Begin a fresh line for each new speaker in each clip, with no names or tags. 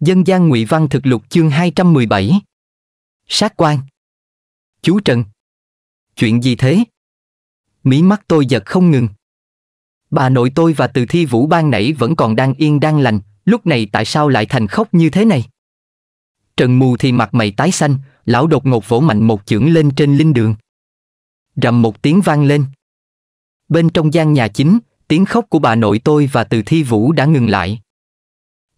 Dân gian ngụy văn thực lục chương 217 Sát quan Chú Trần Chuyện gì thế? Mí mắt tôi giật không ngừng. Bà nội tôi và từ thi vũ ban nãy vẫn còn đang yên đang lành, lúc này tại sao lại thành khóc như thế này? Trần mù thì mặt mày tái xanh, lão đột ngột vỗ mạnh một chưởng lên trên linh đường. Rầm một tiếng vang lên. Bên trong gian nhà chính, tiếng khóc của bà nội tôi và từ thi vũ đã ngừng lại.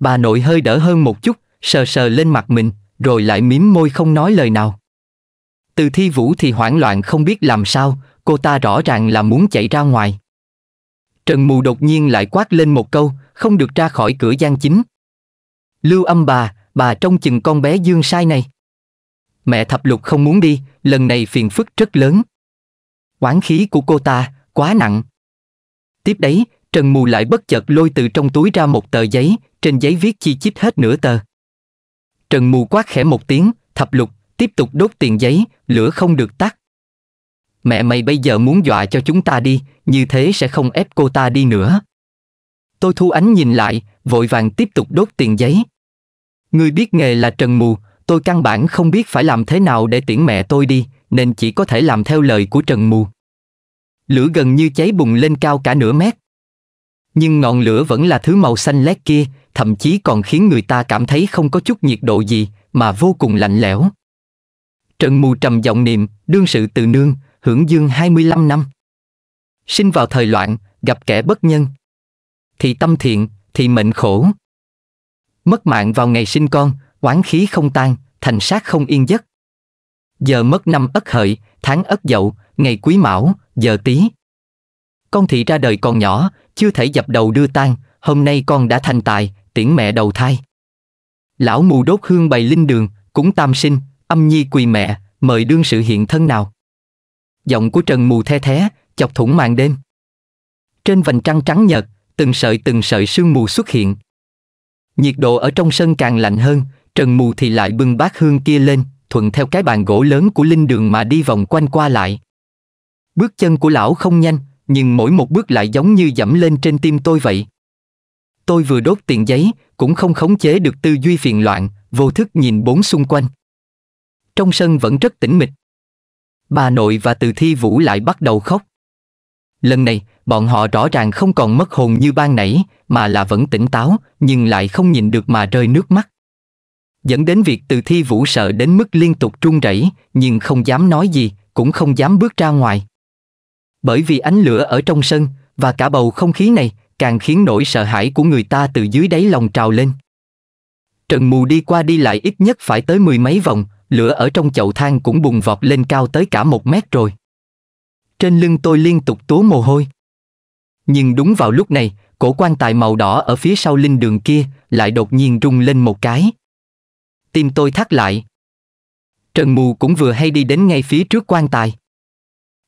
Bà nội hơi đỡ hơn một chút, sờ sờ lên mặt mình, rồi lại mím môi không nói lời nào. Từ thi vũ thì hoảng loạn không biết làm sao, cô ta rõ ràng là muốn chạy ra ngoài. Trần Mù đột nhiên lại quát lên một câu, không được ra khỏi cửa gian chính. Lưu âm bà, bà trông chừng con bé dương sai này. Mẹ thập lục không muốn đi, lần này phiền phức rất lớn. Quán khí của cô ta, quá nặng. Tiếp đấy, Trần Mù lại bất chợt lôi từ trong túi ra một tờ giấy, trên giấy viết chi chít hết nửa tờ. Trần Mù quát khẽ một tiếng, thập lục, tiếp tục đốt tiền giấy, lửa không được tắt. Mẹ mày bây giờ muốn dọa cho chúng ta đi, như thế sẽ không ép cô ta đi nữa. Tôi thu ánh nhìn lại, vội vàng tiếp tục đốt tiền giấy. Người biết nghề là Trần Mù, tôi căn bản không biết phải làm thế nào để tiễn mẹ tôi đi, nên chỉ có thể làm theo lời của Trần Mù. Lửa gần như cháy bùng lên cao cả nửa mét. Nhưng ngọn lửa vẫn là thứ màu xanh lét kia, thậm chí còn khiến người ta cảm thấy không có chút nhiệt độ gì, mà vô cùng lạnh lẽo. Trần mù trầm giọng niệm, đương sự từ nương, hưởng dương 25 năm. Sinh vào thời loạn, gặp kẻ bất nhân. Thì tâm thiện, thì mệnh khổ. Mất mạng vào ngày sinh con, oán khí không tan, thành sát không yên giấc. Giờ mất năm ất hợi, tháng ất dậu, ngày quý mão, giờ tí. Con thị ra đời còn nhỏ, chưa thể dập đầu đưa tang, hôm nay con đã thành tài, tiễn mẹ đầu thai. Lão mù đốt hương bày linh đường, cúng tam sinh, âm nhi quỳ mẹ, mời đương sự hiện thân nào. Giọng của Trần mù the thé, chọc thủng màn đêm. Trên vành trăng trắng nhợt, từng sợi từng sợi sương mù xuất hiện. Nhiệt độ ở trong sân càng lạnh hơn, Trần mù thì lại bưng bát hương kia lên, thuận theo cái bàn gỗ lớn của linh đường mà đi vòng quanh qua lại. Bước chân của lão không nhanh, nhưng mỗi một bước lại giống như dẫm lên trên tim tôi vậy. Tôi vừa đốt tiền giấy, cũng không khống chế được tư duy phiền loạn, vô thức nhìn bốn xung quanh. Trong sân vẫn rất tĩnh mịch. Bà nội và từ thi vũ lại bắt đầu khóc. Lần này, bọn họ rõ ràng không còn mất hồn như ban nãy, mà là vẫn tỉnh táo, nhưng lại không nhìn được mà rơi nước mắt. Dẫn đến việc từ thi vũ sợ đến mức liên tục run rẩy, nhưng không dám nói gì, cũng không dám bước ra ngoài bởi vì ánh lửa ở trong sân và cả bầu không khí này càng khiến nỗi sợ hãi của người ta từ dưới đáy lòng trào lên. Trần Mù đi qua đi lại ít nhất phải tới mười mấy vòng, lửa ở trong chậu than cũng bùng vọt lên cao tới cả một mét rồi. Trên lưng tôi liên tục túa mồ hôi. Nhưng đúng vào lúc này, cổ quan tài màu đỏ ở phía sau linh đường kia lại đột nhiên rung lên một cái. Tim tôi thắt lại. Trần Mù cũng vừa hay đi đến ngay phía trước quan tài.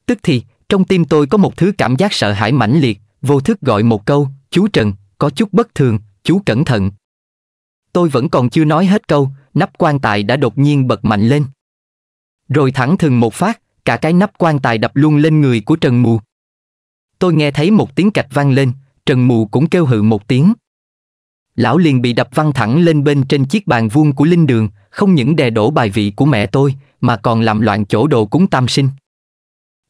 Tức thì, trong tim tôi có một thứ cảm giác sợ hãi mãnh liệt, vô thức gọi một câu, chú Trần, có chút bất thường, chú cẩn thận. Tôi vẫn còn chưa nói hết câu, nắp quan tài đã đột nhiên bật mạnh lên. Rồi thẳng thừng một phát, cả cái nắp quan tài đập luôn lên người của Trần Mù. Tôi nghe thấy một tiếng cạch vang lên, Trần Mù cũng kêu hự một tiếng. Lão liền bị đập văng thẳng lên bên trên chiếc bàn vuông của linh đường, không những đè đổ bài vị của mẹ tôi, mà còn làm loạn chỗ đồ cúng tam sinh.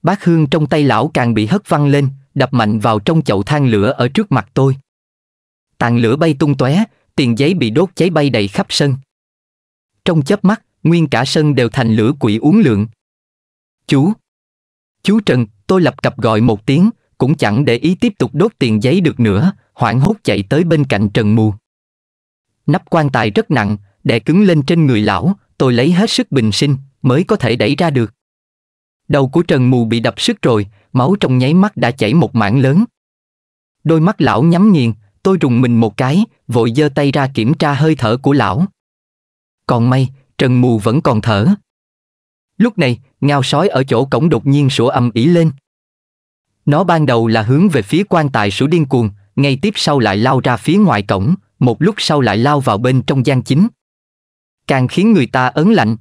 Bát hương trong tay lão càng bị hất văng lên, đập mạnh vào trong chậu than lửa ở trước mặt tôi. Tàn lửa bay tung tóe, tiền giấy bị đốt cháy bay đầy khắp sân. Trong chớp mắt, nguyên cả sân đều thành lửa quỷ uống lượng. Chú! Chú Trần, tôi lập cập gọi một tiếng, cũng chẳng để ý tiếp tục đốt tiền giấy được nữa, hoảng hốt chạy tới bên cạnh Trần Mù. Nắp quan tài rất nặng, đè cứng lên trên người lão, tôi lấy hết sức bình sinh, mới có thể đẩy ra được. Đầu của Trần Mù bị đập sức rồi, máu trong nháy mắt đã chảy một mảng lớn. Đôi mắt lão nhắm nghiền, tôi rùng mình một cái, vội giơ tay ra kiểm tra hơi thở của lão. Còn may, Trần Mù vẫn còn thở. Lúc này, ngao sói ở chỗ cổng đột nhiên sủa âm ỉ lên. Nó ban đầu là hướng về phía quan tài sủa điên cuồng, ngay tiếp sau lại lao ra phía ngoài cổng, một lúc sau lại lao vào bên trong gian chính. Càng khiến người ta ấn lạnh.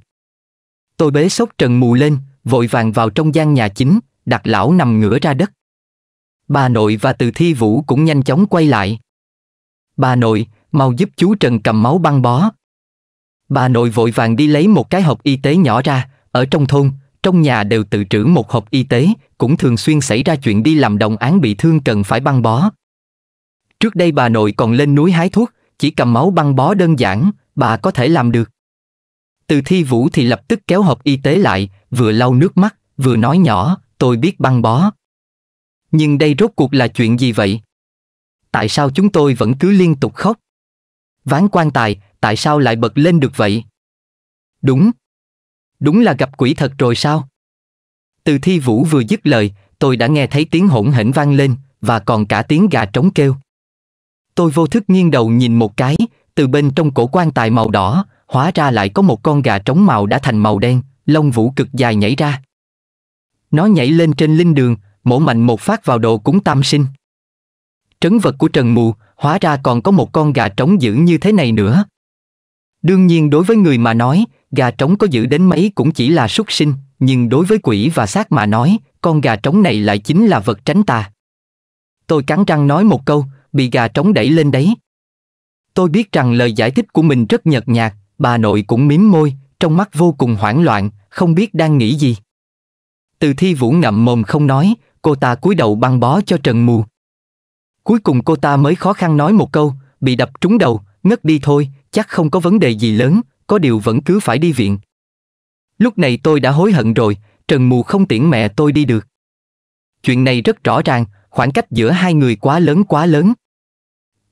Tôi bế sốc Trần Mù lên, vội vàng vào trong gian nhà chính, đặt lão nằm ngửa ra đất. Bà nội và từ thi vũ cũng nhanh chóng quay lại. Bà nội, mau giúp chú Trần cầm máu băng bó. Bà nội vội vàng đi lấy một cái hộp y tế nhỏ ra, ở trong thôn, trong nhà đều tự trữ một hộp y tế, cũng thường xuyên xảy ra chuyện đi làm đồng án bị thương cần phải băng bó. Trước đây bà nội còn lên núi hái thuốc, chỉ cầm máu băng bó đơn giản, bà có thể làm được. Từ thi vũ thì lập tức kéo hộp y tế lại, vừa lau nước mắt, vừa nói nhỏ, tôi biết băng bó. Nhưng đây rốt cuộc là chuyện gì vậy? Tại sao chúng tôi vẫn cứ liên tục khóc? Ván quan tài, tại sao lại bật lên được vậy? Đúng. Đúng là gặp quỷ thật rồi sao? Từ thi vũ vừa dứt lời, tôi đã nghe thấy tiếng hỗn hển vang lên, và còn cả tiếng gà trống kêu. Tôi vô thức nghiêng đầu nhìn một cái, từ bên trong cổ quan tài màu đỏ, hóa ra lại có một con gà trống màu đã thành màu đen, lông vũ cực dài nhảy ra. Nó nhảy lên trên linh đường, mổ mạnh một phát vào đồ cúng tam sinh. Trấn vật của Trần Mù, hóa ra còn có một con gà trống dữ như thế này nữa. Đương nhiên đối với người mà nói, gà trống có dữ đến mấy cũng chỉ là súc sinh, nhưng đối với quỷ và xác mà nói, con gà trống này lại chính là vật tránh tà. Tôi cắn răng nói một câu, bị gà trống đẩy lên đấy. Tôi biết rằng lời giải thích của mình rất nhợt nhạt, Bà nội cũng mím môi, trong mắt vô cùng hoảng loạn, không biết đang nghĩ gì. Từ thi vũ ngậm mồm không nói, cô ta cúi đầu băng bó cho Trần Mù. Cuối cùng cô ta mới khó khăn nói một câu, bị đập trúng đầu, ngất đi thôi, chắc không có vấn đề gì lớn, có điều vẫn cứ phải đi viện. Lúc này tôi đã hối hận rồi, Trần Mù không tiễn mẹ tôi đi được. Chuyện này rất rõ ràng, khoảng cách giữa hai người quá lớn quá lớn.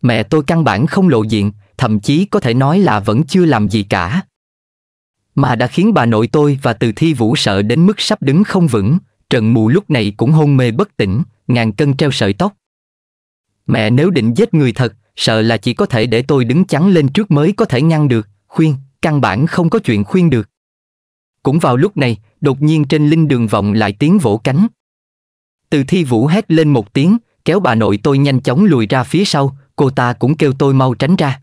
Mẹ tôi căn bản không lộ diện, thậm chí có thể nói là vẫn chưa làm gì cả. Mà đã khiến bà nội tôi và từ thi vũ sợ đến mức sắp đứng không vững, trần mù lúc này cũng hôn mê bất tỉnh, ngàn cân treo sợi tóc. Mẹ nếu định giết người thật, sợ là chỉ có thể để tôi đứng chắn lên trước mới có thể ngăn được, khuyên, căn bản không có chuyện khuyên được. Cũng vào lúc này, đột nhiên trên linh đường vọng lại tiếng vỗ cánh. Từ thi vũ hét lên một tiếng, kéo bà nội tôi nhanh chóng lùi ra phía sau, cô ta cũng kêu tôi mau tránh ra.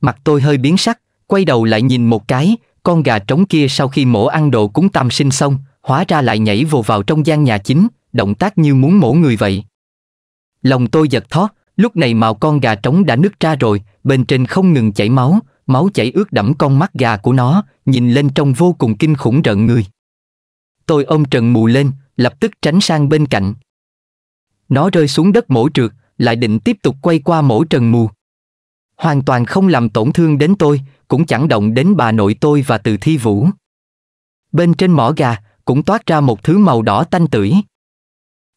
Mặt tôi hơi biến sắc, quay đầu lại nhìn một cái, con gà trống kia sau khi mổ ăn đồ cúng tam sinh xong, hóa ra lại nhảy vồ vào trong gian nhà chính, động tác như muốn mổ người vậy. Lòng tôi giật thót, lúc này màu con gà trống đã nứt ra rồi, bên trên không ngừng chảy máu, máu chảy ướt đẫm con mắt gà của nó, nhìn lên trông vô cùng kinh khủng rợn người. Tôi ôm trần mù lên, lập tức tránh sang bên cạnh. Nó rơi xuống đất mổ trượt, lại định tiếp tục quay qua mổ trần mù, Hoàn toàn không làm tổn thương đến tôi, cũng chẳng động đến bà nội tôi và từ thi vũ. Bên trên mỏ gà, cũng toát ra một thứ màu đỏ tanh tưởi.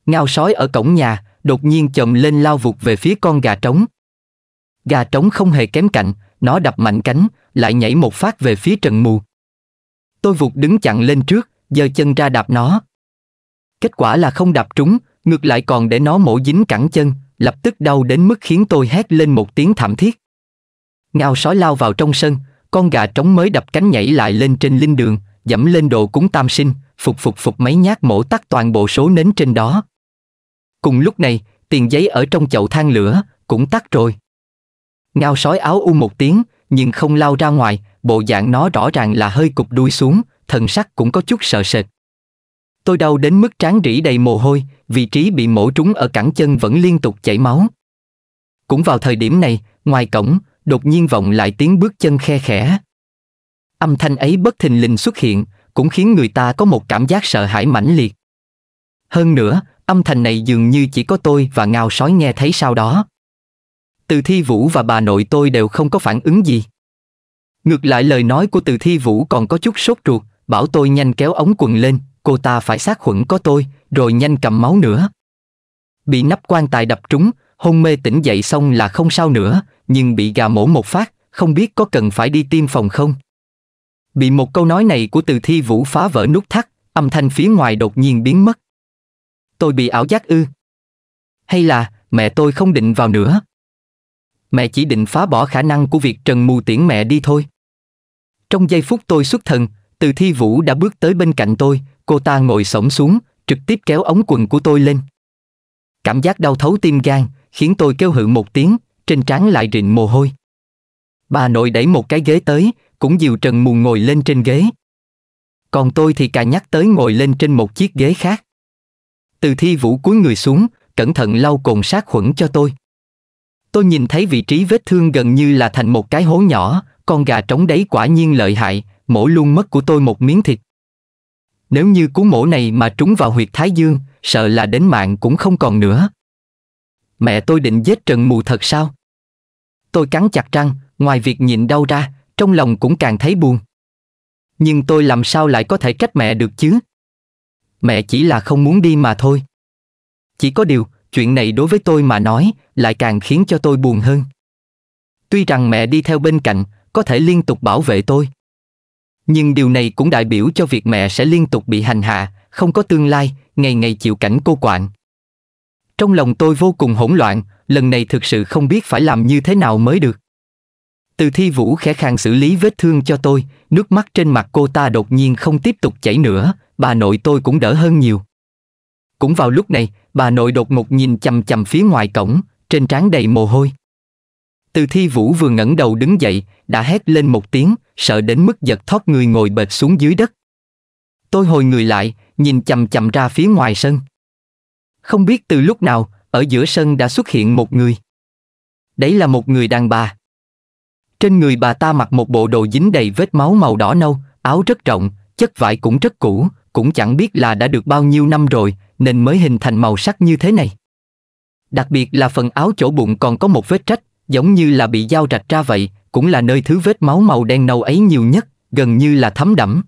Ngao sói ở cổng nhà, đột nhiên chồm lên lao vụt về phía con gà trống. Gà trống không hề kém cạnh, nó đập mạnh cánh, lại nhảy một phát về phía trần mù. Tôi vụt đứng chặn lên trước, giơ chân ra đạp nó. Kết quả là không đạp trúng, ngược lại còn để nó mổ dính cẳng chân, lập tức đau đến mức khiến tôi hét lên một tiếng thảm thiết. Ngao sói lao vào trong sân, con gà trống mới đập cánh nhảy lại lên trên linh đường, dẫm lên đồ cúng tam sinh, phục phục phục mấy nhát mổ tắt toàn bộ số nến trên đó. Cùng lúc này, tiền giấy ở trong chậu than lửa, cũng tắt rồi. Ngao sói áo u một tiếng, nhưng không lao ra ngoài, bộ dạng nó rõ ràng là hơi cục đuôi xuống, thần sắc cũng có chút sợ sệt. Tôi đau đến mức trán rỉ đầy mồ hôi, vị trí bị mổ trúng ở cẳng chân vẫn liên tục chảy máu. Cũng vào thời điểm này, ngoài cổng, đột nhiên vọng lại tiếng bước chân khe khẽ. Âm thanh ấy bất thình lình xuất hiện, cũng khiến người ta có một cảm giác sợ hãi mãnh liệt. Hơn nữa, âm thanh này dường như chỉ có tôi và ngao sói nghe thấy sau đó. Từ thi vũ và bà nội tôi đều không có phản ứng gì. Ngược lại lời nói của từ thi vũ còn có chút sốt ruột, bảo tôi nhanh kéo ống quần lên, cô ta phải sát khuẩn có tôi, rồi nhanh cầm máu nữa. Bị nắp quan tài đập trúng, hôn mê tỉnh dậy xong là không sao nữa, nhưng bị gà mổ một phát, không biết có cần phải đi tiêm phòng không. Bị một câu nói này của từ thi vũ phá vỡ nút thắt, âm thanh phía ngoài đột nhiên biến mất. Tôi bị ảo giác ư. Hay là, mẹ tôi không định vào nữa. Mẹ chỉ định phá bỏ khả năng của việc Trần Mù tiễn mẹ đi thôi. Trong giây phút tôi xuất thần, từ thi vũ đã bước tới bên cạnh tôi, cô ta ngồi xổm xuống, trực tiếp kéo ống quần của tôi lên. Cảm giác đau thấu tim gan, khiến tôi kêu hự một tiếng, trên trán lại rịn mồ hôi. Bà nội đẩy một cái ghế tới, cũng dìu Trần Mù ngồi lên trên ghế. Còn tôi thì cà nhắc tới ngồi lên trên một chiếc ghế khác. Từ thi vũ cúi người xuống, cẩn thận lau cồn sát khuẩn cho tôi. Tôi nhìn thấy vị trí vết thương gần như là thành một cái hố nhỏ, con gà trống đấy quả nhiên lợi hại, mổ luôn mất của tôi một miếng thịt. Nếu như cú mổ này mà trúng vào huyệt thái dương, sợ là đến mạng cũng không còn nữa mẹ tôi định giết Trần Mù thật sao? Tôi cắn chặt răng, ngoài việc nhịn đau ra, trong lòng cũng càng thấy buồn. Nhưng tôi làm sao lại có thể trách mẹ được chứ? Mẹ chỉ là không muốn đi mà thôi. Chỉ có điều, chuyện này đối với tôi mà nói, lại càng khiến cho tôi buồn hơn. Tuy rằng mẹ đi theo bên cạnh, có thể liên tục bảo vệ tôi. Nhưng điều này cũng đại biểu cho việc mẹ sẽ liên tục bị hành hạ, không có tương lai, ngày ngày chịu cảnh cô quạnh. Trong lòng tôi vô cùng hỗn loạn, lần này thực sự không biết phải làm như thế nào mới được. Từ thi vũ khẽ khàng xử lý vết thương cho tôi, nước mắt trên mặt cô ta đột nhiên không tiếp tục chảy nữa, bà nội tôi cũng đỡ hơn nhiều. Cũng vào lúc này, bà nội đột ngột nhìn chằm chằm phía ngoài cổng, trên trán đầy mồ hôi. Từ thi vũ vừa ngẩng đầu đứng dậy, đã hét lên một tiếng, sợ đến mức giật thoát người ngồi bệt xuống dưới đất. Tôi hồi người lại, nhìn chằm chằm ra phía ngoài sân. Không biết từ lúc nào, ở giữa sân đã xuất hiện một người. Đấy là một người đàn bà. Trên người bà ta mặc một bộ đồ dính đầy vết máu màu đỏ nâu, áo rất rộng, chất vải cũng rất cũ, cũng chẳng biết là đã được bao nhiêu năm rồi, nên mới hình thành màu sắc như thế này. Đặc biệt là phần áo chỗ bụng còn có một vết rách, giống như là bị dao rạch ra vậy, cũng là nơi thứ vết máu màu đen nâu ấy nhiều nhất, gần như là thấm đẫm.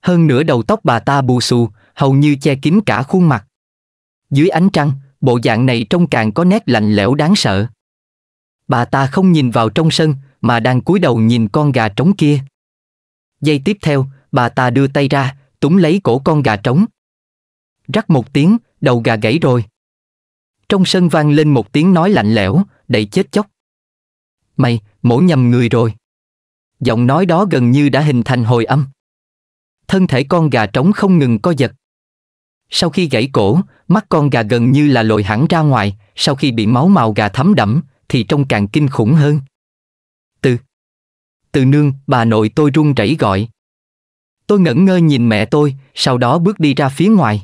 Hơn nữa đầu tóc bà ta bù xù, hầu như che kín cả khuôn mặt. Dưới ánh trăng, bộ dạng này trông càng có nét lạnh lẽo đáng sợ. Bà ta không nhìn vào trong sân, mà đang cúi đầu nhìn con gà trống kia. Giây tiếp theo, bà ta đưa tay ra, túm lấy cổ con gà trống. Rắc một tiếng, đầu gà gãy rồi. Trong sân vang lên một tiếng nói lạnh lẽo, đầy chết chóc. Mày, mổ nhầm người rồi. Giọng nói đó gần như đã hình thành hồi âm. Thân thể con gà trống không ngừng co giật. Sau khi gãy cổ, mắt con gà gần như là lồi hẳn ra ngoài, sau khi bị máu màu gà thấm đẫm, thì trông càng kinh khủng hơn. Từ Từ nương, bà nội tôi run rẩy gọi. Tôi ngẩn ngơ nhìn mẹ tôi, sau đó bước đi ra phía ngoài.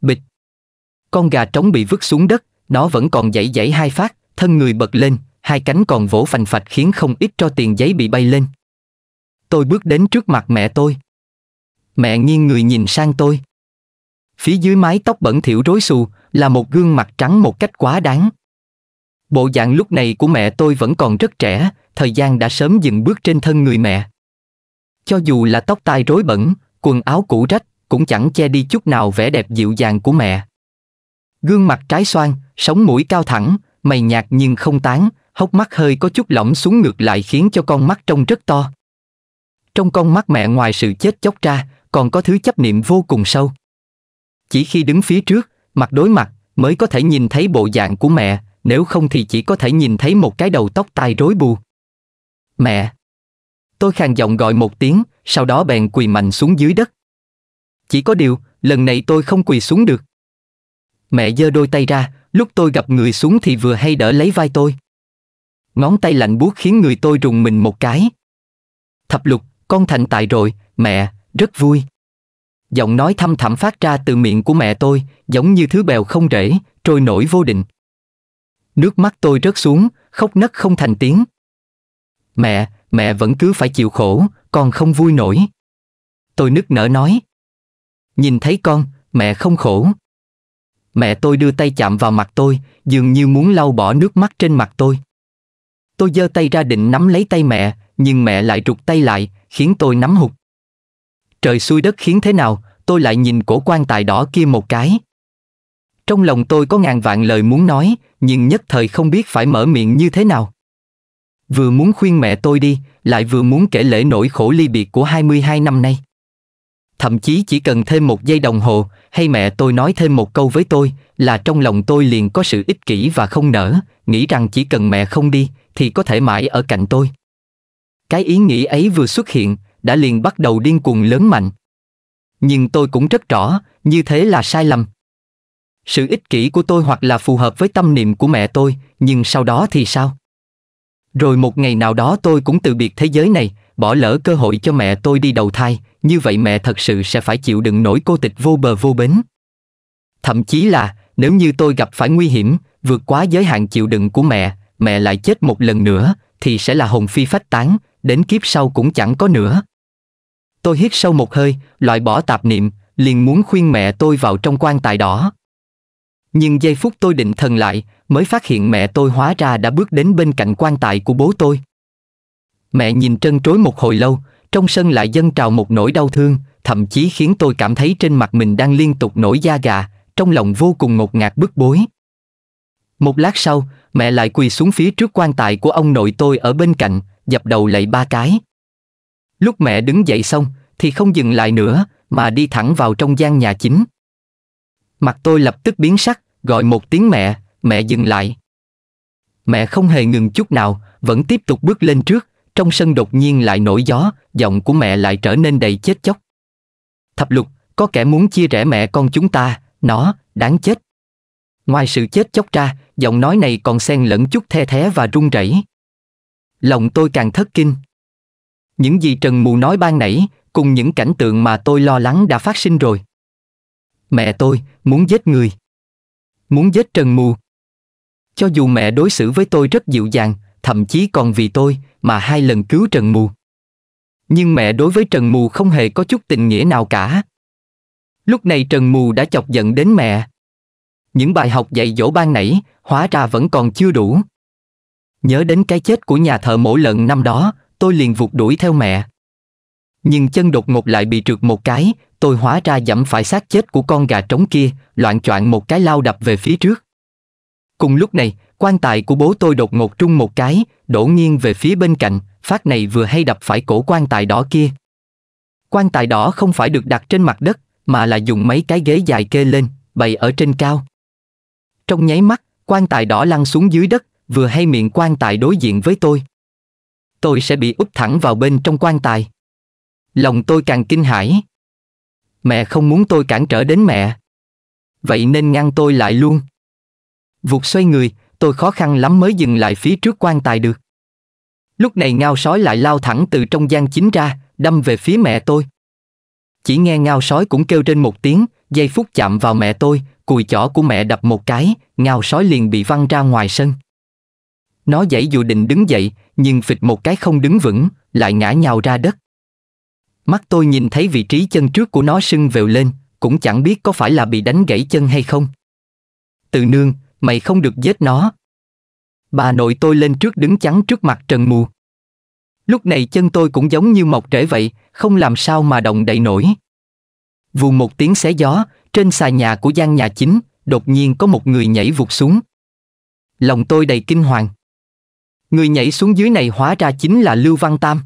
Bịch. Con gà trống bị vứt xuống đất, nó vẫn còn dãy dãy hai phát, thân người bật lên, hai cánh còn vỗ phành phạch khiến không ít cho tiền giấy bị bay lên. Tôi bước đến trước mặt mẹ tôi. Mẹ nghiêng người nhìn sang tôi phía dưới mái tóc bẩn thỉu rối xù là một gương mặt trắng một cách quá đáng. Bộ dạng lúc này của mẹ tôi vẫn còn rất trẻ, thời gian đã sớm dừng bước trên thân người mẹ. Cho dù là tóc tai rối bẩn, quần áo cũ rách, cũng chẳng che đi chút nào vẻ đẹp dịu dàng của mẹ. Gương mặt trái xoan, sống mũi cao thẳng, mày nhạt nhưng không tán, hốc mắt hơi có chút lõm xuống ngược lại khiến cho con mắt trông rất to. Trong con mắt mẹ ngoài sự chết chóc ra, còn có thứ chấp niệm vô cùng sâu. Chỉ khi đứng phía trước, mặt đối mặt, mới có thể nhìn thấy bộ dạng của mẹ, nếu không thì chỉ có thể nhìn thấy một cái đầu tóc tai rối bù. Mẹ! Tôi khàn giọng gọi một tiếng, sau đó bèn quỳ mạnh xuống dưới đất. Chỉ có điều, lần này tôi không quỳ xuống được. Mẹ giơ đôi tay ra, lúc tôi gặp người xuống thì vừa hay đỡ lấy vai tôi. Ngón tay lạnh buốt khiến người tôi rùng mình một cái. Thập lục, con thành tài rồi, mẹ, rất vui giọng nói thăm thẳm phát ra từ miệng của mẹ tôi, giống như thứ bèo không rễ, trôi nổi vô định. Nước mắt tôi rớt xuống, khóc nấc không thành tiếng. Mẹ, mẹ vẫn cứ phải chịu khổ, con không vui nổi. Tôi nức nở nói. Nhìn thấy con, mẹ không khổ. Mẹ tôi đưa tay chạm vào mặt tôi, dường như muốn lau bỏ nước mắt trên mặt tôi. Tôi giơ tay ra định nắm lấy tay mẹ, nhưng mẹ lại rụt tay lại, khiến tôi nắm hụt trời xuôi đất khiến thế nào, tôi lại nhìn cổ quan tài đỏ kia một cái. Trong lòng tôi có ngàn vạn lời muốn nói, nhưng nhất thời không biết phải mở miệng như thế nào. Vừa muốn khuyên mẹ tôi đi, lại vừa muốn kể lễ nỗi khổ ly biệt của 22 năm nay. Thậm chí chỉ cần thêm một giây đồng hồ, hay mẹ tôi nói thêm một câu với tôi, là trong lòng tôi liền có sự ích kỷ và không nở, nghĩ rằng chỉ cần mẹ không đi, thì có thể mãi ở cạnh tôi. Cái ý nghĩ ấy vừa xuất hiện, đã liền bắt đầu điên cuồng lớn mạnh. Nhưng tôi cũng rất rõ, như thế là sai lầm. Sự ích kỷ của tôi hoặc là phù hợp với tâm niệm của mẹ tôi, nhưng sau đó thì sao? Rồi một ngày nào đó tôi cũng từ biệt thế giới này, bỏ lỡ cơ hội cho mẹ tôi đi đầu thai, như vậy mẹ thật sự sẽ phải chịu đựng nỗi cô tịch vô bờ vô bến. Thậm chí là, nếu như tôi gặp phải nguy hiểm, vượt quá giới hạn chịu đựng của mẹ, mẹ lại chết một lần nữa, thì sẽ là hồn phi phách tán, đến kiếp sau cũng chẳng có nữa. Tôi hít sâu một hơi, loại bỏ tạp niệm, liền muốn khuyên mẹ tôi vào trong quan tài đỏ. Nhưng giây phút tôi định thần lại, mới phát hiện mẹ tôi hóa ra đã bước đến bên cạnh quan tài của bố tôi. Mẹ nhìn trân trối một hồi lâu, trong sân lại dâng trào một nỗi đau thương, thậm chí khiến tôi cảm thấy trên mặt mình đang liên tục nổi da gà, trong lòng vô cùng ngột ngạt bức bối. Một lát sau, mẹ lại quỳ xuống phía trước quan tài của ông nội tôi ở bên cạnh, dập đầu lạy ba cái. Lúc mẹ đứng dậy xong, thì không dừng lại nữa, mà đi thẳng vào trong gian nhà chính. Mặt tôi lập tức biến sắc, gọi một tiếng mẹ, mẹ dừng lại. Mẹ không hề ngừng chút nào, vẫn tiếp tục bước lên trước, trong sân đột nhiên lại nổi gió, giọng của mẹ lại trở nên đầy chết chóc. Thập lục, có kẻ muốn chia rẽ mẹ con chúng ta, nó, đáng chết. Ngoài sự chết chóc ra, giọng nói này còn xen lẫn chút the thé và run rẩy. Lòng tôi càng thất kinh những gì Trần Mù nói ban nãy, cùng những cảnh tượng mà tôi lo lắng đã phát sinh rồi. Mẹ tôi muốn giết người. Muốn giết Trần Mù. Cho dù mẹ đối xử với tôi rất dịu dàng, thậm chí còn vì tôi mà hai lần cứu Trần Mù. Nhưng mẹ đối với Trần Mù không hề có chút tình nghĩa nào cả. Lúc này Trần Mù đã chọc giận đến mẹ. Những bài học dạy dỗ ban nãy, hóa ra vẫn còn chưa đủ. Nhớ đến cái chết của nhà thợ mổ lợn năm đó, tôi liền vụt đuổi theo mẹ. Nhưng chân đột ngột lại bị trượt một cái, tôi hóa ra dẫm phải xác chết của con gà trống kia, loạn choạng một cái lao đập về phía trước. Cùng lúc này, quan tài của bố tôi đột ngột trung một cái, đổ nghiêng về phía bên cạnh, phát này vừa hay đập phải cổ quan tài đỏ kia. Quan tài đỏ không phải được đặt trên mặt đất, mà là dùng mấy cái ghế dài kê lên, bày ở trên cao. Trong nháy mắt, quan tài đỏ lăn xuống dưới đất, vừa hay miệng quan tài đối diện với tôi tôi sẽ bị úp thẳng vào bên trong quan tài. Lòng tôi càng kinh hãi. Mẹ không muốn tôi cản trở đến mẹ. Vậy nên ngăn tôi lại luôn. Vụt xoay người, tôi khó khăn lắm mới dừng lại phía trước quan tài được. Lúc này ngao sói lại lao thẳng từ trong gian chính ra, đâm về phía mẹ tôi. Chỉ nghe ngao sói cũng kêu trên một tiếng, giây phút chạm vào mẹ tôi, cùi chỏ của mẹ đập một cái, ngao sói liền bị văng ra ngoài sân. Nó dãy dù định đứng dậy, nhưng phịch một cái không đứng vững, lại ngã nhào ra đất. Mắt tôi nhìn thấy vị trí chân trước của nó sưng vèo lên, cũng chẳng biết có phải là bị đánh gãy chân hay không. Từ nương, mày không được giết nó. Bà nội tôi lên trước đứng chắn trước mặt trần mù. Lúc này chân tôi cũng giống như mọc rễ vậy, không làm sao mà động đậy nổi. Vù một tiếng xé gió, trên xà nhà của gian nhà chính, đột nhiên có một người nhảy vụt xuống. Lòng tôi đầy kinh hoàng. Người nhảy xuống dưới này hóa ra chính là Lưu Văn Tam.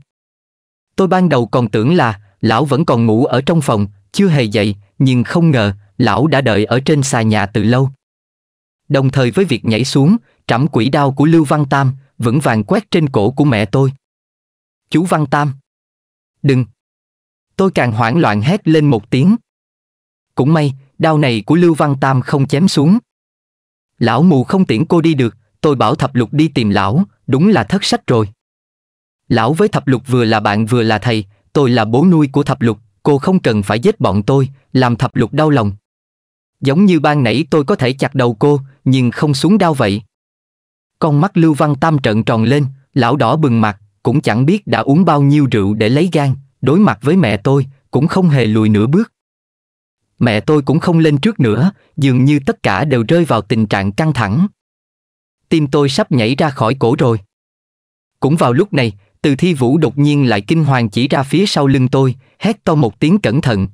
Tôi ban đầu còn tưởng là lão vẫn còn ngủ ở trong phòng, chưa hề dậy, nhưng không ngờ lão đã đợi ở trên xà nhà từ lâu. Đồng thời với việc nhảy xuống, trảm quỷ đao của Lưu Văn Tam vững vàng quét trên cổ của mẹ tôi. Chú Văn Tam. Đừng. Tôi càng hoảng loạn hét lên một tiếng. Cũng may, đao này của Lưu Văn Tam không chém xuống. Lão mù không tiễn cô đi được, tôi bảo thập lục đi tìm lão, đúng là thất sách rồi. Lão với thập lục vừa là bạn vừa là thầy, tôi là bố nuôi của thập lục, cô không cần phải giết bọn tôi, làm thập lục đau lòng. Giống như ban nãy tôi có thể chặt đầu cô, nhưng không xuống đau vậy. Con mắt Lưu Văn Tam trợn tròn lên, lão đỏ bừng mặt, cũng chẳng biết đã uống bao nhiêu rượu để lấy gan, đối mặt với mẹ tôi, cũng không hề lùi nửa bước. Mẹ tôi cũng không lên trước nữa, dường như tất cả đều rơi vào tình trạng căng thẳng tim tôi sắp nhảy ra khỏi cổ rồi. Cũng vào lúc này, từ thi vũ đột nhiên lại kinh hoàng chỉ ra phía sau lưng tôi, hét to một tiếng cẩn thận.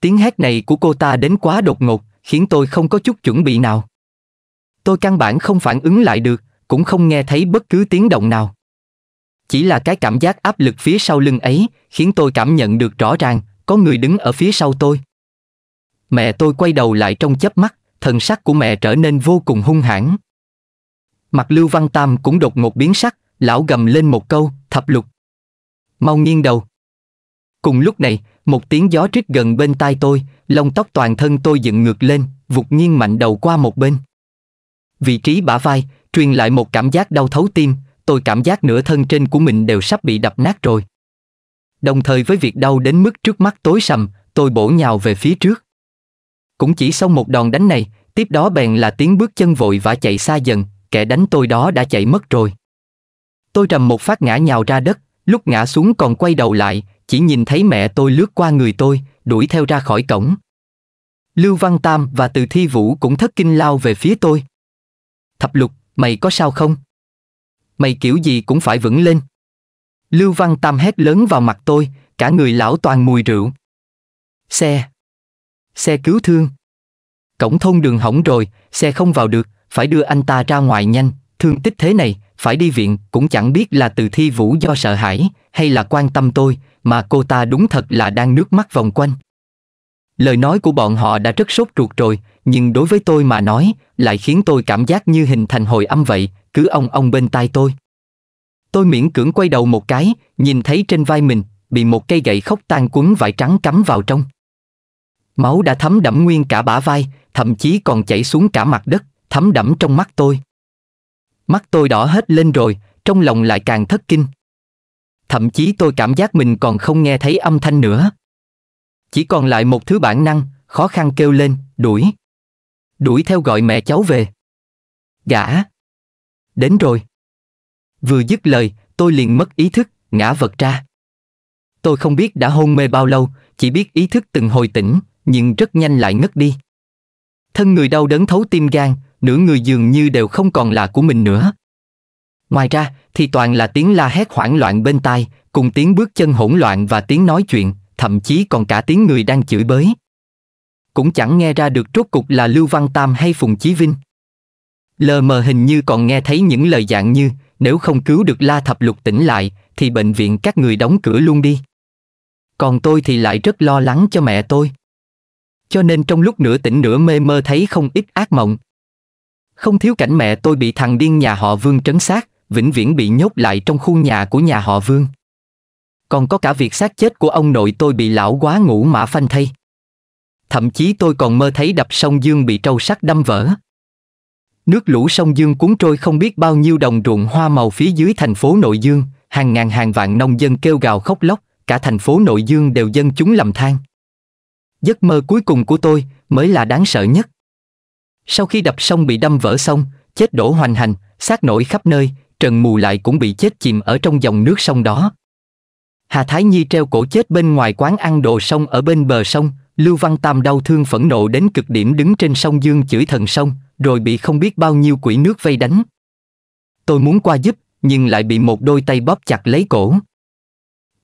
Tiếng hét này của cô ta đến quá đột ngột, khiến tôi không có chút chuẩn bị nào. Tôi căn bản không phản ứng lại được, cũng không nghe thấy bất cứ tiếng động nào. Chỉ là cái cảm giác áp lực phía sau lưng ấy khiến tôi cảm nhận được rõ ràng có người đứng ở phía sau tôi. Mẹ tôi quay đầu lại trong chớp mắt, thần sắc của mẹ trở nên vô cùng hung hãn. Mặt Lưu Văn Tam cũng đột ngột biến sắc, lão gầm lên một câu, thập lục. Mau nghiêng đầu. Cùng lúc này, một tiếng gió rít gần bên tai tôi, lông tóc toàn thân tôi dựng ngược lên, vụt nghiêng mạnh đầu qua một bên. Vị trí bả vai, truyền lại một cảm giác đau thấu tim, tôi cảm giác nửa thân trên của mình đều sắp bị đập nát rồi. Đồng thời với việc đau đến mức trước mắt tối sầm, tôi bổ nhào về phía trước. Cũng chỉ sau một đòn đánh này, tiếp đó bèn là tiếng bước chân vội vã chạy xa dần, kẻ đánh tôi đó đã chạy mất rồi. Tôi trầm một phát ngã nhào ra đất, lúc ngã xuống còn quay đầu lại, chỉ nhìn thấy mẹ tôi lướt qua người tôi, đuổi theo ra khỏi cổng. Lưu Văn Tam và Từ Thi Vũ cũng thất kinh lao về phía tôi. Thập lục, mày có sao không? Mày kiểu gì cũng phải vững lên. Lưu Văn Tam hét lớn vào mặt tôi, cả người lão toàn mùi rượu. Xe. Xe cứu thương. Cổng thôn đường hỏng rồi, xe không vào được, phải đưa anh ta ra ngoài nhanh, thương tích thế này, phải đi viện, cũng chẳng biết là từ thi vũ do sợ hãi, hay là quan tâm tôi, mà cô ta đúng thật là đang nước mắt vòng quanh. Lời nói của bọn họ đã rất sốt ruột rồi, nhưng đối với tôi mà nói, lại khiến tôi cảm giác như hình thành hồi âm vậy, cứ ông ông bên tai tôi. Tôi miễn cưỡng quay đầu một cái, nhìn thấy trên vai mình, bị một cây gậy khóc tan cuốn vải trắng cắm vào trong. Máu đã thấm đẫm nguyên cả bả vai, thậm chí còn chảy xuống cả mặt đất thấm đẫm trong mắt tôi. Mắt tôi đỏ hết lên rồi, trong lòng lại càng thất kinh. Thậm chí tôi cảm giác mình còn không nghe thấy âm thanh nữa. Chỉ còn lại một thứ bản năng, khó khăn kêu lên, đuổi. Đuổi theo gọi mẹ cháu về. Gã. Đến rồi. Vừa dứt lời, tôi liền mất ý thức, ngã vật ra. Tôi không biết đã hôn mê bao lâu, chỉ biết ý thức từng hồi tỉnh, nhưng rất nhanh lại ngất đi. Thân người đau đớn thấu tim gan, nửa người dường như đều không còn là của mình nữa. Ngoài ra, thì toàn là tiếng la hét hoảng loạn bên tai, cùng tiếng bước chân hỗn loạn và tiếng nói chuyện, thậm chí còn cả tiếng người đang chửi bới. Cũng chẳng nghe ra được rốt cục là Lưu Văn Tam hay Phùng Chí Vinh. Lờ mờ hình như còn nghe thấy những lời dạng như, nếu không cứu được La Thập Lục tỉnh lại, thì bệnh viện các người đóng cửa luôn đi. Còn tôi thì lại rất lo lắng cho mẹ tôi. Cho nên trong lúc nửa tỉnh nửa mê mơ thấy không ít ác mộng, không thiếu cảnh mẹ tôi bị thằng điên nhà họ Vương trấn sát, vĩnh viễn bị nhốt lại trong khuôn nhà của nhà họ Vương. Còn có cả việc xác chết của ông nội tôi bị lão quá ngủ mã phanh thay. Thậm chí tôi còn mơ thấy đập sông Dương bị trâu sắt đâm vỡ. Nước lũ sông Dương cuốn trôi không biết bao nhiêu đồng ruộng hoa màu phía dưới thành phố Nội Dương, hàng ngàn hàng vạn nông dân kêu gào khóc lóc, cả thành phố Nội Dương đều dân chúng lầm than. Giấc mơ cuối cùng của tôi mới là đáng sợ nhất. Sau khi đập xong bị đâm vỡ sông, chết đổ hoành hành, xác nổi khắp nơi, Trần Mù lại cũng bị chết chìm ở trong dòng nước sông đó. Hà Thái Nhi treo cổ chết bên ngoài quán ăn đồ sông ở bên bờ sông, Lưu Văn Tam đau thương phẫn nộ đến cực điểm đứng trên sông Dương chửi thần sông, rồi bị không biết bao nhiêu quỷ nước vây đánh. Tôi muốn qua giúp, nhưng lại bị một đôi tay bóp chặt lấy cổ.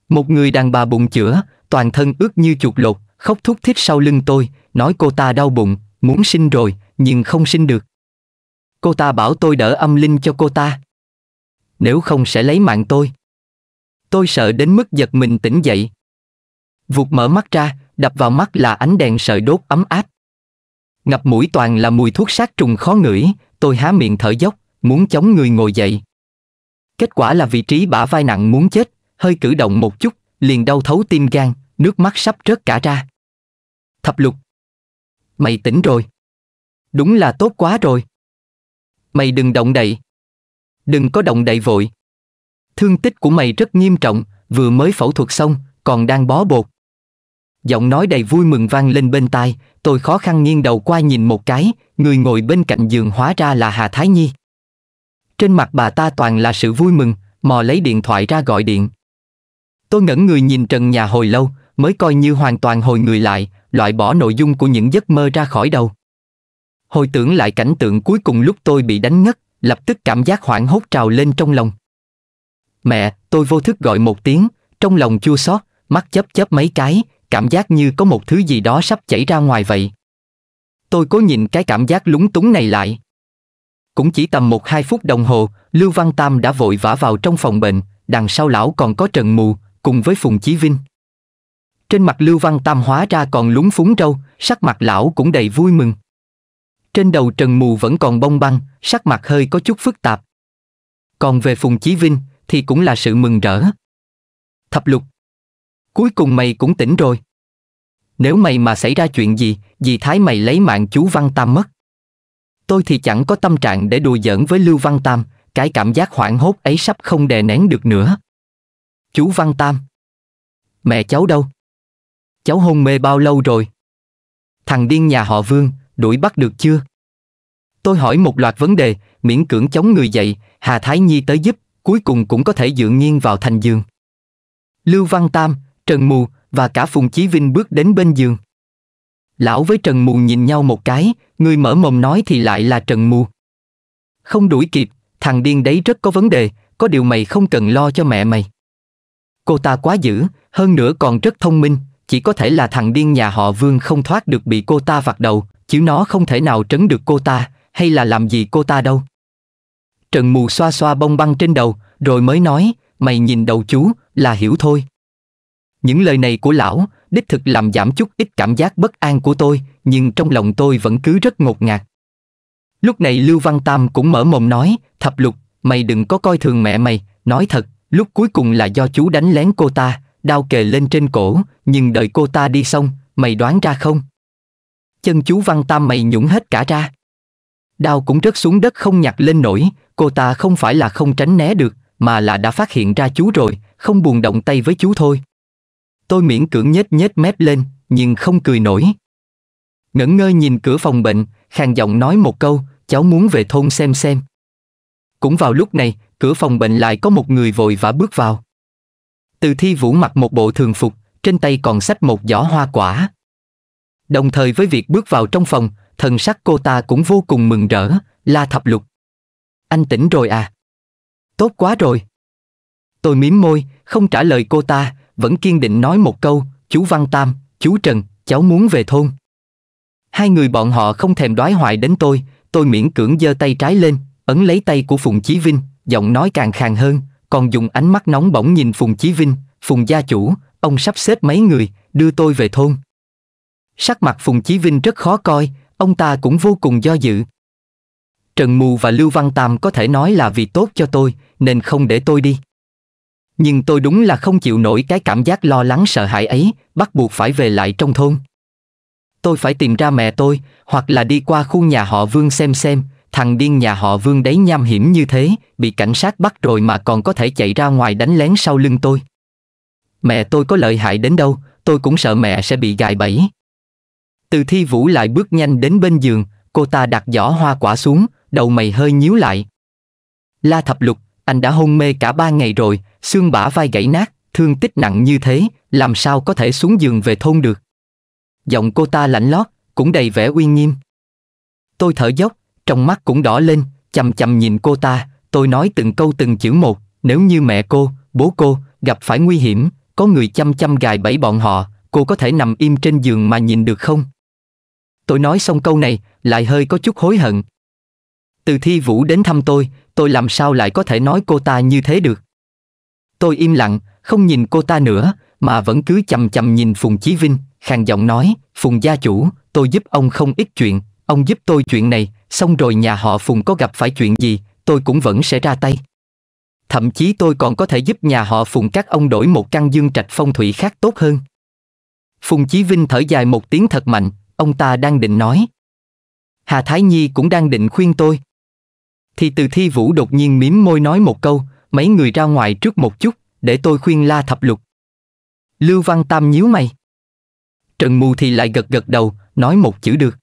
Một người đàn bà bụng chữa, toàn thân ướt như chuột lột, khóc thút thít sau lưng tôi, nói cô ta đau bụng, muốn sinh rồi, nhưng không sinh được. Cô ta bảo tôi đỡ âm linh cho cô ta. Nếu không sẽ lấy mạng tôi. Tôi sợ đến mức giật mình tỉnh dậy. Vụt mở mắt ra, đập vào mắt là ánh đèn sợi đốt ấm áp. Ngập mũi toàn là mùi thuốc sát trùng khó ngửi, tôi há miệng thở dốc, muốn chống người ngồi dậy. Kết quả là vị trí bả vai nặng muốn chết, hơi cử động một chút, liền đau thấu tim gan, nước mắt sắp rớt cả ra. Thập lục. Mày tỉnh rồi. Đúng là tốt quá rồi. Mày đừng động đậy. Đừng có động đậy vội. Thương tích của mày rất nghiêm trọng, vừa mới phẫu thuật xong, còn đang bó bột. Giọng nói đầy vui mừng vang lên bên tai, tôi khó khăn nghiêng đầu qua nhìn một cái, người ngồi bên cạnh giường hóa ra là Hà Thái Nhi. Trên mặt bà ta toàn là sự vui mừng, mò lấy điện thoại ra gọi điện. Tôi ngẩn người nhìn trần nhà hồi lâu, mới coi như hoàn toàn hồi người lại, loại bỏ nội dung của những giấc mơ ra khỏi đầu. Hồi tưởng lại cảnh tượng cuối cùng lúc tôi bị đánh ngất, lập tức cảm giác hoảng hốt trào lên trong lòng. Mẹ, tôi vô thức gọi một tiếng, trong lòng chua xót, mắt chớp chớp mấy cái, cảm giác như có một thứ gì đó sắp chảy ra ngoài vậy. Tôi cố nhìn cái cảm giác lúng túng này lại. Cũng chỉ tầm một hai phút đồng hồ, Lưu Văn Tam đã vội vã vào trong phòng bệnh, đằng sau lão còn có Trần Mù, cùng với Phùng Chí Vinh. Trên mặt Lưu Văn Tam hóa ra còn lúng phúng râu, sắc mặt lão cũng đầy vui mừng. Trên đầu Trần Mù vẫn còn bông băng, sắc mặt hơi có chút phức tạp. Còn về Phùng Chí Vinh thì cũng là sự mừng rỡ. Thập lục. Cuối cùng mày cũng tỉnh rồi. Nếu mày mà xảy ra chuyện gì, dì thái mày lấy mạng chú Văn Tam mất. Tôi thì chẳng có tâm trạng để đùa giỡn với Lưu Văn Tam, cái cảm giác hoảng hốt ấy sắp không đè nén được nữa. Chú Văn Tam. Mẹ cháu đâu? Cháu hôn mê bao lâu rồi? Thằng điên nhà họ Vương, đuổi bắt được chưa? Tôi hỏi một loạt vấn đề, miễn cưỡng chống người dậy, Hà Thái Nhi tới giúp, cuối cùng cũng có thể dựa nghiêng vào thành giường. Lưu Văn Tam, Trần Mù và cả Phùng Chí Vinh bước đến bên giường. Lão với Trần Mù nhìn nhau một cái, người mở mồm nói thì lại là Trần Mù. Không đuổi kịp, thằng điên đấy rất có vấn đề, có điều mày không cần lo cho mẹ mày. Cô ta quá dữ, hơn nữa còn rất thông minh, chỉ có thể là thằng điên nhà họ Vương không thoát được bị cô ta vặt đầu, chứ nó không thể nào trấn được cô ta, hay là làm gì cô ta đâu. Trần Mù xoa xoa bông băng trên đầu, rồi mới nói, mày nhìn đầu chú, là hiểu thôi. Những lời này của lão, đích thực làm giảm chút ít cảm giác bất an của tôi, nhưng trong lòng tôi vẫn cứ rất ngột ngạt. Lúc này Lưu Văn Tam cũng mở mồm nói, thập lục, mày đừng có coi thường mẹ mày, nói thật, lúc cuối cùng là do chú đánh lén cô ta, đau kề lên trên cổ, nhưng đợi cô ta đi xong, mày đoán ra không? chân chú Văn Tam mày nhũng hết cả ra. Đao cũng rớt xuống đất không nhặt lên nổi, cô ta không phải là không tránh né được, mà là đã phát hiện ra chú rồi, không buồn động tay với chú thôi. Tôi miễn cưỡng nhếch nhếch mép lên, nhưng không cười nổi. Ngẩn ngơ nhìn cửa phòng bệnh, khàn giọng nói một câu, cháu muốn về thôn xem xem. Cũng vào lúc này, cửa phòng bệnh lại có một người vội vã bước vào. Từ thi vũ mặc một bộ thường phục, trên tay còn xách một giỏ hoa quả. Đồng thời với việc bước vào trong phòng, thần sắc cô ta cũng vô cùng mừng rỡ, la thập lục. Anh tỉnh rồi à? Tốt quá rồi. Tôi mím môi, không trả lời cô ta, vẫn kiên định nói một câu, chú Văn Tam, chú Trần, cháu muốn về thôn. Hai người bọn họ không thèm đoái hoài đến tôi, tôi miễn cưỡng giơ tay trái lên, ấn lấy tay của Phùng Chí Vinh, giọng nói càng khàn hơn, còn dùng ánh mắt nóng bỏng nhìn Phùng Chí Vinh, Phùng gia chủ, ông sắp xếp mấy người, đưa tôi về thôn. Sắc mặt Phùng Chí Vinh rất khó coi, ông ta cũng vô cùng do dự. Trần Mù và Lưu Văn Tam có thể nói là vì tốt cho tôi, nên không để tôi đi. Nhưng tôi đúng là không chịu nổi cái cảm giác lo lắng sợ hãi ấy, bắt buộc phải về lại trong thôn. Tôi phải tìm ra mẹ tôi, hoặc là đi qua khu nhà họ Vương xem xem, thằng điên nhà họ Vương đấy nham hiểm như thế, bị cảnh sát bắt rồi mà còn có thể chạy ra ngoài đánh lén sau lưng tôi. Mẹ tôi có lợi hại đến đâu, tôi cũng sợ mẹ sẽ bị gài bẫy. Từ thi vũ lại bước nhanh đến bên giường, cô ta đặt giỏ hoa quả xuống, đầu mày hơi nhíu lại. La thập lục, anh đã hôn mê cả ba ngày rồi, xương bả vai gãy nát, thương tích nặng như thế, làm sao có thể xuống giường về thôn được. Giọng cô ta lạnh lót, cũng đầy vẻ uy nghiêm. Tôi thở dốc, trong mắt cũng đỏ lên, chầm chầm nhìn cô ta, tôi nói từng câu từng chữ một, nếu như mẹ cô, bố cô, gặp phải nguy hiểm, có người chăm chăm gài bẫy bọn họ, cô có thể nằm im trên giường mà nhìn được không? Tôi nói xong câu này, lại hơi có chút hối hận. Từ thi vũ đến thăm tôi, tôi làm sao lại có thể nói cô ta như thế được. Tôi im lặng, không nhìn cô ta nữa, mà vẫn cứ chầm chầm nhìn Phùng Chí Vinh, khàn giọng nói, Phùng gia chủ, tôi giúp ông không ít chuyện, ông giúp tôi chuyện này, xong rồi nhà họ Phùng có gặp phải chuyện gì, tôi cũng vẫn sẽ ra tay. Thậm chí tôi còn có thể giúp nhà họ Phùng các ông đổi một căn dương trạch phong thủy khác tốt hơn. Phùng Chí Vinh thở dài một tiếng thật mạnh, ông ta đang định nói. Hà Thái Nhi cũng đang định khuyên tôi. Thì từ thi vũ đột nhiên mím môi nói một câu, mấy người ra ngoài trước một chút, để tôi khuyên la thập lục. Lưu Văn Tam nhíu mày. Trần Mù thì lại gật gật đầu, nói một chữ được.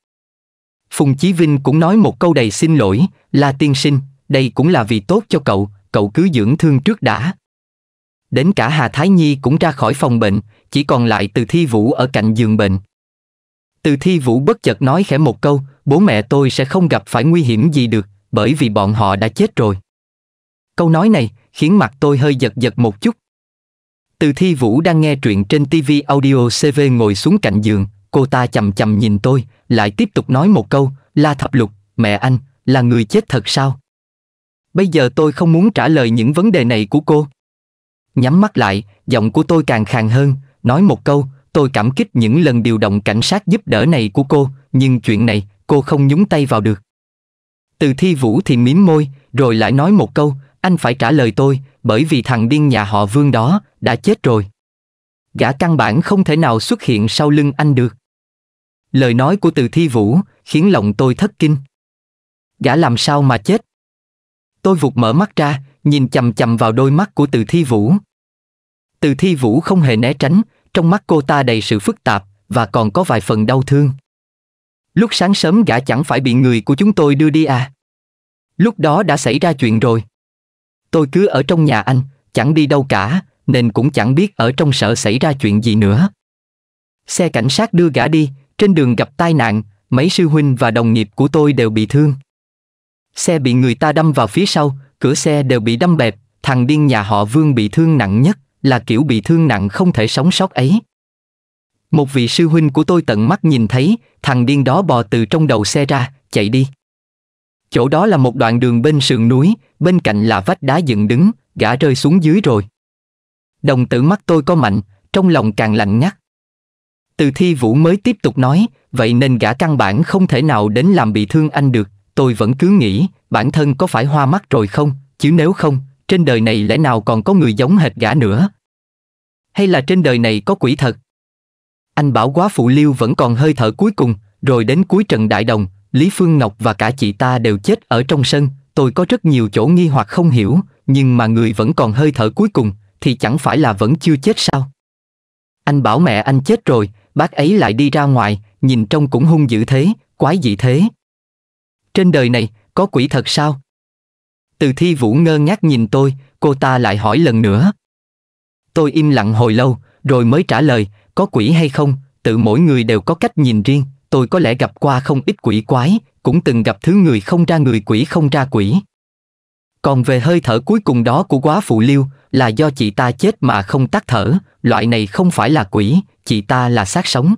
Phùng Chí Vinh cũng nói một câu đầy xin lỗi, là tiên sinh, đây cũng là vì tốt cho cậu, cậu cứ dưỡng thương trước đã. Đến cả Hà Thái Nhi cũng ra khỏi phòng bệnh, chỉ còn lại từ thi vũ ở cạnh giường bệnh. Từ thi vũ bất chợt nói khẽ một câu, bố mẹ tôi sẽ không gặp phải nguy hiểm gì được, bởi vì bọn họ đã chết rồi. Câu nói này khiến mặt tôi hơi giật giật một chút. Từ thi vũ đang nghe truyện trên TV audio CV ngồi xuống cạnh giường, cô ta chầm chầm nhìn tôi, lại tiếp tục nói một câu, la thập lục, mẹ anh, là người chết thật sao? Bây giờ tôi không muốn trả lời những vấn đề này của cô. Nhắm mắt lại, giọng của tôi càng khàn hơn, nói một câu, tôi cảm kích những lần điều động cảnh sát giúp đỡ này của cô, nhưng chuyện này, cô không nhúng tay vào được. Từ thi vũ thì mím môi, rồi lại nói một câu, anh phải trả lời tôi, bởi vì thằng điên nhà họ vương đó, đã chết rồi. Gã căn bản không thể nào xuất hiện sau lưng anh được. Lời nói của từ thi vũ, khiến lòng tôi thất kinh. Gã làm sao mà chết? Tôi vụt mở mắt ra, nhìn chầm chầm vào đôi mắt của từ thi vũ. Từ thi vũ không hề né tránh, trong mắt cô ta đầy sự phức tạp và còn có vài phần đau thương. Lúc sáng sớm gã chẳng phải bị người của chúng tôi đưa đi à? Lúc đó đã xảy ra chuyện rồi. Tôi cứ ở trong nhà anh, chẳng đi đâu cả, nên cũng chẳng biết ở trong sở xảy ra chuyện gì nữa. Xe cảnh sát đưa gã đi, trên đường gặp tai nạn, mấy sư huynh và đồng nghiệp của tôi đều bị thương. Xe bị người ta đâm vào phía sau, cửa xe đều bị đâm bẹp, thằng điên nhà họ Vương bị thương nặng nhất, là kiểu bị thương nặng không thể sống sót ấy. Một vị sư huynh của tôi tận mắt nhìn thấy, thằng điên đó bò từ trong đầu xe ra, chạy đi. Chỗ đó là một đoạn đường bên sườn núi, bên cạnh là vách đá dựng đứng, gã rơi xuống dưới rồi. Đồng tử mắt tôi có mạnh, trong lòng càng lạnh ngắt. Từ thi vũ mới tiếp tục nói, vậy nên gã căn bản không thể nào đến làm bị thương anh được, tôi vẫn cứ nghĩ, bản thân có phải hoa mắt rồi không, chứ nếu không, trên đời này lẽ nào còn có người giống hệt gã nữa? Hay là trên đời này có quỷ thật? Anh bảo quá phụ liêu vẫn còn hơi thở cuối cùng, rồi đến cuối trận đại đồng, Lý Phương Ngọc và cả chị ta đều chết ở trong sân, tôi có rất nhiều chỗ nghi hoặc không hiểu, nhưng mà người vẫn còn hơi thở cuối cùng, thì chẳng phải là vẫn chưa chết sao? Anh bảo mẹ anh chết rồi, bác ấy lại đi ra ngoài, nhìn trông cũng hung dữ thế, quái dị thế. Trên đời này, có quỷ thật sao? Từ thi vũ ngơ ngác nhìn tôi, cô ta lại hỏi lần nữa. Tôi im lặng hồi lâu, rồi mới trả lời, có quỷ hay không, tự mỗi người đều có cách nhìn riêng, tôi có lẽ gặp qua không ít quỷ quái, cũng từng gặp thứ người không ra người quỷ không ra quỷ. Còn về hơi thở cuối cùng đó của quá phụ liêu, là do chị ta chết mà không tắt thở, loại này không phải là quỷ, chị ta là xác sống.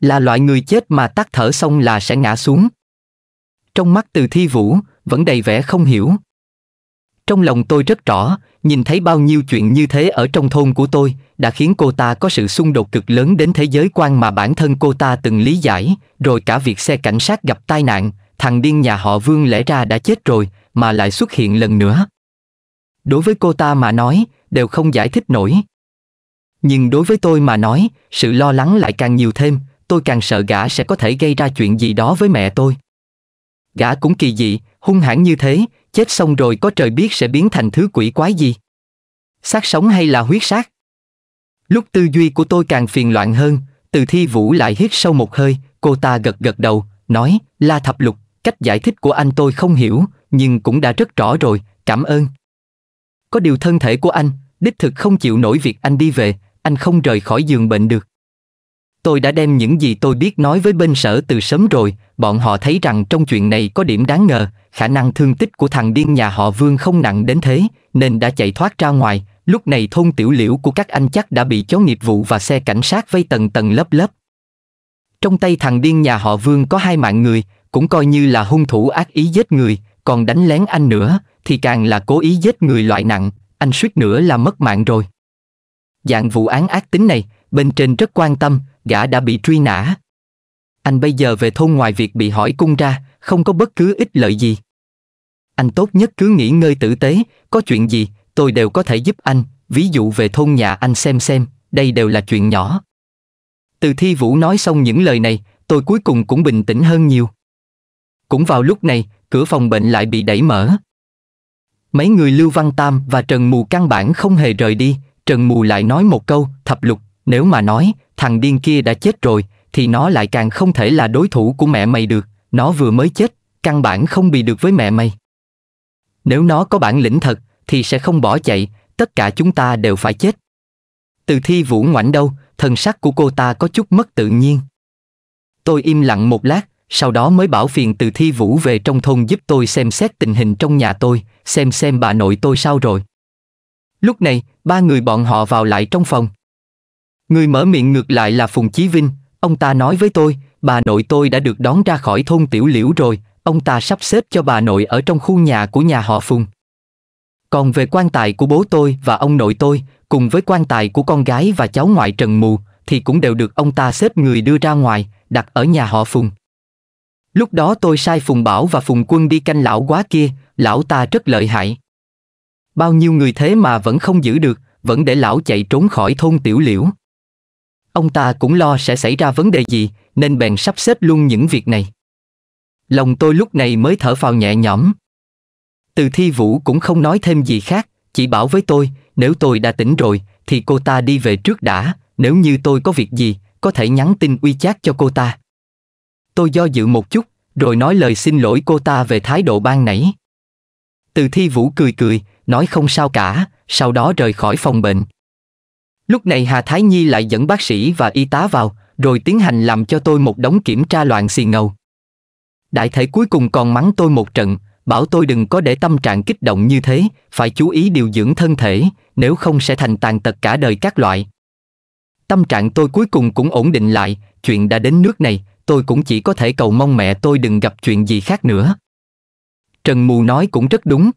Là loại người chết mà tắt thở xong là sẽ ngã xuống. Trong mắt từ thi vũ, vẫn đầy vẻ không hiểu, trong lòng tôi rất rõ, nhìn thấy bao nhiêu chuyện như thế ở trong thôn của tôi đã khiến cô ta có sự xung đột cực lớn đến thế giới quan mà bản thân cô ta từng lý giải, rồi cả việc xe cảnh sát gặp tai nạn, thằng điên nhà họ Vương lẽ ra đã chết rồi mà lại xuất hiện lần nữa. Đối với cô ta mà nói, đều không giải thích nổi. Nhưng đối với tôi mà nói, sự lo lắng lại càng nhiều thêm, tôi càng sợ gã sẽ có thể gây ra chuyện gì đó với mẹ tôi. Gã cũng kỳ dị, hung hãn như thế, chết xong rồi có trời biết sẽ biến thành thứ quỷ quái gì. Xác sống hay là huyết xác? Lúc tư duy của tôi càng phiền loạn hơn, từ thi vũ lại hít sâu một hơi, cô ta gật gật đầu, nói, la thập lục, cách giải thích của anh tôi không hiểu, nhưng cũng đã rất rõ rồi, cảm ơn. Có điều thân thể của anh, đích thực không chịu nổi việc anh đi về, anh không rời khỏi giường bệnh được. Tôi đã đem những gì tôi biết nói với bên sở từ sớm rồi, bọn họ thấy rằng trong chuyện này có điểm đáng ngờ, khả năng thương tích của thằng điên nhà họ Vương không nặng đến thế, nên đã chạy thoát ra ngoài, lúc này thôn tiểu liễu của các anh chắc đã bị chó nghiệp vụ và xe cảnh sát vây tầng tầng lớp lớp. Trong tay thằng điên nhà họ Vương có hai mạng người, cũng coi như là hung thủ ác ý giết người, còn đánh lén anh nữa, thì càng là cố ý giết người loại nặng, anh suýt nữa là mất mạng rồi. Dạng vụ án ác tính này, bên trên rất quan tâm, gã đã bị truy nã. Anh bây giờ về thôn ngoài việc bị hỏi cung ra, không có bất cứ ích lợi gì. Anh tốt nhất cứ nghỉ ngơi tử tế, có chuyện gì, tôi đều có thể giúp anh, ví dụ về thôn nhà anh xem xem, đây đều là chuyện nhỏ. Từ thi vũ nói xong những lời này, tôi cuối cùng cũng bình tĩnh hơn nhiều. Cũng vào lúc này, cửa phòng bệnh lại bị đẩy mở. Mấy người Lưu Văn Tam và Trần Mù căn bản không hề rời đi, Trần Mù lại nói một câu, thập lục nếu mà nói, thằng điên kia đã chết rồi, thì nó lại càng không thể là đối thủ của mẹ mày được, nó vừa mới chết, căn bản không bị được với mẹ mày. Nếu nó có bản lĩnh thật, thì sẽ không bỏ chạy, tất cả chúng ta đều phải chết. Từ thi vũ ngoảnh đâu, thần sắc của cô ta có chút mất tự nhiên. Tôi im lặng một lát, sau đó mới bảo phiền từ thi vũ về trong thôn giúp tôi xem xét tình hình trong nhà tôi, xem xem bà nội tôi sao rồi. Lúc này, ba người bọn họ vào lại trong phòng. Người mở miệng ngược lại là Phùng Chí Vinh, ông ta nói với tôi, bà nội tôi đã được đón ra khỏi thôn Tiểu Liễu rồi, ông ta sắp xếp cho bà nội ở trong khu nhà của nhà họ Phùng. Còn về quan tài của bố tôi và ông nội tôi, cùng với quan tài của con gái và cháu ngoại Trần Mù, thì cũng đều được ông ta xếp người đưa ra ngoài, đặt ở nhà họ Phùng. Lúc đó tôi sai Phùng Bảo và Phùng Quân đi canh lão quá kia, lão ta rất lợi hại. Bao nhiêu người thế mà vẫn không giữ được, vẫn để lão chạy trốn khỏi thôn Tiểu Liễu. Ông ta cũng lo sẽ xảy ra vấn đề gì, nên bèn sắp xếp luôn những việc này. Lòng tôi lúc này mới thở phào nhẹ nhõm. Từ thi vũ cũng không nói thêm gì khác, chỉ bảo với tôi, nếu tôi đã tỉnh rồi, thì cô ta đi về trước đã, nếu như tôi có việc gì, có thể nhắn tin uy chát cho cô ta. Tôi do dự một chút, rồi nói lời xin lỗi cô ta về thái độ ban nãy. Từ thi vũ cười cười, nói không sao cả, sau đó rời khỏi phòng bệnh. Lúc này Hà Thái Nhi lại dẫn bác sĩ và y tá vào, rồi tiến hành làm cho tôi một đống kiểm tra loạn xì ngầu. Đại thể cuối cùng còn mắng tôi một trận, bảo tôi đừng có để tâm trạng kích động như thế, phải chú ý điều dưỡng thân thể, nếu không sẽ thành tàn tật cả đời các loại. Tâm trạng tôi cuối cùng cũng ổn định lại, chuyện đã đến nước này, tôi cũng chỉ có thể cầu mong mẹ tôi đừng gặp chuyện gì khác nữa. Trần Mù nói cũng rất đúng.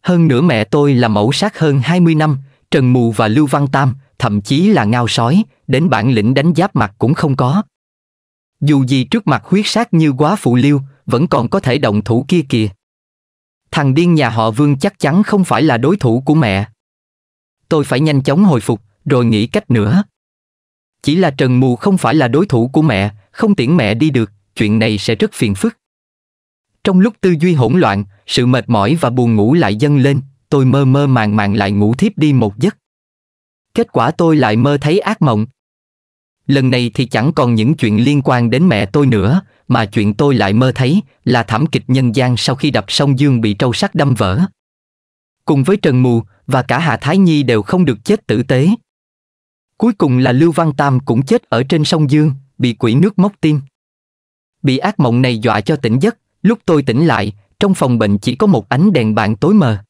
Hơn nữa mẹ tôi là mẫu sát hơn 20 năm, Trần Mù và Lưu Văn Tam, thậm chí là ngao sói, đến bản lĩnh đánh giáp mặt cũng không có. Dù gì trước mặt huyết sát như quá phụ liêu, vẫn còn có thể động thủ kia kìa. Thằng điên nhà họ Vương chắc chắn không phải là đối thủ của mẹ. Tôi phải nhanh chóng hồi phục, rồi nghĩ cách nữa. Chỉ là Trần Mù không phải là đối thủ của mẹ, không tiễn mẹ đi được, chuyện này sẽ rất phiền phức. Trong lúc tư duy hỗn loạn, sự mệt mỏi và buồn ngủ lại dâng lên, tôi mơ mơ màng màng lại ngủ thiếp đi một giấc. Kết quả tôi lại mơ thấy ác mộng. Lần này thì chẳng còn những chuyện liên quan đến mẹ tôi nữa, mà chuyện tôi lại mơ thấy là thảm kịch nhân gian sau khi đập sông Dương bị trâu sắc đâm vỡ. Cùng với Trần Mù và cả Hạ Thái Nhi đều không được chết tử tế. Cuối cùng là Lưu Văn Tam cũng chết ở trên sông Dương, bị quỷ nước móc tim. Bị ác mộng này dọa cho tỉnh giấc, lúc tôi tỉnh lại, trong phòng bệnh chỉ có một ánh đèn bạn tối mờ.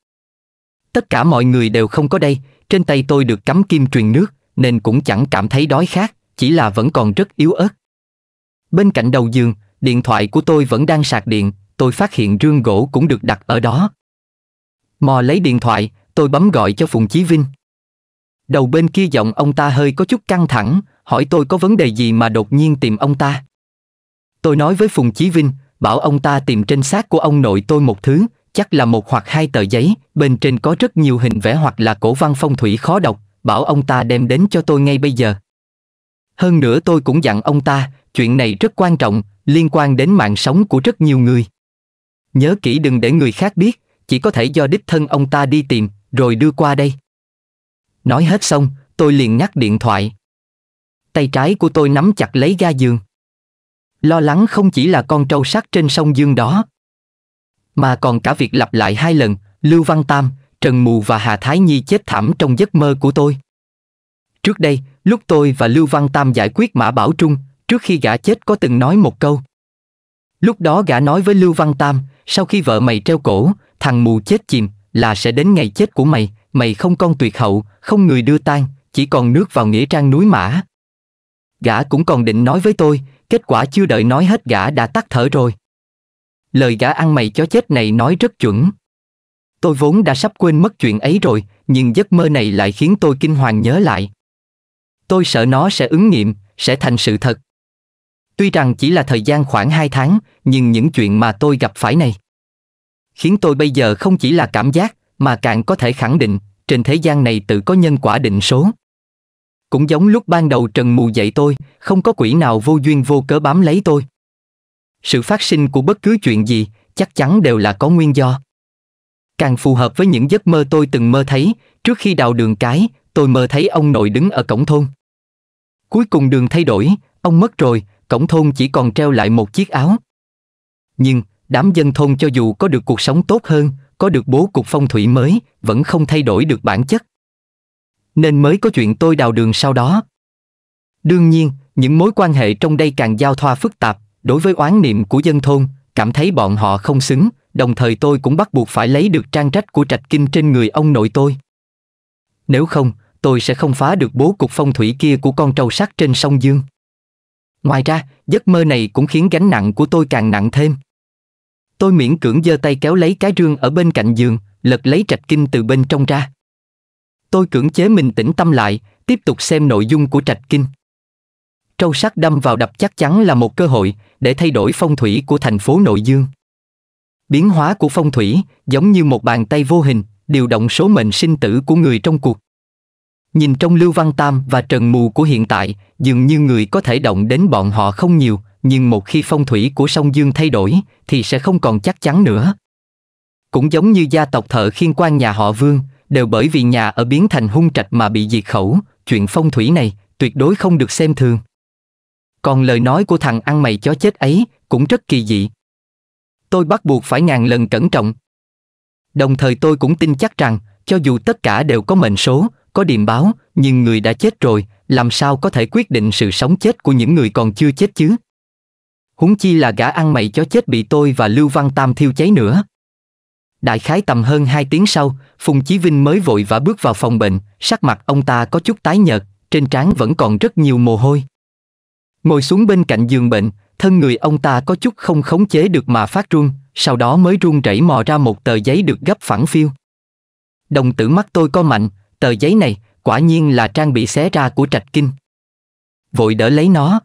Tất cả mọi người đều không có đây, trên tay tôi được cắm kim truyền nước, nên cũng chẳng cảm thấy đói khát, chỉ là vẫn còn rất yếu ớt. Bên cạnh đầu giường, điện thoại của tôi vẫn đang sạc điện, tôi phát hiện rương gỗ cũng được đặt ở đó. Mò lấy điện thoại, tôi bấm gọi cho Phùng Chí Vinh. Đầu bên kia giọng ông ta hơi có chút căng thẳng, hỏi tôi có vấn đề gì mà đột nhiên tìm ông ta. Tôi nói với Phùng Chí Vinh, bảo ông ta tìm trên xác của ông nội tôi một thứ, chắc là một hoặc hai tờ giấy, bên trên có rất nhiều hình vẽ hoặc là cổ văn phong thủy khó đọc, bảo ông ta đem đến cho tôi ngay bây giờ. Hơn nữa tôi cũng dặn ông ta, chuyện này rất quan trọng, liên quan đến mạng sống của rất nhiều người. Nhớ kỹ đừng để người khác biết, chỉ có thể do đích thân ông ta đi tìm, rồi đưa qua đây. Nói hết xong, tôi liền nhắc điện thoại. Tay trái của tôi nắm chặt lấy ga giường. Lo lắng không chỉ là con trâu sắt trên sông Dương đó, mà còn cả việc lặp lại hai lần, Lưu Văn Tam, Trần Mù và Hà Thái Nhi chết thảm trong giấc mơ của tôi. Trước đây, lúc tôi và Lưu Văn Tam giải quyết Mã Bảo Trung, trước khi gã chết có từng nói một câu. Lúc đó gã nói với Lưu Văn Tam, sau khi vợ mày treo cổ, thằng mù chết chìm, là sẽ đến ngày chết của mày, mày không con tuyệt hậu, không người đưa tang, chỉ còn nước vào nghĩa trang núi mã. Gã cũng còn định nói với tôi, kết quả chưa đợi nói hết gã đã tắt thở rồi lời gã ăn mày chó chết này nói rất chuẩn. Tôi vốn đã sắp quên mất chuyện ấy rồi, nhưng giấc mơ này lại khiến tôi kinh hoàng nhớ lại. Tôi sợ nó sẽ ứng nghiệm, sẽ thành sự thật. Tuy rằng chỉ là thời gian khoảng 2 tháng, nhưng những chuyện mà tôi gặp phải này khiến tôi bây giờ không chỉ là cảm giác, mà càng có thể khẳng định, trên thế gian này tự có nhân quả định số. Cũng giống lúc ban đầu Trần Mù dậy tôi, không có quỷ nào vô duyên vô cớ bám lấy tôi sự phát sinh của bất cứ chuyện gì chắc chắn đều là có nguyên do càng phù hợp với những giấc mơ tôi từng mơ thấy trước khi đào đường cái tôi mơ thấy ông nội đứng ở cổng thôn cuối cùng đường thay đổi ông mất rồi cổng thôn chỉ còn treo lại một chiếc áo nhưng đám dân thôn cho dù có được cuộc sống tốt hơn có được bố cục phong thủy mới vẫn không thay đổi được bản chất nên mới có chuyện tôi đào đường sau đó đương nhiên những mối quan hệ trong đây càng giao thoa phức tạp Đối với oán niệm của dân thôn, cảm thấy bọn họ không xứng, đồng thời tôi cũng bắt buộc phải lấy được trang trách của trạch kinh trên người ông nội tôi. Nếu không, tôi sẽ không phá được bố cục phong thủy kia của con trâu sắt trên sông Dương. Ngoài ra, giấc mơ này cũng khiến gánh nặng của tôi càng nặng thêm. Tôi miễn cưỡng giơ tay kéo lấy cái rương ở bên cạnh giường, lật lấy trạch kinh từ bên trong ra. Tôi cưỡng chế mình tĩnh tâm lại, tiếp tục xem nội dung của trạch kinh. Trâu sắt đâm vào đập chắc chắn là một cơ hội, để thay đổi phong thủy của thành phố Nội Dương. Biến hóa của phong thủy giống như một bàn tay vô hình, điều động số mệnh sinh tử của người trong cuộc. Nhìn trong Lưu Văn Tam và Trần Mù của hiện tại, dường như người có thể động đến bọn họ không nhiều, nhưng một khi phong thủy của sông Dương thay đổi, thì sẽ không còn chắc chắn nữa. Cũng giống như gia tộc thợ khiên quan nhà họ Vương, đều bởi vì nhà ở biến thành hung trạch mà bị diệt khẩu, chuyện phong thủy này tuyệt đối không được xem thường. Còn lời nói của thằng ăn mày chó chết ấy cũng rất kỳ dị. Tôi bắt buộc phải ngàn lần cẩn trọng. Đồng thời tôi cũng tin chắc rằng, cho dù tất cả đều có mệnh số, có điềm báo, nhưng người đã chết rồi, làm sao có thể quyết định sự sống chết của những người còn chưa chết chứ? Húng chi là gã ăn mày chó chết bị tôi và Lưu Văn Tam thiêu cháy nữa. Đại khái tầm hơn 2 tiếng sau, Phùng Chí Vinh mới vội vã và bước vào phòng bệnh, sắc mặt ông ta có chút tái nhợt, trên trán vẫn còn rất nhiều mồ hôi ngồi xuống bên cạnh giường bệnh, thân người ông ta có chút không khống chế được mà phát run, sau đó mới run rẩy mò ra một tờ giấy được gấp phẳng phiêu. Đồng tử mắt tôi co mạnh, tờ giấy này quả nhiên là trang bị xé ra của Trạch Kinh. Vội đỡ lấy nó.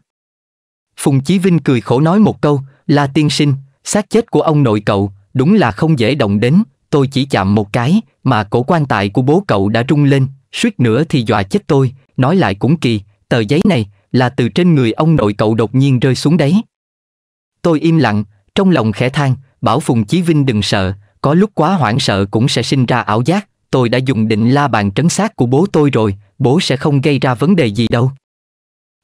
Phùng Chí Vinh cười khổ nói một câu, La tiên sinh, xác chết của ông nội cậu, đúng là không dễ động đến, tôi chỉ chạm một cái, mà cổ quan tài của bố cậu đã rung lên, suýt nữa thì dọa chết tôi, nói lại cũng kỳ, tờ giấy này, là từ trên người ông nội cậu đột nhiên rơi xuống đấy. Tôi im lặng, trong lòng khẽ than, bảo Phùng Chí Vinh đừng sợ, có lúc quá hoảng sợ cũng sẽ sinh ra ảo giác, tôi đã dùng định la bàn trấn sát của bố tôi rồi, bố sẽ không gây ra vấn đề gì đâu.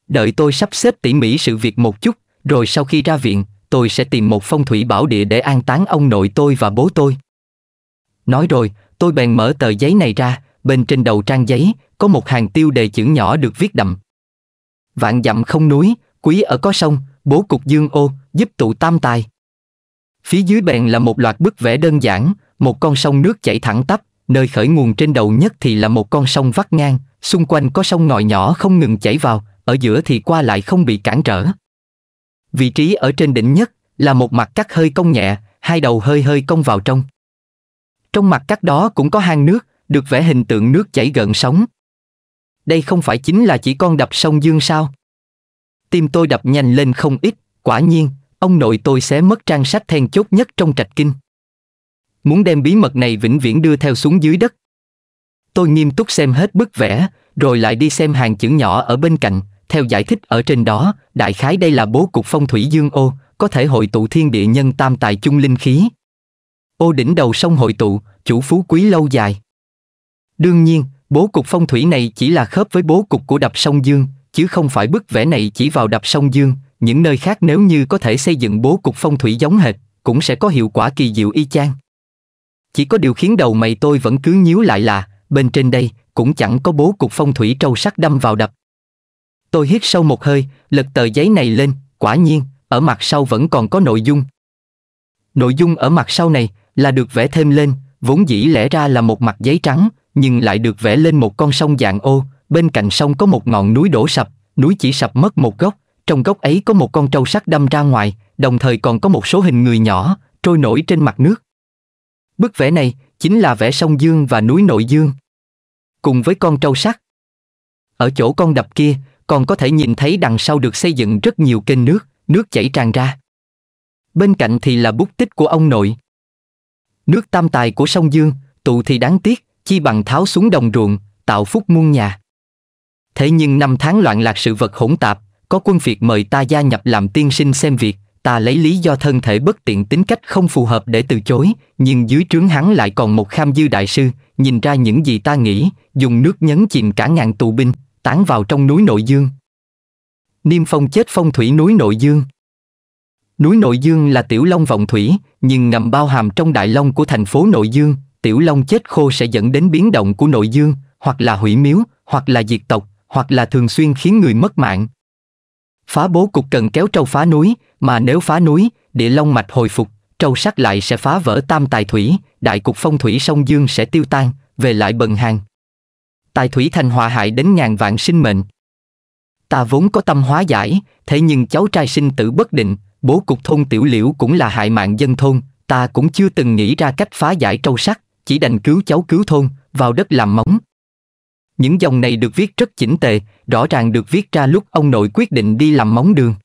Đợi tôi sắp xếp tỉ mỉ sự việc một chút, rồi sau khi ra viện, tôi sẽ tìm một phong thủy bảo địa để an táng ông nội tôi và bố tôi. Nói rồi, tôi bèn mở tờ giấy này ra, bên trên đầu trang giấy, có một hàng tiêu đề chữ nhỏ được viết đậm. Vạn dặm không núi, quý ở có sông, bố cục dương ô, giúp tụ tam tài. Phía dưới bèn là một loạt bức vẽ đơn giản, một con sông nước chảy thẳng tắp, nơi khởi nguồn trên đầu nhất thì là một con sông vắt ngang, xung quanh có sông ngòi nhỏ không ngừng chảy vào, ở giữa thì qua lại không bị cản trở. Vị trí ở trên đỉnh nhất là một mặt cắt hơi cong nhẹ, hai đầu hơi hơi cong vào trong. Trong mặt cắt đó cũng có hang nước, được vẽ hình tượng nước chảy gần sóng, đây không phải chính là chỉ con đập sông Dương sao? Tim tôi đập nhanh lên không ít, quả nhiên, ông nội tôi xé mất trang sách then chốt nhất trong trạch kinh. Muốn đem bí mật này vĩnh viễn đưa theo xuống dưới đất. Tôi nghiêm túc xem hết bức vẽ, rồi lại đi xem hàng chữ nhỏ ở bên cạnh, theo giải thích ở trên đó, đại khái đây là bố cục phong thủy dương ô, có thể hội tụ thiên địa nhân tam tài chung linh khí. Ô đỉnh đầu sông hội tụ, chủ phú quý lâu dài. Đương nhiên, Bố cục phong thủy này chỉ là khớp với bố cục của đập sông Dương, chứ không phải bức vẽ này chỉ vào đập sông Dương, những nơi khác nếu như có thể xây dựng bố cục phong thủy giống hệt, cũng sẽ có hiệu quả kỳ diệu y chang. Chỉ có điều khiến đầu mày tôi vẫn cứ nhíu lại là, bên trên đây cũng chẳng có bố cục phong thủy trâu sắc đâm vào đập. Tôi hít sâu một hơi, lật tờ giấy này lên, quả nhiên, ở mặt sau vẫn còn có nội dung. Nội dung ở mặt sau này là được vẽ thêm lên, vốn dĩ lẽ ra là một mặt giấy trắng, nhưng lại được vẽ lên một con sông dạng ô, bên cạnh sông có một ngọn núi đổ sập, núi chỉ sập mất một góc, trong góc ấy có một con trâu sắt đâm ra ngoài, đồng thời còn có một số hình người nhỏ, trôi nổi trên mặt nước. Bức vẽ này chính là vẽ sông Dương và núi Nội Dương. Cùng với con trâu sắt. Ở chỗ con đập kia, còn có thể nhìn thấy đằng sau được xây dựng rất nhiều kênh nước, nước chảy tràn ra. Bên cạnh thì là bút tích của ông nội. Nước tam tài của sông Dương, tụ thì đáng tiếc, chi bằng tháo xuống đồng ruộng, tạo phúc muôn nhà. Thế nhưng năm tháng loạn lạc sự vật hỗn tạp, có quân Việt mời ta gia nhập làm tiên sinh xem việc, ta lấy lý do thân thể bất tiện tính cách không phù hợp để từ chối, nhưng dưới trướng hắn lại còn một kham dư đại sư, nhìn ra những gì ta nghĩ, dùng nước nhấn chìm cả ngàn tù binh, tán vào trong núi nội dương. Niêm phong chết phong thủy núi nội dương. Núi nội dương là tiểu long vọng thủy, nhưng ngầm bao hàm trong đại long của thành phố nội dương, tiểu long chết khô sẽ dẫn đến biến động của nội dương, hoặc là hủy miếu, hoặc là diệt tộc, hoặc là thường xuyên khiến người mất mạng. Phá bố cục cần kéo trâu phá núi, mà nếu phá núi, địa long mạch hồi phục, trâu sắc lại sẽ phá vỡ tam tài thủy, đại cục phong thủy sông dương sẽ tiêu tan, về lại bần hàng. Tài thủy thành hòa hại đến ngàn vạn sinh mệnh. Ta vốn có tâm hóa giải, thế nhưng cháu trai sinh tử bất định, bố cục thôn tiểu liễu cũng là hại mạng dân thôn, ta cũng chưa từng nghĩ ra cách phá giải trâu sắc chỉ đành cứu cháu cứu thôn, vào đất làm móng. Những dòng này được viết rất chỉnh tề, rõ ràng được viết ra lúc ông nội quyết định đi làm móng đường.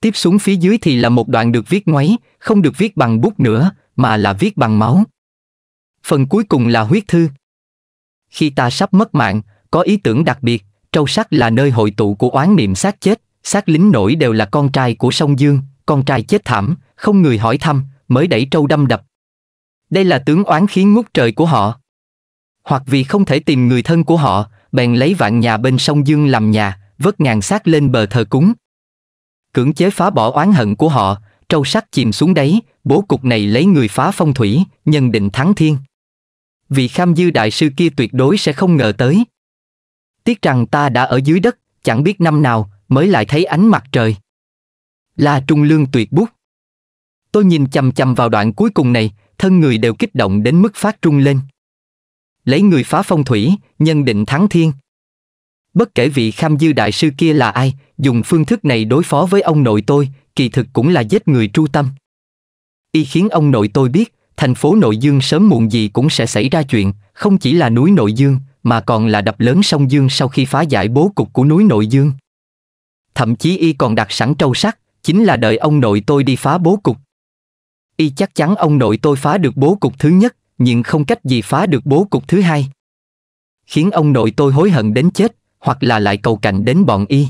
Tiếp xuống phía dưới thì là một đoạn được viết ngoáy, không được viết bằng bút nữa, mà là viết bằng máu. Phần cuối cùng là huyết thư. Khi ta sắp mất mạng, có ý tưởng đặc biệt, trâu sắc là nơi hội tụ của oán niệm xác chết, xác lính nổi đều là con trai của sông Dương, con trai chết thảm, không người hỏi thăm, mới đẩy trâu đâm đập đây là tướng oán khí ngút trời của họ. Hoặc vì không thể tìm người thân của họ, bèn lấy vạn nhà bên sông Dương làm nhà, vớt ngàn xác lên bờ thờ cúng. Cưỡng chế phá bỏ oán hận của họ, trâu sắc chìm xuống đáy, bố cục này lấy người phá phong thủy, nhân định thắng thiên. Vị kham dư đại sư kia tuyệt đối sẽ không ngờ tới. Tiếc rằng ta đã ở dưới đất, chẳng biết năm nào mới lại thấy ánh mặt trời. Là trung lương tuyệt bút. Tôi nhìn chầm chầm vào đoạn cuối cùng này, thân người đều kích động đến mức phát trung lên. Lấy người phá phong thủy, nhân định thắng thiên. Bất kể vị kham dư đại sư kia là ai, dùng phương thức này đối phó với ông nội tôi, kỳ thực cũng là giết người tru tâm. Y khiến ông nội tôi biết, thành phố nội dương sớm muộn gì cũng sẽ xảy ra chuyện, không chỉ là núi nội dương, mà còn là đập lớn sông dương sau khi phá giải bố cục của núi nội dương. Thậm chí y còn đặt sẵn trâu sắt, chính là đợi ông nội tôi đi phá bố cục, y chắc chắn ông nội tôi phá được bố cục thứ nhất, nhưng không cách gì phá được bố cục thứ hai. Khiến ông nội tôi hối hận đến chết, hoặc là lại cầu cạnh đến bọn y.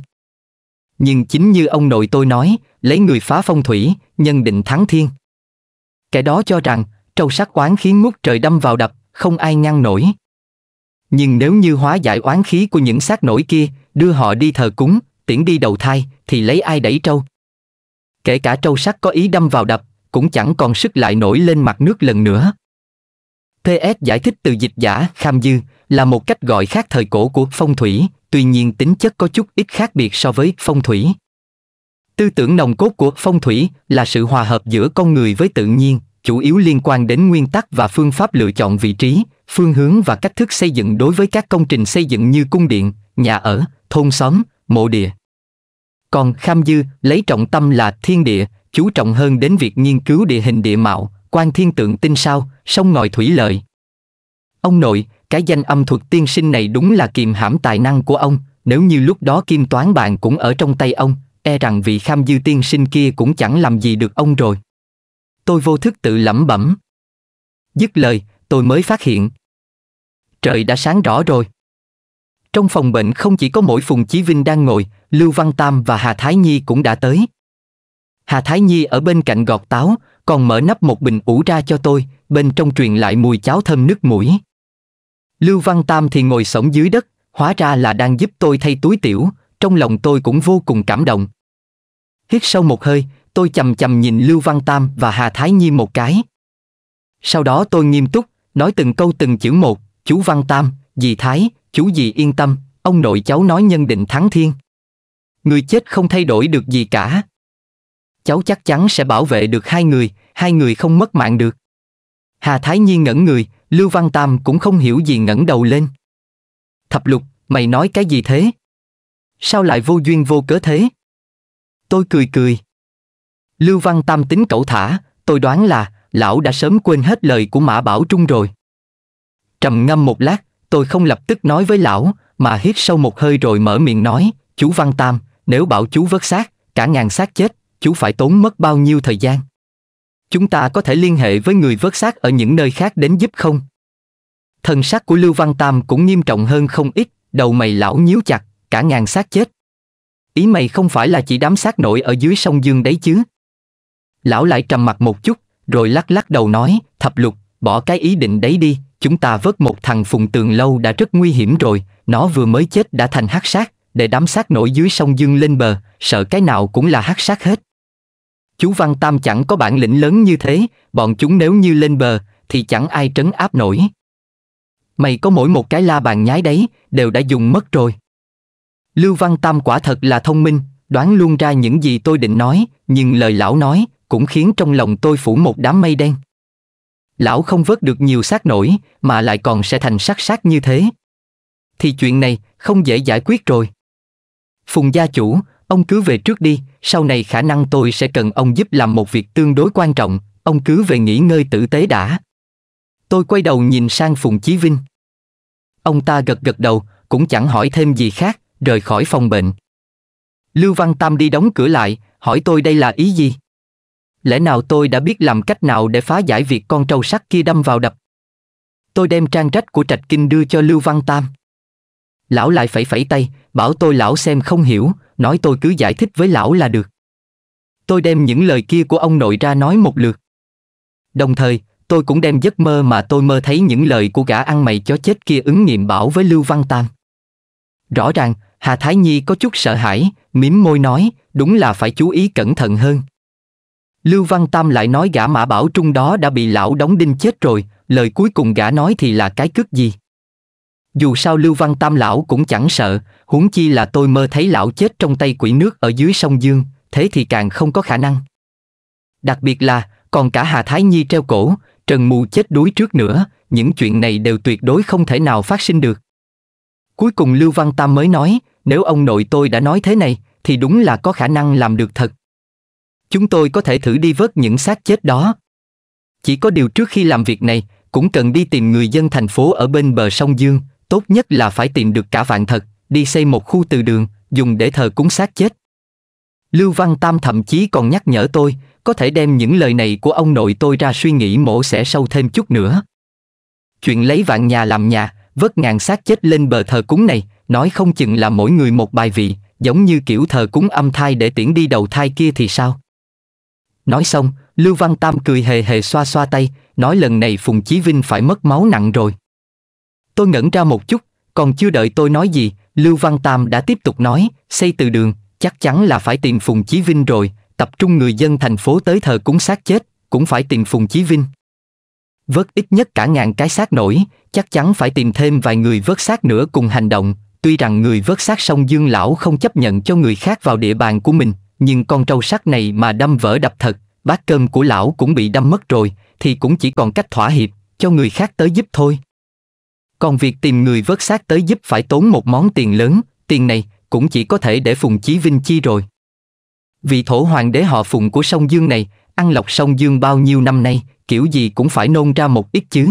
Nhưng chính như ông nội tôi nói, lấy người phá phong thủy, nhân định thắng thiên. Kẻ đó cho rằng, trâu sát oán khí ngút trời đâm vào đập, không ai ngăn nổi. Nhưng nếu như hóa giải oán khí của những xác nổi kia, đưa họ đi thờ cúng, tiễn đi đầu thai, thì lấy ai đẩy trâu? Kể cả trâu sắc có ý đâm vào đập, cũng chẳng còn sức lại nổi lên mặt nước lần nữa. PS giải thích từ dịch giả kham dư là một cách gọi khác thời cổ của phong thủy, tuy nhiên tính chất có chút ít khác biệt so với phong thủy. Tư tưởng nồng cốt của phong thủy là sự hòa hợp giữa con người với tự nhiên, chủ yếu liên quan đến nguyên tắc và phương pháp lựa chọn vị trí, phương hướng và cách thức xây dựng đối với các công trình xây dựng như cung điện, nhà ở, thôn xóm, mộ địa. Còn kham dư lấy trọng tâm là thiên địa, chú trọng hơn đến việc nghiên cứu địa hình địa mạo, quan thiên tượng tinh sao, sông ngòi thủy lợi. Ông nội, cái danh âm thuật tiên sinh này đúng là kiềm hãm tài năng của ông, nếu như lúc đó kim toán bàn cũng ở trong tay ông, e rằng vị kham dư tiên sinh kia cũng chẳng làm gì được ông rồi. Tôi vô thức tự lẩm bẩm. Dứt lời, tôi mới phát hiện. Trời đã sáng rõ rồi. Trong phòng bệnh không chỉ có mỗi Phùng Chí Vinh đang ngồi, Lưu Văn Tam và Hà Thái Nhi cũng đã tới. Hà Thái Nhi ở bên cạnh gọt táo, còn mở nắp một bình ủ ra cho tôi, bên trong truyền lại mùi cháo thơm nước mũi. Lưu Văn Tam thì ngồi sổng dưới đất, hóa ra là đang giúp tôi thay túi tiểu, trong lòng tôi cũng vô cùng cảm động. Hít sâu một hơi, tôi chầm chầm nhìn Lưu Văn Tam và Hà Thái Nhi một cái. Sau đó tôi nghiêm túc, nói từng câu từng chữ một, chú Văn Tam, dì Thái, chú dì yên tâm, ông nội cháu nói nhân định thắng thiên. Người chết không thay đổi được gì cả, cháu chắc chắn sẽ bảo vệ được hai người, hai người không mất mạng được. Hà Thái Nhi ngẩn người, Lưu Văn Tam cũng không hiểu gì ngẩng đầu lên. Thập lục, mày nói cái gì thế? Sao lại vô duyên vô cớ thế? Tôi cười cười. Lưu Văn Tam tính cậu thả, tôi đoán là lão đã sớm quên hết lời của Mã Bảo Trung rồi. Trầm ngâm một lát, tôi không lập tức nói với lão, mà hít sâu một hơi rồi mở miệng nói, chú Văn Tam, nếu bảo chú vớt xác, cả ngàn xác chết, chú phải tốn mất bao nhiêu thời gian? Chúng ta có thể liên hệ với người vớt xác ở những nơi khác đến giúp không? Thần sắc của Lưu Văn Tam cũng nghiêm trọng hơn không ít, đầu mày lão nhíu chặt, cả ngàn xác chết. Ý mày không phải là chỉ đám xác nổi ở dưới sông Dương đấy chứ? Lão lại trầm mặt một chút, rồi lắc lắc đầu nói, thập lục, bỏ cái ý định đấy đi, chúng ta vớt một thằng phùng tường lâu đã rất nguy hiểm rồi, nó vừa mới chết đã thành hắc xác để đám xác nổi dưới sông dương lên bờ, sợ cái nào cũng là hắc xác hết chú Văn Tam chẳng có bản lĩnh lớn như thế, bọn chúng nếu như lên bờ, thì chẳng ai trấn áp nổi. Mày có mỗi một cái la bàn nhái đấy, đều đã dùng mất rồi. Lưu Văn Tam quả thật là thông minh, đoán luôn ra những gì tôi định nói, nhưng lời lão nói cũng khiến trong lòng tôi phủ một đám mây đen. Lão không vớt được nhiều xác nổi, mà lại còn sẽ thành sắc sắc như thế. Thì chuyện này không dễ giải quyết rồi. Phùng gia chủ, Ông cứ về trước đi, sau này khả năng tôi sẽ cần ông giúp làm một việc tương đối quan trọng, ông cứ về nghỉ ngơi tử tế đã. Tôi quay đầu nhìn sang Phùng Chí Vinh. Ông ta gật gật đầu, cũng chẳng hỏi thêm gì khác, rời khỏi phòng bệnh. Lưu Văn Tam đi đóng cửa lại, hỏi tôi đây là ý gì? Lẽ nào tôi đã biết làm cách nào để phá giải việc con trâu sắt kia đâm vào đập? Tôi đem trang trách của Trạch Kinh đưa cho Lưu Văn Tam. Lão lại phẩy phẩy tay, bảo tôi lão xem không hiểu, nói tôi cứ giải thích với lão là được. Tôi đem những lời kia của ông nội ra nói một lượt. Đồng thời, tôi cũng đem giấc mơ mà tôi mơ thấy những lời của gã ăn mày chó chết kia ứng nghiệm bảo với Lưu Văn Tam. Rõ ràng, Hà Thái Nhi có chút sợ hãi, mím môi nói, đúng là phải chú ý cẩn thận hơn. Lưu Văn Tam lại nói gã mã bảo trung đó đã bị lão đóng đinh chết rồi, lời cuối cùng gã nói thì là cái cước gì. Dù sao Lưu Văn Tam lão cũng chẳng sợ, huống chi là tôi mơ thấy lão chết trong tay quỷ nước ở dưới sông Dương, thế thì càng không có khả năng. Đặc biệt là, còn cả Hà Thái Nhi treo cổ, Trần Mù chết đuối trước nữa, những chuyện này đều tuyệt đối không thể nào phát sinh được. Cuối cùng Lưu Văn Tam mới nói, nếu ông nội tôi đã nói thế này, thì đúng là có khả năng làm được thật. Chúng tôi có thể thử đi vớt những xác chết đó. Chỉ có điều trước khi làm việc này, cũng cần đi tìm người dân thành phố ở bên bờ sông Dương, tốt nhất là phải tìm được cả vạn thật, đi xây một khu từ đường, dùng để thờ cúng xác chết. Lưu Văn Tam thậm chí còn nhắc nhở tôi, có thể đem những lời này của ông nội tôi ra suy nghĩ mổ sẽ sâu thêm chút nữa. Chuyện lấy vạn nhà làm nhà, vớt ngàn xác chết lên bờ thờ cúng này, nói không chừng là mỗi người một bài vị, giống như kiểu thờ cúng âm thai để tiễn đi đầu thai kia thì sao? Nói xong, Lưu Văn Tam cười hề hề xoa xoa tay, nói lần này Phùng Chí Vinh phải mất máu nặng rồi. Tôi ngẩn ra một chút, còn chưa đợi tôi nói gì, Lưu Văn Tam đã tiếp tục nói, xây từ đường, chắc chắn là phải tìm Phùng Chí Vinh rồi, tập trung người dân thành phố tới thờ cúng xác chết, cũng phải tìm Phùng Chí Vinh. Vớt ít nhất cả ngàn cái xác nổi, chắc chắn phải tìm thêm vài người vớt xác nữa cùng hành động, tuy rằng người vớt xác sông Dương Lão không chấp nhận cho người khác vào địa bàn của mình, nhưng con trâu sắt này mà đâm vỡ đập thật, bát cơm của lão cũng bị đâm mất rồi, thì cũng chỉ còn cách thỏa hiệp, cho người khác tới giúp thôi. Còn việc tìm người vớt xác tới giúp phải tốn một món tiền lớn, tiền này cũng chỉ có thể để Phùng Chí Vinh chi rồi. Vị thổ hoàng đế họ Phùng của sông Dương này, ăn lọc sông Dương bao nhiêu năm nay, kiểu gì cũng phải nôn ra một ít chứ.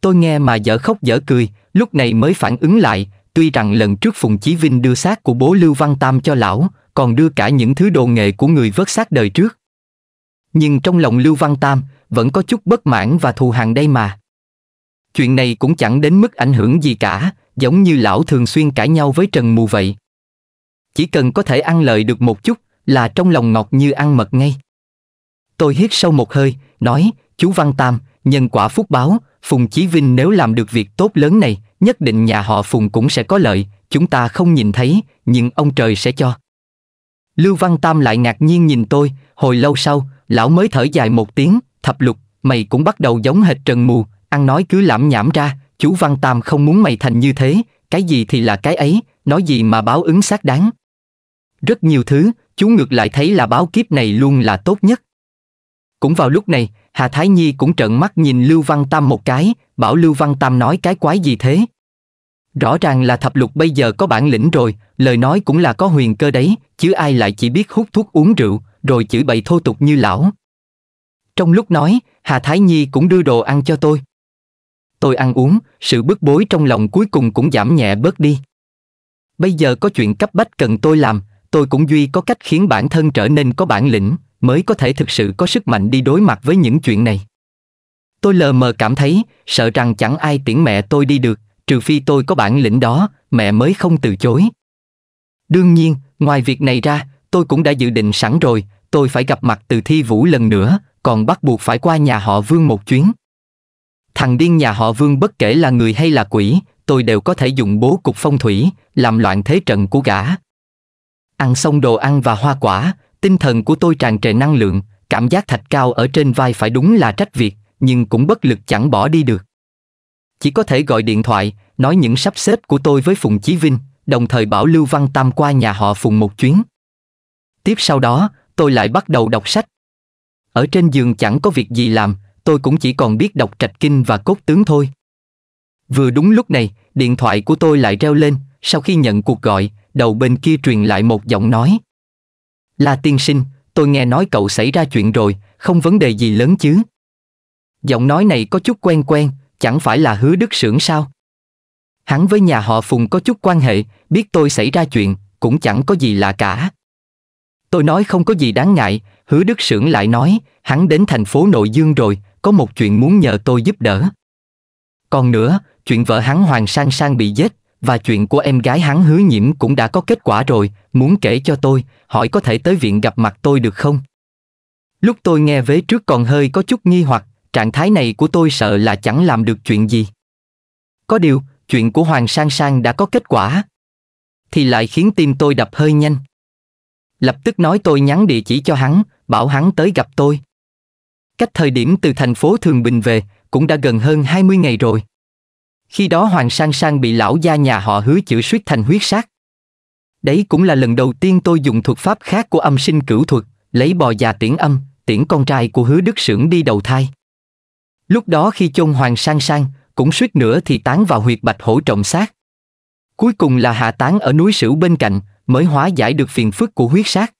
Tôi nghe mà dở khóc dở cười, lúc này mới phản ứng lại, tuy rằng lần trước Phùng Chí Vinh đưa xác của bố Lưu Văn Tam cho lão, còn đưa cả những thứ đồ nghề của người vớt xác đời trước. Nhưng trong lòng Lưu Văn Tam, vẫn có chút bất mãn và thù hằn đây mà chuyện này cũng chẳng đến mức ảnh hưởng gì cả, giống như lão thường xuyên cãi nhau với Trần Mù vậy. Chỉ cần có thể ăn lời được một chút là trong lòng ngọt như ăn mật ngay. Tôi hít sâu một hơi, nói, chú Văn Tam, nhân quả phúc báo, Phùng Chí Vinh nếu làm được việc tốt lớn này, nhất định nhà họ Phùng cũng sẽ có lợi, chúng ta không nhìn thấy, nhưng ông trời sẽ cho. Lưu Văn Tam lại ngạc nhiên nhìn tôi, hồi lâu sau, lão mới thở dài một tiếng, thập lục, mày cũng bắt đầu giống hệt trần mù, ăn nói cứ lãm nhảm ra, chú Văn Tam không muốn mày thành như thế, cái gì thì là cái ấy, nói gì mà báo ứng xác đáng. Rất nhiều thứ, chú ngược lại thấy là báo kiếp này luôn là tốt nhất. Cũng vào lúc này, Hà Thái Nhi cũng trợn mắt nhìn Lưu Văn Tam một cái, bảo Lưu Văn Tam nói cái quái gì thế. Rõ ràng là thập lục bây giờ có bản lĩnh rồi, lời nói cũng là có huyền cơ đấy, chứ ai lại chỉ biết hút thuốc uống rượu, rồi chửi bậy thô tục như lão. Trong lúc nói, Hà Thái Nhi cũng đưa đồ ăn cho tôi tôi ăn uống, sự bức bối trong lòng cuối cùng cũng giảm nhẹ bớt đi. Bây giờ có chuyện cấp bách cần tôi làm, tôi cũng duy có cách khiến bản thân trở nên có bản lĩnh, mới có thể thực sự có sức mạnh đi đối mặt với những chuyện này. Tôi lờ mờ cảm thấy, sợ rằng chẳng ai tiễn mẹ tôi đi được, trừ phi tôi có bản lĩnh đó, mẹ mới không từ chối. Đương nhiên, ngoài việc này ra, tôi cũng đã dự định sẵn rồi, tôi phải gặp mặt từ thi vũ lần nữa, còn bắt buộc phải qua nhà họ vương một chuyến. Thằng điên nhà họ Vương bất kể là người hay là quỷ, tôi đều có thể dùng bố cục phong thủy, làm loạn thế trận của gã. Ăn xong đồ ăn và hoa quả, tinh thần của tôi tràn trề năng lượng, cảm giác thạch cao ở trên vai phải đúng là trách việc, nhưng cũng bất lực chẳng bỏ đi được. Chỉ có thể gọi điện thoại, nói những sắp xếp của tôi với Phùng Chí Vinh, đồng thời bảo Lưu Văn Tam qua nhà họ Phùng một chuyến. Tiếp sau đó, tôi lại bắt đầu đọc sách. Ở trên giường chẳng có việc gì làm, tôi cũng chỉ còn biết đọc trạch kinh và cốt tướng thôi. Vừa đúng lúc này, điện thoại của tôi lại reo lên, sau khi nhận cuộc gọi, đầu bên kia truyền lại một giọng nói. Là tiên sinh, tôi nghe nói cậu xảy ra chuyện rồi, không vấn đề gì lớn chứ. Giọng nói này có chút quen quen, chẳng phải là hứa đức sưởng sao? Hắn với nhà họ Phùng có chút quan hệ, biết tôi xảy ra chuyện, cũng chẳng có gì lạ cả. Tôi nói không có gì đáng ngại, hứa đức sưởng lại nói, hắn đến thành phố nội dương rồi, có một chuyện muốn nhờ tôi giúp đỡ. Còn nữa, chuyện vợ hắn Hoàng Sang Sang bị giết và chuyện của em gái hắn hứa nhiễm cũng đã có kết quả rồi, muốn kể cho tôi, hỏi có thể tới viện gặp mặt tôi được không? Lúc tôi nghe vế trước còn hơi có chút nghi hoặc, trạng thái này của tôi sợ là chẳng làm được chuyện gì. Có điều, chuyện của Hoàng Sang Sang đã có kết quả. Thì lại khiến tim tôi đập hơi nhanh. Lập tức nói tôi nhắn địa chỉ cho hắn, bảo hắn tới gặp tôi. Cách thời điểm từ thành phố Thường Bình về, cũng đã gần hơn 20 ngày rồi. Khi đó Hoàng Sang Sang bị lão gia nhà họ hứa chữa suýt thành huyết sát. Đấy cũng là lần đầu tiên tôi dùng thuật pháp khác của âm sinh cửu thuật, lấy bò già tiễn âm, tiễn con trai của hứa đức sưởng đi đầu thai. Lúc đó khi chôn Hoàng Sang Sang, cũng suýt nữa thì tán vào huyệt bạch hổ trọng sát. Cuối cùng là hạ tán ở núi Sửu bên cạnh, mới hóa giải được phiền phức của huyết sát.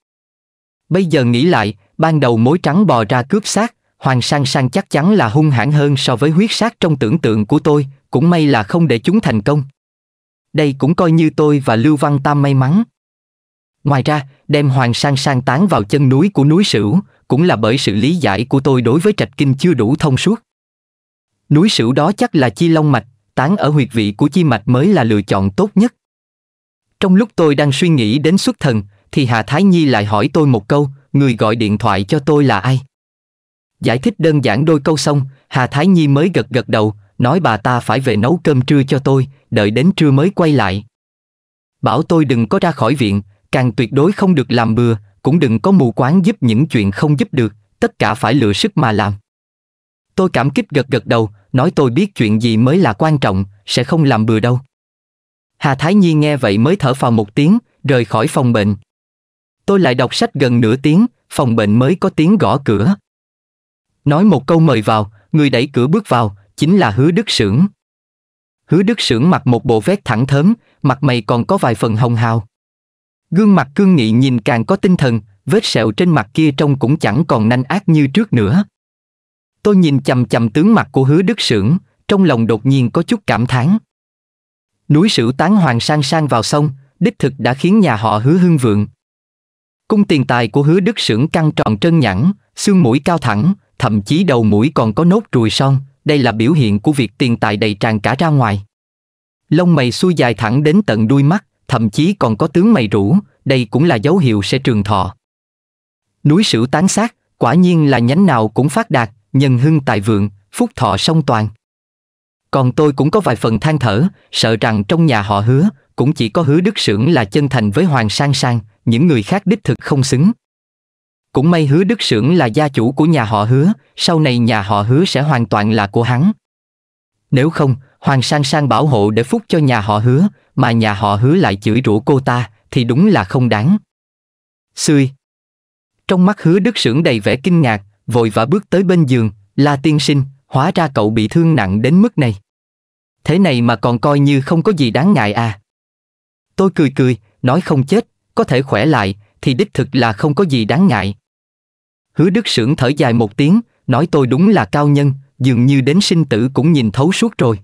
Bây giờ nghĩ lại, ban đầu mối trắng bò ra cướp xác, Hoàng Sang Sang chắc chắn là hung hãn hơn so với huyết sát trong tưởng tượng của tôi, cũng may là không để chúng thành công. Đây cũng coi như tôi và Lưu Văn Tam may mắn. Ngoài ra, đem Hoàng Sang Sang tán vào chân núi của núi Sửu, cũng là bởi sự lý giải của tôi đối với trạch kinh chưa đủ thông suốt. Núi Sửu đó chắc là chi long mạch, tán ở huyệt vị của chi mạch mới là lựa chọn tốt nhất. Trong lúc tôi đang suy nghĩ đến xuất thần, thì Hà Thái Nhi lại hỏi tôi một câu, người gọi điện thoại cho tôi là ai? Giải thích đơn giản đôi câu xong, Hà Thái Nhi mới gật gật đầu, nói bà ta phải về nấu cơm trưa cho tôi, đợi đến trưa mới quay lại. Bảo tôi đừng có ra khỏi viện, càng tuyệt đối không được làm bừa, cũng đừng có mù quáng giúp những chuyện không giúp được, tất cả phải lựa sức mà làm. Tôi cảm kích gật gật đầu, nói tôi biết chuyện gì mới là quan trọng, sẽ không làm bừa đâu. Hà Thái Nhi nghe vậy mới thở phào một tiếng, rời khỏi phòng bệnh. Tôi lại đọc sách gần nửa tiếng, phòng bệnh mới có tiếng gõ cửa. Nói một câu mời vào, người đẩy cửa bước vào, chính là hứa đức sưởng. Hứa đức sưởng mặc một bộ vest thẳng thớm, mặt mày còn có vài phần hồng hào. Gương mặt cương nghị nhìn càng có tinh thần, vết sẹo trên mặt kia trông cũng chẳng còn nanh ác như trước nữa. Tôi nhìn chầm chầm tướng mặt của hứa đức sưởng, trong lòng đột nhiên có chút cảm thán. Núi sử tán hoàng sang sang vào sông, đích thực đã khiến nhà họ hứa hưng vượng. Cung tiền tài của hứa đức sưởng căng tròn trơn nhẵn, xương mũi cao thẳng, thậm chí đầu mũi còn có nốt ruồi son, đây là biểu hiện của việc tiền tài đầy tràn cả ra ngoài. Lông mày xuôi dài thẳng đến tận đuôi mắt, thậm chí còn có tướng mày rũ, đây cũng là dấu hiệu sẽ trường thọ. Núi sửu tán sát, quả nhiên là nhánh nào cũng phát đạt, nhân hưng tài vượng, phúc thọ song toàn. Còn tôi cũng có vài phần than thở, sợ rằng trong nhà họ hứa, cũng chỉ có hứa đức sưởng là chân thành với Hoàng Sang Sang, những người khác đích thực không xứng. Cũng may hứa đức sưởng là gia chủ của nhà họ hứa, sau này nhà họ hứa sẽ hoàn toàn là của hắn. Nếu không, Hoàng Sang Sang bảo hộ để phúc cho nhà họ hứa, mà nhà họ hứa lại chửi rủa cô ta, thì đúng là không đáng. Xui. Trong mắt hứa đức sưởng đầy vẻ kinh ngạc, vội vã bước tới bên giường, la tiên sinh, hóa ra cậu bị thương nặng đến mức này. Thế này mà còn coi như không có gì đáng ngại à. Tôi cười cười, nói không chết, có thể khỏe lại, thì đích thực là không có gì đáng ngại. Hứa Đức Sưởng thở dài một tiếng, nói tôi đúng là cao nhân, dường như đến sinh tử cũng nhìn thấu suốt rồi.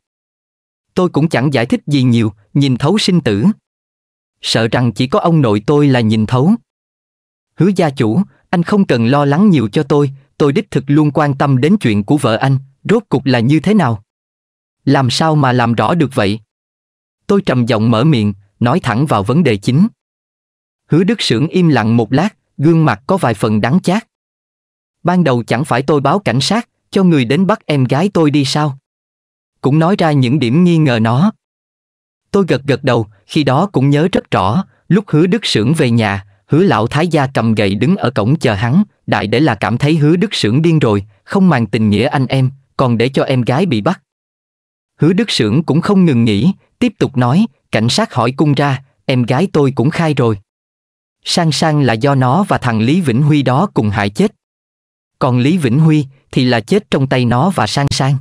Tôi cũng chẳng giải thích gì nhiều, nhìn thấu sinh tử. Sợ rằng chỉ có ông nội tôi là nhìn thấu. Hứa gia chủ, anh không cần lo lắng nhiều cho tôi, tôi đích thực luôn quan tâm đến chuyện của vợ anh, rốt cục là như thế nào. Làm sao mà làm rõ được vậy? Tôi trầm giọng mở miệng, nói thẳng vào vấn đề chính. Hứa Đức Sưởng im lặng một lát, gương mặt có vài phần đắng chát. Ban đầu chẳng phải tôi báo cảnh sát, cho người đến bắt em gái tôi đi sao? Cũng nói ra những điểm nghi ngờ nó. Tôi gật gật đầu, khi đó cũng nhớ rất rõ, lúc hứa đức sưởng về nhà, hứa lão thái gia cầm gậy đứng ở cổng chờ hắn, đại để là cảm thấy hứa đức sưởng điên rồi, không màng tình nghĩa anh em, còn để cho em gái bị bắt. Hứa đức sưởng cũng không ngừng nghĩ, tiếp tục nói, cảnh sát hỏi cung ra, em gái tôi cũng khai rồi. Sang Sang là do nó và thằng Lý Vĩnh Huy đó cùng hại chết. Còn Lý Vĩnh Huy thì là chết trong tay nó và Sang Sang.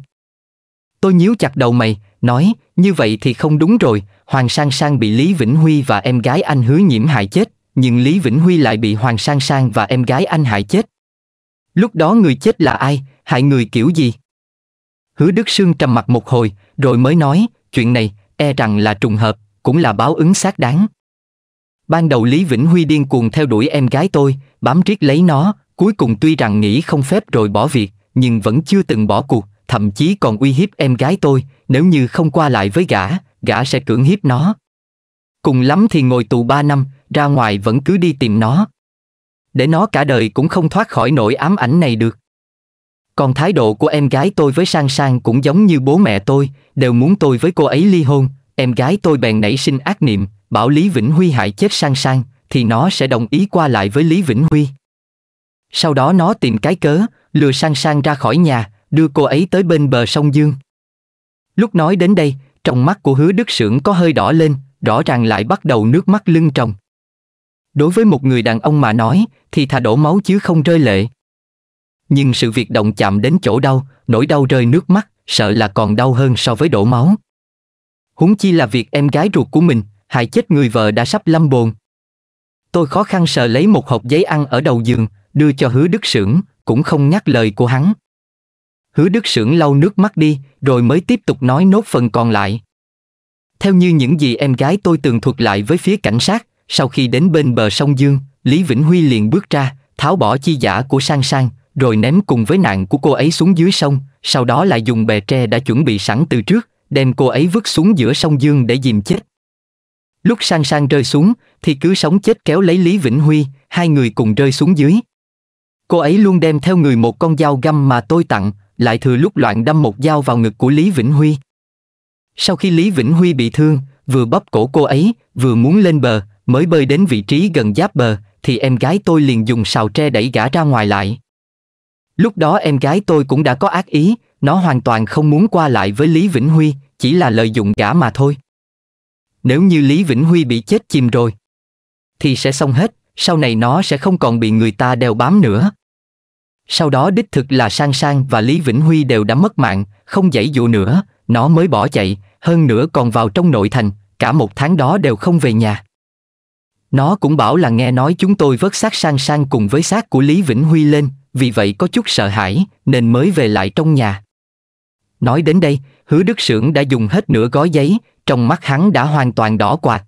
Tôi nhíu chặt đầu mày, nói, như vậy thì không đúng rồi, Hoàng Sang Sang bị Lý Vĩnh Huy và em gái anh hứa nhiễm hại chết, nhưng Lý Vĩnh Huy lại bị Hoàng Sang Sang và em gái anh hại chết. Lúc đó người chết là ai, hại người kiểu gì? Hứa Đức Sương trầm mặt một hồi, rồi mới nói, chuyện này, e rằng là trùng hợp, cũng là báo ứng xác đáng. Ban đầu Lý Vĩnh Huy điên cuồng theo đuổi em gái tôi, bám riết lấy nó, cuối cùng tuy rằng nghĩ không phép rồi bỏ việc, nhưng vẫn chưa từng bỏ cuộc, thậm chí còn uy hiếp em gái tôi, nếu như không qua lại với gã, gã sẽ cưỡng hiếp nó. Cùng lắm thì ngồi tù 3 năm, ra ngoài vẫn cứ đi tìm nó. Để nó cả đời cũng không thoát khỏi nỗi ám ảnh này được. Còn thái độ của em gái tôi với Sang Sang cũng giống như bố mẹ tôi, đều muốn tôi với cô ấy ly hôn, em gái tôi bèn nảy sinh ác niệm, bảo Lý Vĩnh Huy hại chết sang sang, thì nó sẽ đồng ý qua lại với Lý Vĩnh Huy. Sau đó nó tìm cái cớ, lừa sang sang ra khỏi nhà, đưa cô ấy tới bên bờ sông Dương. Lúc nói đến đây, trong mắt của hứa đức sưởng có hơi đỏ lên, rõ ràng lại bắt đầu nước mắt lưng tròng. Đối với một người đàn ông mà nói, thì thà đổ máu chứ không rơi lệ. Nhưng sự việc động chạm đến chỗ đau, nỗi đau rơi nước mắt, sợ là còn đau hơn so với đổ máu. Huống chi là việc em gái ruột của mình, hại chết người vợ đã sắp lâm bồn. Tôi khó khăn sờ lấy một hộp giấy ăn ở đầu giường, đưa cho hứa đức sưởng, cũng không nhắc lời của hắn. Hứa đức sưởng lau nước mắt đi, rồi mới tiếp tục nói nốt phần còn lại. Theo như những gì em gái tôi tường thuật lại với phía cảnh sát, sau khi đến bên bờ sông Dương, Lý Vĩnh Huy liền bước ra, tháo bỏ chi giả của Sang Sang, rồi ném cùng với nạn của cô ấy xuống dưới sông, sau đó lại dùng bè tre đã chuẩn bị sẵn từ trước, đem cô ấy vứt xuống giữa sông Dương để dìm chết. Lúc sang sang rơi xuống, thì cứ sống chết kéo lấy Lý Vĩnh Huy, hai người cùng rơi xuống dưới. Cô ấy luôn đem theo người một con dao găm mà tôi tặng, lại thừa lúc loạn đâm một dao vào ngực của Lý Vĩnh Huy. Sau khi Lý Vĩnh Huy bị thương, vừa bóp cổ cô ấy, vừa muốn lên bờ, mới bơi đến vị trí gần giáp bờ, thì em gái tôi liền dùng sào tre đẩy gã ra ngoài lại. Lúc đó em gái tôi cũng đã có ác ý, nó hoàn toàn không muốn qua lại với Lý Vĩnh Huy, chỉ là lợi dụng gã mà thôi nếu như Lý Vĩnh Huy bị chết chìm rồi, thì sẽ xong hết, sau này nó sẽ không còn bị người ta đeo bám nữa. Sau đó đích thực là Sang Sang và Lý Vĩnh Huy đều đã mất mạng, không dãy dụ nữa, nó mới bỏ chạy, hơn nữa còn vào trong nội thành, cả một tháng đó đều không về nhà. Nó cũng bảo là nghe nói chúng tôi vớt xác Sang Sang cùng với xác của Lý Vĩnh Huy lên, vì vậy có chút sợ hãi, nên mới về lại trong nhà. Nói đến đây, hứa đức sưởng đã dùng hết nửa gói giấy, trong mắt hắn đã hoàn toàn đỏ quạt.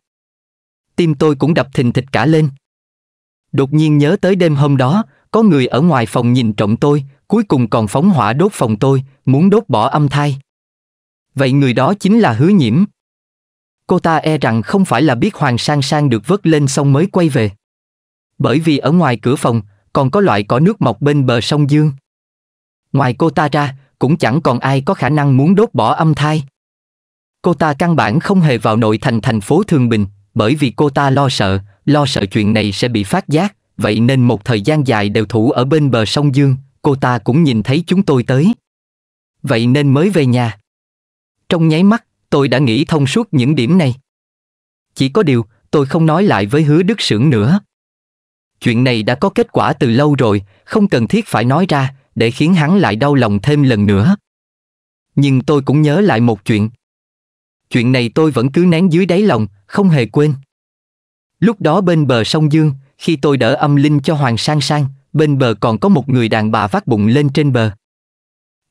Tim tôi cũng đập thình thịch cả lên. Đột nhiên nhớ tới đêm hôm đó, có người ở ngoài phòng nhìn trộm tôi, cuối cùng còn phóng hỏa đốt phòng tôi, muốn đốt bỏ âm thai. Vậy người đó chính là hứa nhiễm. Cô ta e rằng không phải là biết Hoàng Sang Sang được vớt lên xong mới quay về. Bởi vì ở ngoài cửa phòng, còn có loại cỏ nước mọc bên bờ sông Dương. Ngoài cô ta ra, cũng chẳng còn ai có khả năng muốn đốt bỏ âm thai. Cô ta căn bản không hề vào nội thành thành phố thường Bình, bởi vì cô ta lo sợ, lo sợ chuyện này sẽ bị phát giác, vậy nên một thời gian dài đều thủ ở bên bờ sông Dương, cô ta cũng nhìn thấy chúng tôi tới. Vậy nên mới về nhà. Trong nháy mắt, tôi đã nghĩ thông suốt những điểm này. Chỉ có điều, tôi không nói lại với hứa đức sưởng nữa. Chuyện này đã có kết quả từ lâu rồi, không cần thiết phải nói ra, để khiến hắn lại đau lòng thêm lần nữa. Nhưng tôi cũng nhớ lại một chuyện. Chuyện này tôi vẫn cứ nén dưới đáy lòng, không hề quên. Lúc đó bên bờ sông Dương, khi tôi đỡ âm linh cho Hoàng Sang Sang, bên bờ còn có một người đàn bà vác bụng lên trên bờ.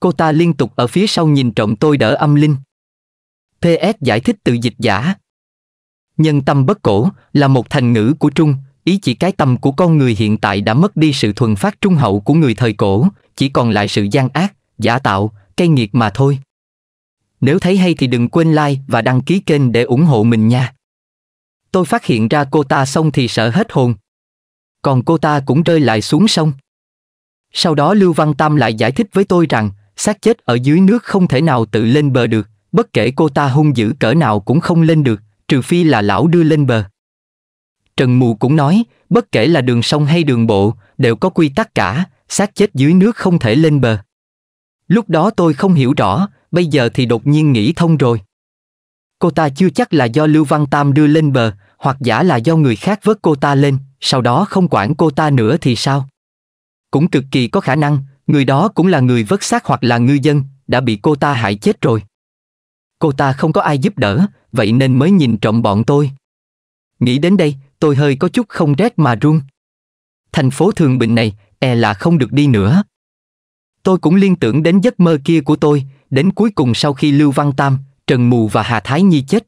Cô ta liên tục ở phía sau nhìn trộm tôi đỡ âm linh. PS giải thích tự dịch giả. Nhân tâm bất cổ là một thành ngữ của Trung, ý chỉ cái tâm của con người hiện tại đã mất đi sự thuần phát trung hậu của người thời cổ chỉ còn lại sự gian ác giả tạo cây nghiệt mà thôi nếu thấy hay thì đừng quên like và đăng ký kênh để ủng hộ mình nha tôi phát hiện ra cô ta xong thì sợ hết hồn còn cô ta cũng rơi lại xuống sông sau đó lưu văn tam lại giải thích với tôi rằng xác chết ở dưới nước không thể nào tự lên bờ được bất kể cô ta hung dữ cỡ nào cũng không lên được trừ phi là lão đưa lên bờ Trần Mù cũng nói, bất kể là đường sông hay đường bộ, đều có quy tắc cả, xác chết dưới nước không thể lên bờ. Lúc đó tôi không hiểu rõ, bây giờ thì đột nhiên nghĩ thông rồi. Cô ta chưa chắc là do Lưu Văn Tam đưa lên bờ, hoặc giả là do người khác vớt cô ta lên, sau đó không quản cô ta nữa thì sao? Cũng cực kỳ có khả năng, người đó cũng là người vớt xác hoặc là ngư dân, đã bị cô ta hại chết rồi. Cô ta không có ai giúp đỡ, vậy nên mới nhìn trộm bọn tôi. Nghĩ đến đây, tôi hơi có chút không rét mà run. Thành phố thường bình này, e là không được đi nữa. Tôi cũng liên tưởng đến giấc mơ kia của tôi, đến cuối cùng sau khi Lưu Văn Tam, Trần Mù và Hà Thái Nhi chết.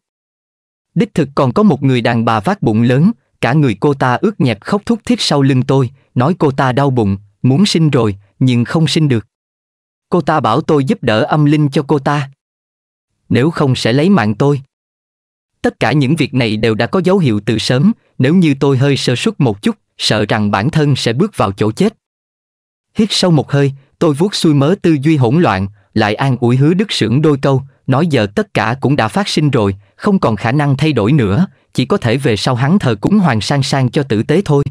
Đích thực còn có một người đàn bà vác bụng lớn, cả người cô ta ướt nhẹp khóc thúc thiết sau lưng tôi, nói cô ta đau bụng, muốn sinh rồi, nhưng không sinh được. Cô ta bảo tôi giúp đỡ âm linh cho cô ta. Nếu không sẽ lấy mạng tôi. Tất cả những việc này đều đã có dấu hiệu từ sớm, nếu như tôi hơi sơ suất một chút, sợ rằng bản thân sẽ bước vào chỗ chết. Hít sâu một hơi, tôi vuốt xuôi mớ tư duy hỗn loạn, lại an ủi hứa đức sưởng đôi câu, nói giờ tất cả cũng đã phát sinh rồi, không còn khả năng thay đổi nữa, chỉ có thể về sau hắn thờ cúng Hoàng Sang Sang cho tử tế thôi.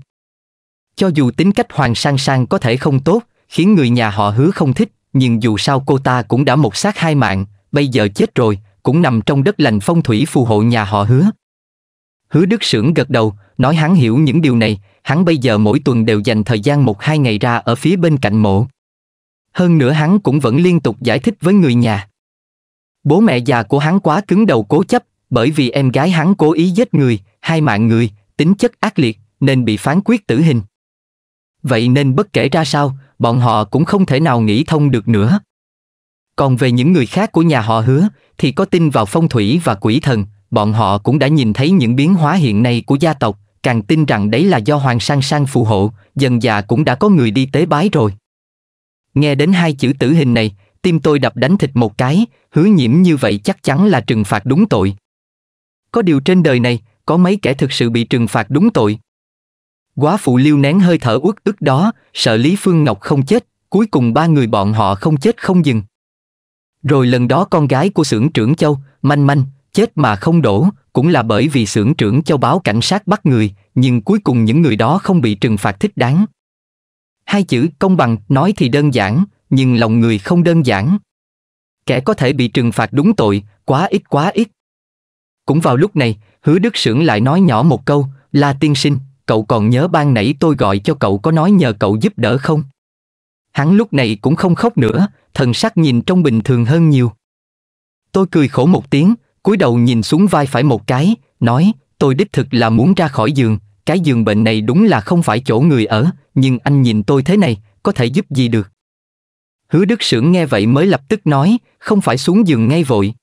Cho dù tính cách Hoàng Sang Sang có thể không tốt, khiến người nhà họ hứa không thích, nhưng dù sao cô ta cũng đã một sát hai mạng, bây giờ chết rồi, cũng nằm trong đất lành phong thủy phù hộ nhà họ hứa. Hứa Đức Sưởng gật đầu, nói hắn hiểu những điều này, hắn bây giờ mỗi tuần đều dành thời gian một hai ngày ra ở phía bên cạnh mộ. Hơn nữa hắn cũng vẫn liên tục giải thích với người nhà. Bố mẹ già của hắn quá cứng đầu cố chấp, bởi vì em gái hắn cố ý giết người, hai mạng người, tính chất ác liệt, nên bị phán quyết tử hình. Vậy nên bất kể ra sao, bọn họ cũng không thể nào nghĩ thông được nữa. Còn về những người khác của nhà họ hứa, thì có tin vào phong thủy và quỷ thần, bọn họ cũng đã nhìn thấy những biến hóa hiện nay của gia tộc, càng tin rằng đấy là do Hoàng Sang Sang phù hộ, dần già cũng đã có người đi tế bái rồi. Nghe đến hai chữ tử hình này, tim tôi đập đánh thịt một cái, hứa nhiễm như vậy chắc chắn là trừng phạt đúng tội. Có điều trên đời này, có mấy kẻ thực sự bị trừng phạt đúng tội. Quá phụ lưu nén hơi thở uất ức đó, sợ Lý Phương Ngọc không chết, cuối cùng ba người bọn họ không chết không dừng. Rồi lần đó con gái của xưởng trưởng Châu, Manh Manh, chết mà không đổ, cũng là bởi vì xưởng trưởng Châu báo cảnh sát bắt người, nhưng cuối cùng những người đó không bị trừng phạt thích đáng. Hai chữ công bằng nói thì đơn giản, nhưng lòng người không đơn giản. Kẻ có thể bị trừng phạt đúng tội, quá ít quá ít. Cũng vào lúc này, hứa đức sưởng lại nói nhỏ một câu, là tiên sinh, cậu còn nhớ ban nãy tôi gọi cho cậu có nói nhờ cậu giúp đỡ không? Hắn lúc này cũng không khóc nữa, thần sắc nhìn trông bình thường hơn nhiều. Tôi cười khổ một tiếng, cúi đầu nhìn xuống vai phải một cái, nói, tôi đích thực là muốn ra khỏi giường, cái giường bệnh này đúng là không phải chỗ người ở, nhưng anh nhìn tôi thế này, có thể giúp gì được. Hứa Đức Sưởng nghe vậy mới lập tức nói, không phải xuống giường ngay vội.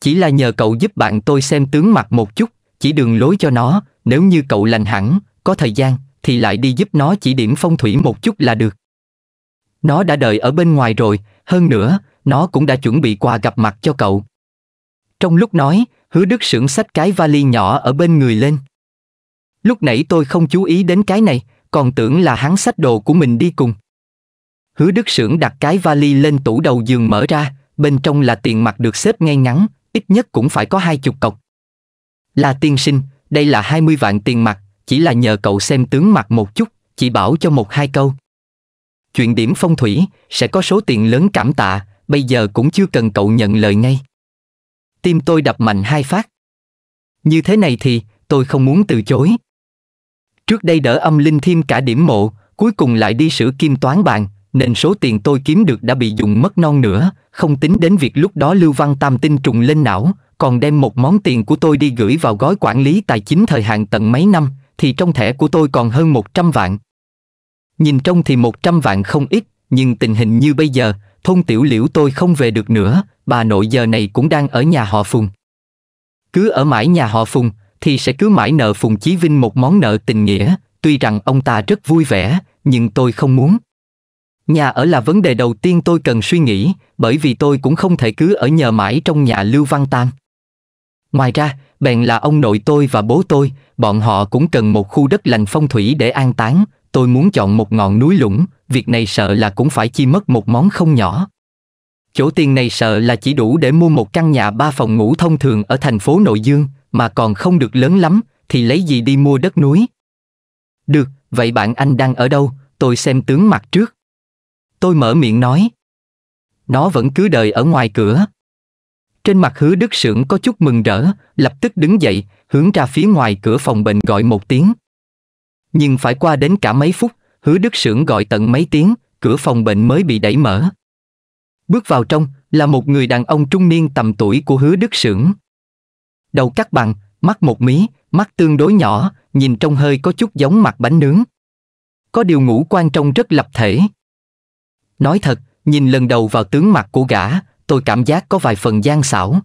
Chỉ là nhờ cậu giúp bạn tôi xem tướng mặt một chút, chỉ đường lối cho nó, nếu như cậu lành hẳn, có thời gian, thì lại đi giúp nó chỉ điểm phong thủy một chút là được. Nó đã đợi ở bên ngoài rồi, hơn nữa, nó cũng đã chuẩn bị quà gặp mặt cho cậu. Trong lúc nói, hứa đức sưởng sách cái vali nhỏ ở bên người lên. Lúc nãy tôi không chú ý đến cái này, còn tưởng là hắn sách đồ của mình đi cùng. Hứa đức sưởng đặt cái vali lên tủ đầu giường mở ra, bên trong là tiền mặt được xếp ngay ngắn, ít nhất cũng phải có hai chục cọc. Là tiên sinh, đây là 20 vạn tiền mặt, chỉ là nhờ cậu xem tướng mặt một chút, chỉ bảo cho một hai câu. Chuyện điểm phong thủy, sẽ có số tiền lớn cảm tạ, bây giờ cũng chưa cần cậu nhận lời ngay. Tim tôi đập mạnh hai phát. Như thế này thì, tôi không muốn từ chối. Trước đây đỡ âm linh thêm cả điểm mộ, cuối cùng lại đi sửa kim toán bàn, nên số tiền tôi kiếm được đã bị dùng mất non nữa, không tính đến việc lúc đó Lưu Văn Tam tinh trùng lên não, còn đem một món tiền của tôi đi gửi vào gói quản lý tài chính thời hạn tận mấy năm, thì trong thẻ của tôi còn hơn 100 vạn. Nhìn trong thì một trăm vạn không ít, nhưng tình hình như bây giờ, thôn tiểu liễu tôi không về được nữa, bà nội giờ này cũng đang ở nhà họ Phùng. Cứ ở mãi nhà họ Phùng, thì sẽ cứ mãi nợ Phùng Chí Vinh một món nợ tình nghĩa, tuy rằng ông ta rất vui vẻ, nhưng tôi không muốn. Nhà ở là vấn đề đầu tiên tôi cần suy nghĩ, bởi vì tôi cũng không thể cứ ở nhờ mãi trong nhà Lưu Văn Tan. Ngoài ra, bèn là ông nội tôi và bố tôi, bọn họ cũng cần một khu đất lành phong thủy để an táng, tôi muốn chọn một ngọn núi lũng, việc này sợ là cũng phải chi mất một món không nhỏ. Chỗ tiền này sợ là chỉ đủ để mua một căn nhà ba phòng ngủ thông thường ở thành phố Nội Dương, mà còn không được lớn lắm, thì lấy gì đi mua đất núi. Được, vậy bạn anh đang ở đâu, tôi xem tướng mặt trước. Tôi mở miệng nói. Nó vẫn cứ đợi ở ngoài cửa. Trên mặt hứa đức sưởng có chút mừng rỡ, lập tức đứng dậy, hướng ra phía ngoài cửa phòng bệnh gọi một tiếng. Nhưng phải qua đến cả mấy phút, hứa đức sưởng gọi tận mấy tiếng, cửa phòng bệnh mới bị đẩy mở. Bước vào trong là một người đàn ông trung niên tầm tuổi của hứa đức sưởng. Đầu cắt bằng, mắt một mí, mắt tương đối nhỏ, nhìn trông hơi có chút giống mặt bánh nướng. Có điều ngũ quan trông rất lập thể. Nói thật, nhìn lần đầu vào tướng mặt của gã, tôi cảm giác có vài phần gian xảo.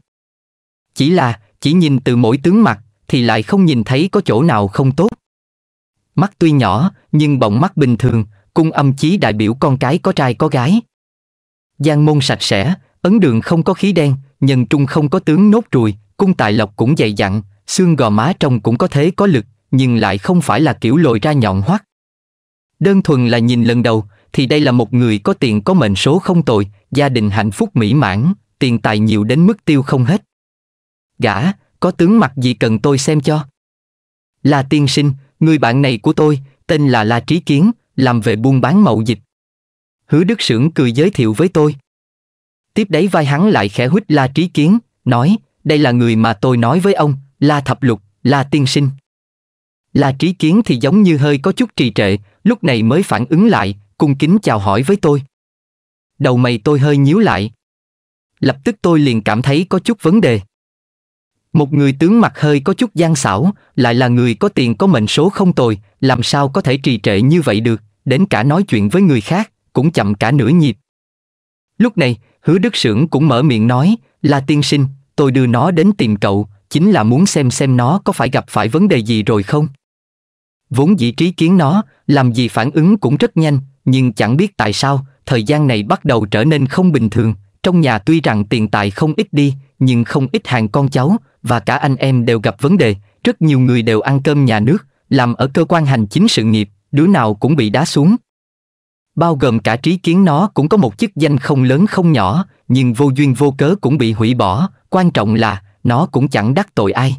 Chỉ là, chỉ nhìn từ mỗi tướng mặt, thì lại không nhìn thấy có chỗ nào không tốt. Mắt tuy nhỏ, nhưng bọng mắt bình thường, cung âm chí đại biểu con cái có trai có gái. Giang môn sạch sẽ, ấn đường không có khí đen, nhân trung không có tướng nốt ruồi, cung tài lộc cũng dày dặn, xương gò má trong cũng có thế có lực, nhưng lại không phải là kiểu lồi ra nhọn hoắt. Đơn thuần là nhìn lần đầu, thì đây là một người có tiền có mệnh số không tồi, gia đình hạnh phúc mỹ mãn, tiền tài nhiều đến mức tiêu không hết. Gã, có tướng mặt gì cần tôi xem cho? Là tiên sinh, Người bạn này của tôi, tên là La Trí Kiến, làm về buôn bán mậu dịch. Hứa Đức Sưởng cười giới thiệu với tôi. Tiếp đấy vai hắn lại khẽ hút La Trí Kiến, nói, đây là người mà tôi nói với ông, La Thập Lục, La Tiên Sinh. La Trí Kiến thì giống như hơi có chút trì trệ, lúc này mới phản ứng lại, cung kính chào hỏi với tôi. Đầu mày tôi hơi nhíu lại. Lập tức tôi liền cảm thấy có chút vấn đề. Một người tướng mặt hơi có chút gian xảo, lại là người có tiền có mệnh số không tồi, làm sao có thể trì trệ như vậy được, đến cả nói chuyện với người khác, cũng chậm cả nửa nhịp. Lúc này, hứa đức sưởng cũng mở miệng nói, là tiên sinh, tôi đưa nó đến tìm cậu, chính là muốn xem xem nó có phải gặp phải vấn đề gì rồi không. Vốn dĩ trí kiến nó, làm gì phản ứng cũng rất nhanh, nhưng chẳng biết tại sao, thời gian này bắt đầu trở nên không bình thường. Trong nhà tuy rằng tiền tài không ít đi, nhưng không ít hàng con cháu và cả anh em đều gặp vấn đề, rất nhiều người đều ăn cơm nhà nước, làm ở cơ quan hành chính sự nghiệp, đứa nào cũng bị đá xuống. Bao gồm cả trí kiến nó cũng có một chức danh không lớn không nhỏ, nhưng vô duyên vô cớ cũng bị hủy bỏ, quan trọng là nó cũng chẳng đắc tội ai.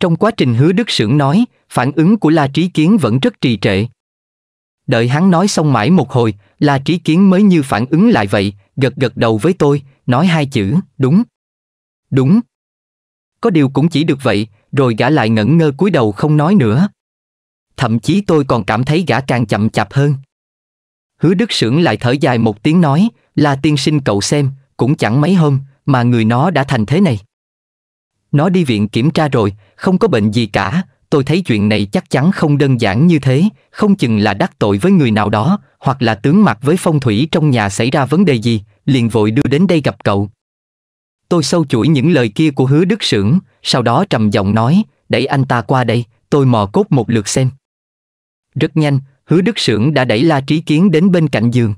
Trong quá trình hứa đức sưởng nói, phản ứng của La Trí Kiến vẫn rất trì trệ. Đợi hắn nói xong mãi một hồi, La Trí Kiến mới như phản ứng lại vậy, gật gật đầu với tôi, nói hai chữ, đúng. Đúng. Có điều cũng chỉ được vậy, rồi gã lại ngẩn ngơ cúi đầu không nói nữa. Thậm chí tôi còn cảm thấy gã càng chậm chạp hơn. Hứa Đức Sưởng lại thở dài một tiếng nói, là tiên sinh cậu xem, cũng chẳng mấy hôm mà người nó đã thành thế này. Nó đi viện kiểm tra rồi, không có bệnh gì cả, tôi thấy chuyện này chắc chắn không đơn giản như thế, không chừng là đắc tội với người nào đó, hoặc là tướng mặt với phong thủy trong nhà xảy ra vấn đề gì, liền vội đưa đến đây gặp cậu. Tôi sâu chuỗi những lời kia của hứa đức sưởng, sau đó trầm giọng nói, đẩy anh ta qua đây, tôi mò cốt một lượt xem. Rất nhanh, hứa đức sưởng đã đẩy la trí kiến đến bên cạnh giường.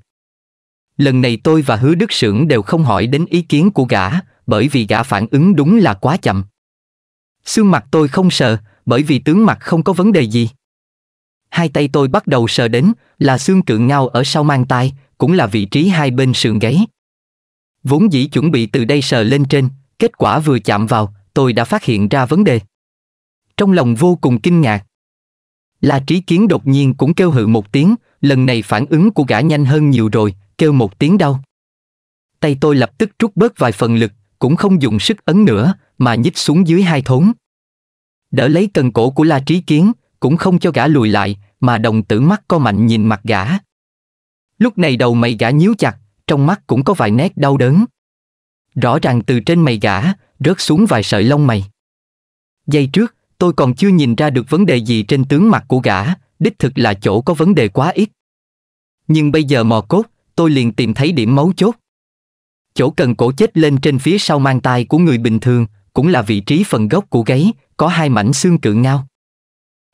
Lần này tôi và hứa đức sưởng đều không hỏi đến ý kiến của gã, bởi vì gã phản ứng đúng là quá chậm. Xương mặt tôi không sợ, bởi vì tướng mặt không có vấn đề gì. Hai tay tôi bắt đầu sờ đến, là xương cự ngao ở sau mang tai, cũng là vị trí hai bên sườn gáy. Vốn dĩ chuẩn bị từ đây sờ lên trên, kết quả vừa chạm vào, tôi đã phát hiện ra vấn đề. Trong lòng vô cùng kinh ngạc. La trí kiến đột nhiên cũng kêu hự một tiếng, lần này phản ứng của gã nhanh hơn nhiều rồi, kêu một tiếng đau. Tay tôi lập tức rút bớt vài phần lực, cũng không dùng sức ấn nữa, mà nhích xuống dưới hai thốn đỡ lấy cần cổ của La Trí Kiến, cũng không cho gã lùi lại, mà đồng tử mắt co mạnh nhìn mặt gã. Lúc này đầu mày gã nhíu chặt, trong mắt cũng có vài nét đau đớn. Rõ ràng từ trên mày gã, rớt xuống vài sợi lông mày. Giây trước, tôi còn chưa nhìn ra được vấn đề gì trên tướng mặt của gã, đích thực là chỗ có vấn đề quá ít. Nhưng bây giờ mò cốt, tôi liền tìm thấy điểm máu chốt. Chỗ cần cổ chết lên trên phía sau mang tai của người bình thường, cũng là vị trí phần gốc của gáy, có hai mảnh xương cự ngao.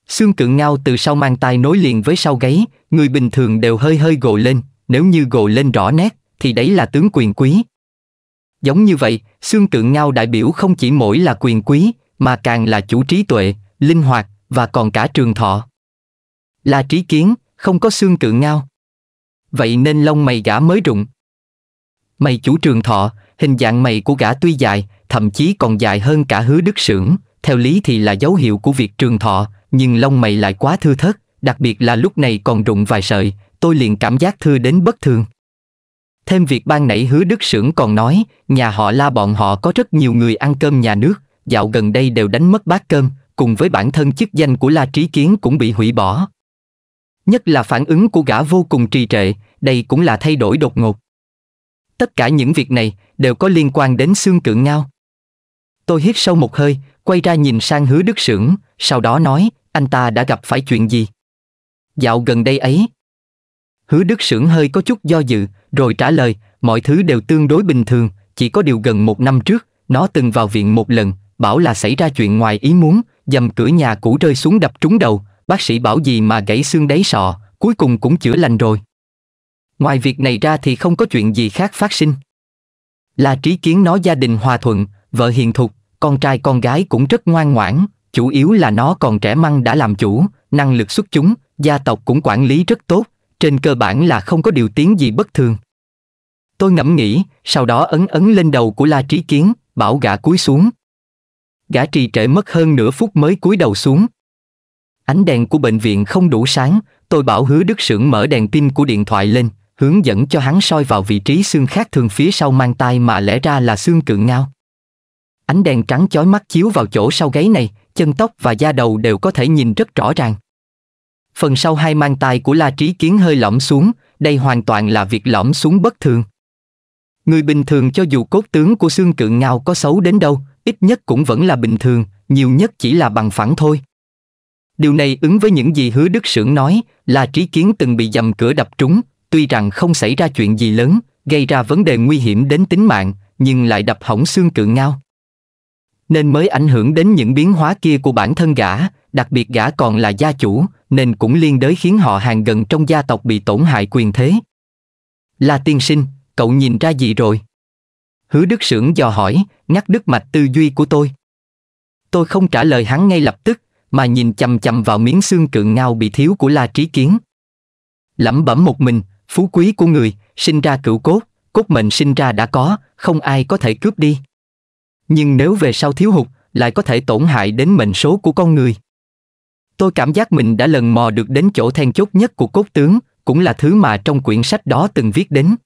Xương cự ngao từ sau mang tai nối liền với sau gáy, người bình thường đều hơi hơi gồ lên, nếu như gồ lên rõ nét, thì đấy là tướng quyền quý. Giống như vậy, xương cự ngao đại biểu không chỉ mỗi là quyền quý, mà càng là chủ trí tuệ, linh hoạt, và còn cả trường thọ. Là trí kiến, không có xương cự ngao. Vậy nên lông mày gã mới rụng. Mày chủ trường thọ, hình dạng mày của gã tuy dài, thậm chí còn dài hơn cả hứa đức sưởng, theo lý thì là dấu hiệu của việc trường thọ, nhưng lông mày lại quá thưa thớt, đặc biệt là lúc này còn rụng vài sợi, tôi liền cảm giác thư đến bất thường. Thêm việc ban nãy hứa đức sưởng còn nói, nhà họ la bọn họ có rất nhiều người ăn cơm nhà nước, dạo gần đây đều đánh mất bát cơm, cùng với bản thân chức danh của la trí kiến cũng bị hủy bỏ. Nhất là phản ứng của gã vô cùng trì trệ, đây cũng là thay đổi đột ngột. Tất cả những việc này đều có liên quan đến xương cự ngao. Tôi hít sâu một hơi, quay ra nhìn sang hứa đức sưởng, sau đó nói, anh ta đã gặp phải chuyện gì? Dạo gần đây ấy. Hứa đức sưởng hơi có chút do dự, rồi trả lời, mọi thứ đều tương đối bình thường, chỉ có điều gần một năm trước, nó từng vào viện một lần, bảo là xảy ra chuyện ngoài ý muốn, dầm cửa nhà cũ rơi xuống đập trúng đầu, bác sĩ bảo gì mà gãy xương đáy sọ, cuối cùng cũng chữa lành rồi. Ngoài việc này ra thì không có chuyện gì khác phát sinh. Là trí kiến nói gia đình hòa thuận, vợ hiền thục, con trai con gái cũng rất ngoan ngoãn, chủ yếu là nó còn trẻ măng đã làm chủ, năng lực xuất chúng, gia tộc cũng quản lý rất tốt, trên cơ bản là không có điều tiếng gì bất thường. Tôi ngẫm nghĩ, sau đó ấn ấn lên đầu của La Trí Kiến, bảo gã cúi xuống. Gã trì trệ mất hơn nửa phút mới cúi đầu xuống. Ánh đèn của bệnh viện không đủ sáng, tôi bảo hứa đức sưởng mở đèn pin của điện thoại lên, hướng dẫn cho hắn soi vào vị trí xương khác thường phía sau mang tay mà lẽ ra là xương cự ngao. Ánh đèn trắng chói mắt chiếu vào chỗ sau gáy này, chân tóc và da đầu đều có thể nhìn rất rõ ràng. Phần sau hai mang tai của La Trí Kiến hơi lõm xuống, đây hoàn toàn là việc lõm xuống bất thường. Người bình thường cho dù cốt tướng của xương cượng ngao có xấu đến đâu, ít nhất cũng vẫn là bình thường, nhiều nhất chỉ là bằng phẳng thôi. Điều này ứng với những gì hứa đức sưởng nói là trí kiến từng bị dầm cửa đập trúng, tuy rằng không xảy ra chuyện gì lớn, gây ra vấn đề nguy hiểm đến tính mạng, nhưng lại đập hỏng xương cự ngao nên mới ảnh hưởng đến những biến hóa kia của bản thân gã, đặc biệt gã còn là gia chủ, nên cũng liên đới khiến họ hàng gần trong gia tộc bị tổn hại quyền thế. La tiên sinh, cậu nhìn ra gì rồi? Hứa đức sưởng dò hỏi, ngắt đứt mạch tư duy của tôi. Tôi không trả lời hắn ngay lập tức, mà nhìn chầm chầm vào miếng xương cự ngao bị thiếu của La Trí Kiến. Lẩm bẩm một mình, phú quý của người, sinh ra cựu cốt, cốt mệnh sinh ra đã có, không ai có thể cướp đi nhưng nếu về sau thiếu hụt lại có thể tổn hại đến mệnh số của con người tôi cảm giác mình đã lần mò được đến chỗ then chốt nhất của cốt tướng cũng là thứ mà trong quyển sách đó từng viết đến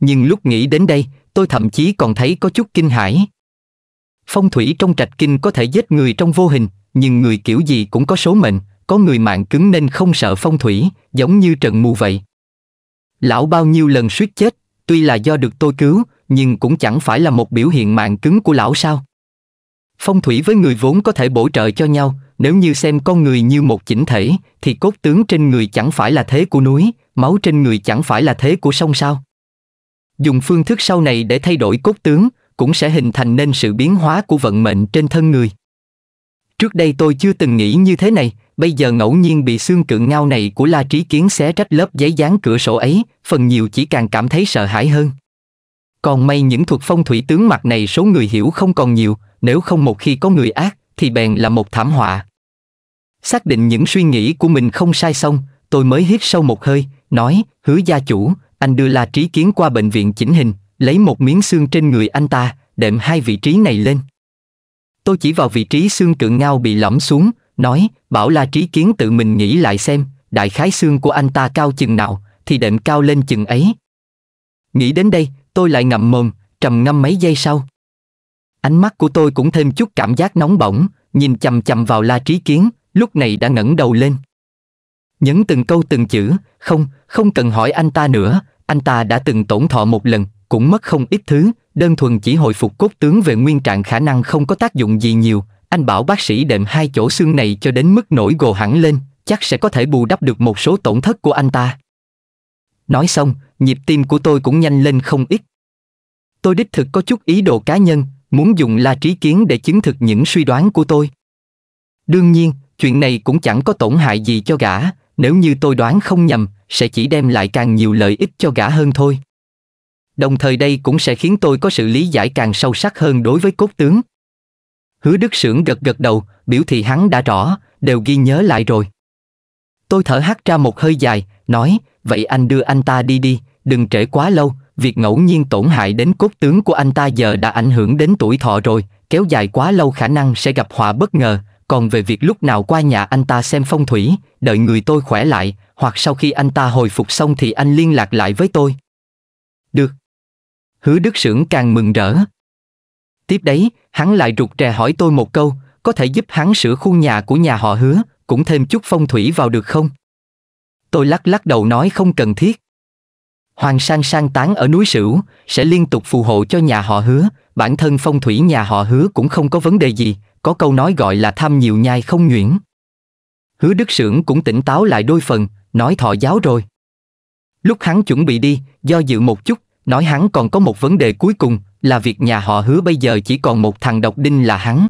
nhưng lúc nghĩ đến đây tôi thậm chí còn thấy có chút kinh hãi phong thủy trong trạch kinh có thể giết người trong vô hình nhưng người kiểu gì cũng có số mệnh có người mạng cứng nên không sợ phong thủy giống như trần mù vậy lão bao nhiêu lần suýt chết tuy là do được tôi cứu nhưng cũng chẳng phải là một biểu hiện mạng cứng của lão sao. Phong thủy với người vốn có thể bổ trợ cho nhau, nếu như xem con người như một chỉnh thể, thì cốt tướng trên người chẳng phải là thế của núi, máu trên người chẳng phải là thế của sông sao. Dùng phương thức sau này để thay đổi cốt tướng, cũng sẽ hình thành nên sự biến hóa của vận mệnh trên thân người. Trước đây tôi chưa từng nghĩ như thế này, bây giờ ngẫu nhiên bị xương cự ngao này của La Trí Kiến xé rách lớp giấy dán cửa sổ ấy, phần nhiều chỉ càng cảm thấy sợ hãi hơn. Còn may những thuật phong thủy tướng mặt này số người hiểu không còn nhiều, nếu không một khi có người ác, thì bèn là một thảm họa. Xác định những suy nghĩ của mình không sai xong, tôi mới hít sâu một hơi, nói, hứa gia chủ, anh đưa La Trí Kiến qua bệnh viện chỉnh hình, lấy một miếng xương trên người anh ta, đệm hai vị trí này lên. Tôi chỉ vào vị trí xương cự ngao bị lõm xuống, nói, bảo La Trí Kiến tự mình nghĩ lại xem, đại khái xương của anh ta cao chừng nào, thì đệm cao lên chừng ấy. Nghĩ đến đây, tôi lại ngậm mồm, trầm ngâm mấy giây sau. Ánh mắt của tôi cũng thêm chút cảm giác nóng bỏng, nhìn chầm chầm vào La Trí Kiến, lúc này đã ngẩng đầu lên. Nhấn từng câu từng chữ, không, không cần hỏi anh ta nữa, anh ta đã từng tổn thọ một lần, cũng mất không ít thứ, đơn thuần chỉ hồi phục cốt tướng về nguyên trạng khả năng không có tác dụng gì nhiều. Anh bảo bác sĩ đệm hai chỗ xương này cho đến mức nổi gồ hẳn lên, chắc sẽ có thể bù đắp được một số tổn thất của anh ta. Nói xong, nhịp tim của tôi cũng nhanh lên không ít. Tôi đích thực có chút ý đồ cá nhân, muốn dùng la trí kiến để chứng thực những suy đoán của tôi. Đương nhiên, chuyện này cũng chẳng có tổn hại gì cho gã, nếu như tôi đoán không nhầm, sẽ chỉ đem lại càng nhiều lợi ích cho gã hơn thôi. Đồng thời đây cũng sẽ khiến tôi có sự lý giải càng sâu sắc hơn đối với cốt tướng. Hứa Đức Sưởng gật gật đầu, biểu thị hắn đã rõ, đều ghi nhớ lại rồi. Tôi thở hắt ra một hơi dài, nói, vậy anh đưa anh ta đi đi, đừng trễ quá lâu, việc ngẫu nhiên tổn hại đến cốt tướng của anh ta giờ đã ảnh hưởng đến tuổi thọ rồi, kéo dài quá lâu khả năng sẽ gặp họa bất ngờ, còn về việc lúc nào qua nhà anh ta xem phong thủy, đợi người tôi khỏe lại, hoặc sau khi anh ta hồi phục xong thì anh liên lạc lại với tôi. Được. Hứa Đức Sưởng càng mừng rỡ. Tiếp đấy, hắn lại rụt rè hỏi tôi một câu, có thể giúp hắn sửa khuôn nhà của nhà họ hứa, cũng thêm chút phong thủy vào được không? Tôi lắc lắc đầu nói không cần thiết. Hoàng sang sang tán ở núi Sửu, sẽ liên tục phù hộ cho nhà họ hứa, bản thân phong thủy nhà họ hứa cũng không có vấn đề gì, có câu nói gọi là tham nhiều nhai không nhuyễn. Hứa Đức Sưởng cũng tỉnh táo lại đôi phần, nói thọ giáo rồi. Lúc hắn chuẩn bị đi, do dự một chút, nói hắn còn có một vấn đề cuối cùng, là việc nhà họ hứa bây giờ chỉ còn một thằng độc đinh là hắn.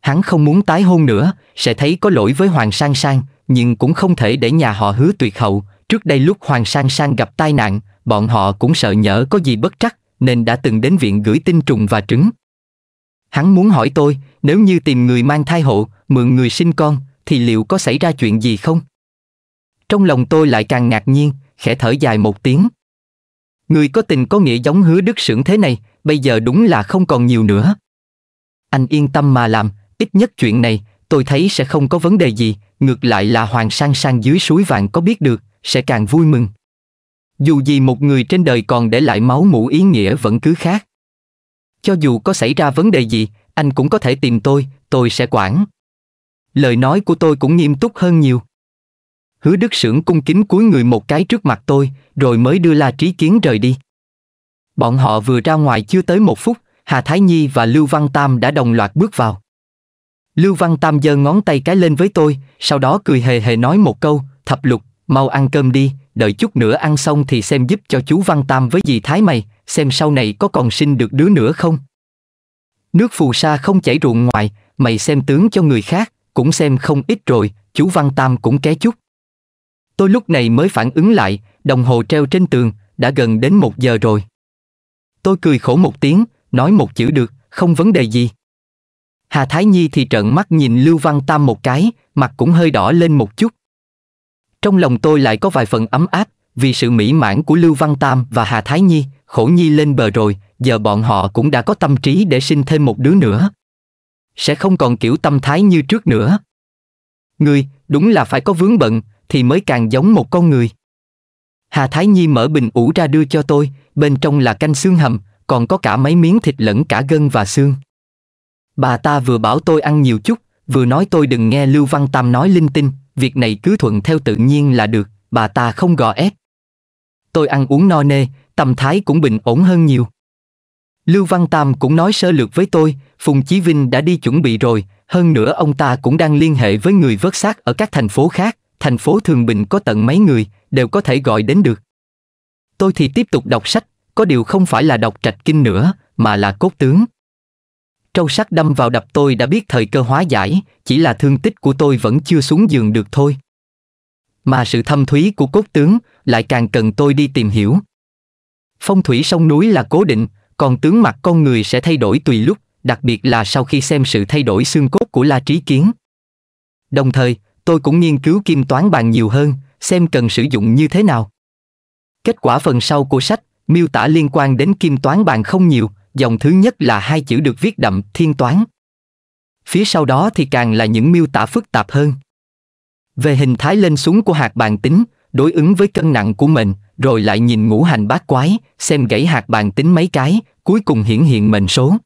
Hắn không muốn tái hôn nữa, sẽ thấy có lỗi với Hoàng Sang Sang, nhưng cũng không thể để nhà họ hứa tuyệt hậu. Trước đây lúc Hoàng Sang Sang gặp tai nạn, bọn họ cũng sợ nhỡ có gì bất trắc, nên đã từng đến viện gửi tinh trùng và trứng. Hắn muốn hỏi tôi, nếu như tìm người mang thai hộ, mượn người sinh con, thì liệu có xảy ra chuyện gì không? Trong lòng tôi lại càng ngạc nhiên, khẽ thở dài một tiếng. Người có tình có nghĩa giống hứa đức sưởng thế này, bây giờ đúng là không còn nhiều nữa. Anh yên tâm mà làm, ít nhất chuyện này, tôi thấy sẽ không có vấn đề gì, ngược lại là hoàng sang sang dưới suối vàng có biết được, sẽ càng vui mừng. Dù gì một người trên đời còn để lại máu mũ ý nghĩa vẫn cứ khác. Cho dù có xảy ra vấn đề gì, anh cũng có thể tìm tôi, tôi sẽ quản. Lời nói của tôi cũng nghiêm túc hơn nhiều. Hứa Đức Sưởng cung kính cúi người một cái trước mặt tôi, rồi mới đưa La Trí Kiến rời đi. Bọn họ vừa ra ngoài chưa tới một phút, Hà Thái Nhi và Lưu Văn Tam đã đồng loạt bước vào. Lưu Văn Tam giơ ngón tay cái lên với tôi, sau đó cười hề hề nói một câu, thập lục, mau ăn cơm đi, đợi chút nữa ăn xong thì xem giúp cho chú Văn Tam với dì Thái mày, xem sau này có còn sinh được đứa nữa không. Nước phù sa không chảy ruộng ngoài, mày xem tướng cho người khác, cũng xem không ít rồi, chú Văn Tam cũng ké chút. Tôi lúc này mới phản ứng lại, đồng hồ treo trên tường, đã gần đến một giờ rồi. Tôi cười khổ một tiếng, nói một chữ được, không vấn đề gì. Hà Thái Nhi thì trợn mắt nhìn Lưu Văn Tam một cái, mặt cũng hơi đỏ lên một chút. Trong lòng tôi lại có vài phần ấm áp, vì sự mỹ mãn của Lưu Văn Tam và Hà Thái Nhi, khổ nhi lên bờ rồi, giờ bọn họ cũng đã có tâm trí để sinh thêm một đứa nữa. Sẽ không còn kiểu tâm thái như trước nữa. Ngươi, đúng là phải có vướng bận, thì mới càng giống một con người. Hà Thái Nhi mở bình ủ ra đưa cho tôi, bên trong là canh xương hầm, còn có cả mấy miếng thịt lẫn cả gân và xương. Bà ta vừa bảo tôi ăn nhiều chút, vừa nói tôi đừng nghe Lưu Văn Tam nói linh tinh, việc này cứ thuận theo tự nhiên là được, bà ta không gò ép. Tôi ăn uống no nê, tâm thái cũng bình ổn hơn nhiều. Lưu Văn Tam cũng nói sơ lược với tôi, Phùng Chí Vinh đã đi chuẩn bị rồi, hơn nữa ông ta cũng đang liên hệ với người vớt xác ở các thành phố khác, thành phố Thường Bình có tận mấy người, đều có thể gọi đến được. Tôi thì tiếp tục đọc sách, có điều không phải là đọc trạch kinh nữa, mà là cốt tướng trâu sắc đâm vào đập tôi đã biết thời cơ hóa giải, chỉ là thương tích của tôi vẫn chưa xuống giường được thôi. Mà sự thâm thúy của cốt tướng lại càng cần tôi đi tìm hiểu. Phong thủy sông núi là cố định, còn tướng mặt con người sẽ thay đổi tùy lúc, đặc biệt là sau khi xem sự thay đổi xương cốt của La Trí Kiến. Đồng thời, tôi cũng nghiên cứu kim toán bàn nhiều hơn, xem cần sử dụng như thế nào. Kết quả phần sau của sách miêu tả liên quan đến kim toán bàn không nhiều, dòng thứ nhất là hai chữ được viết đậm thiên toán. Phía sau đó thì càng là những miêu tả phức tạp hơn. Về hình thái lên xuống của hạt bàn tính, đối ứng với cân nặng của mình, rồi lại nhìn ngũ hành bát quái, xem gãy hạt bàn tính mấy cái, cuối cùng hiển hiện mệnh số.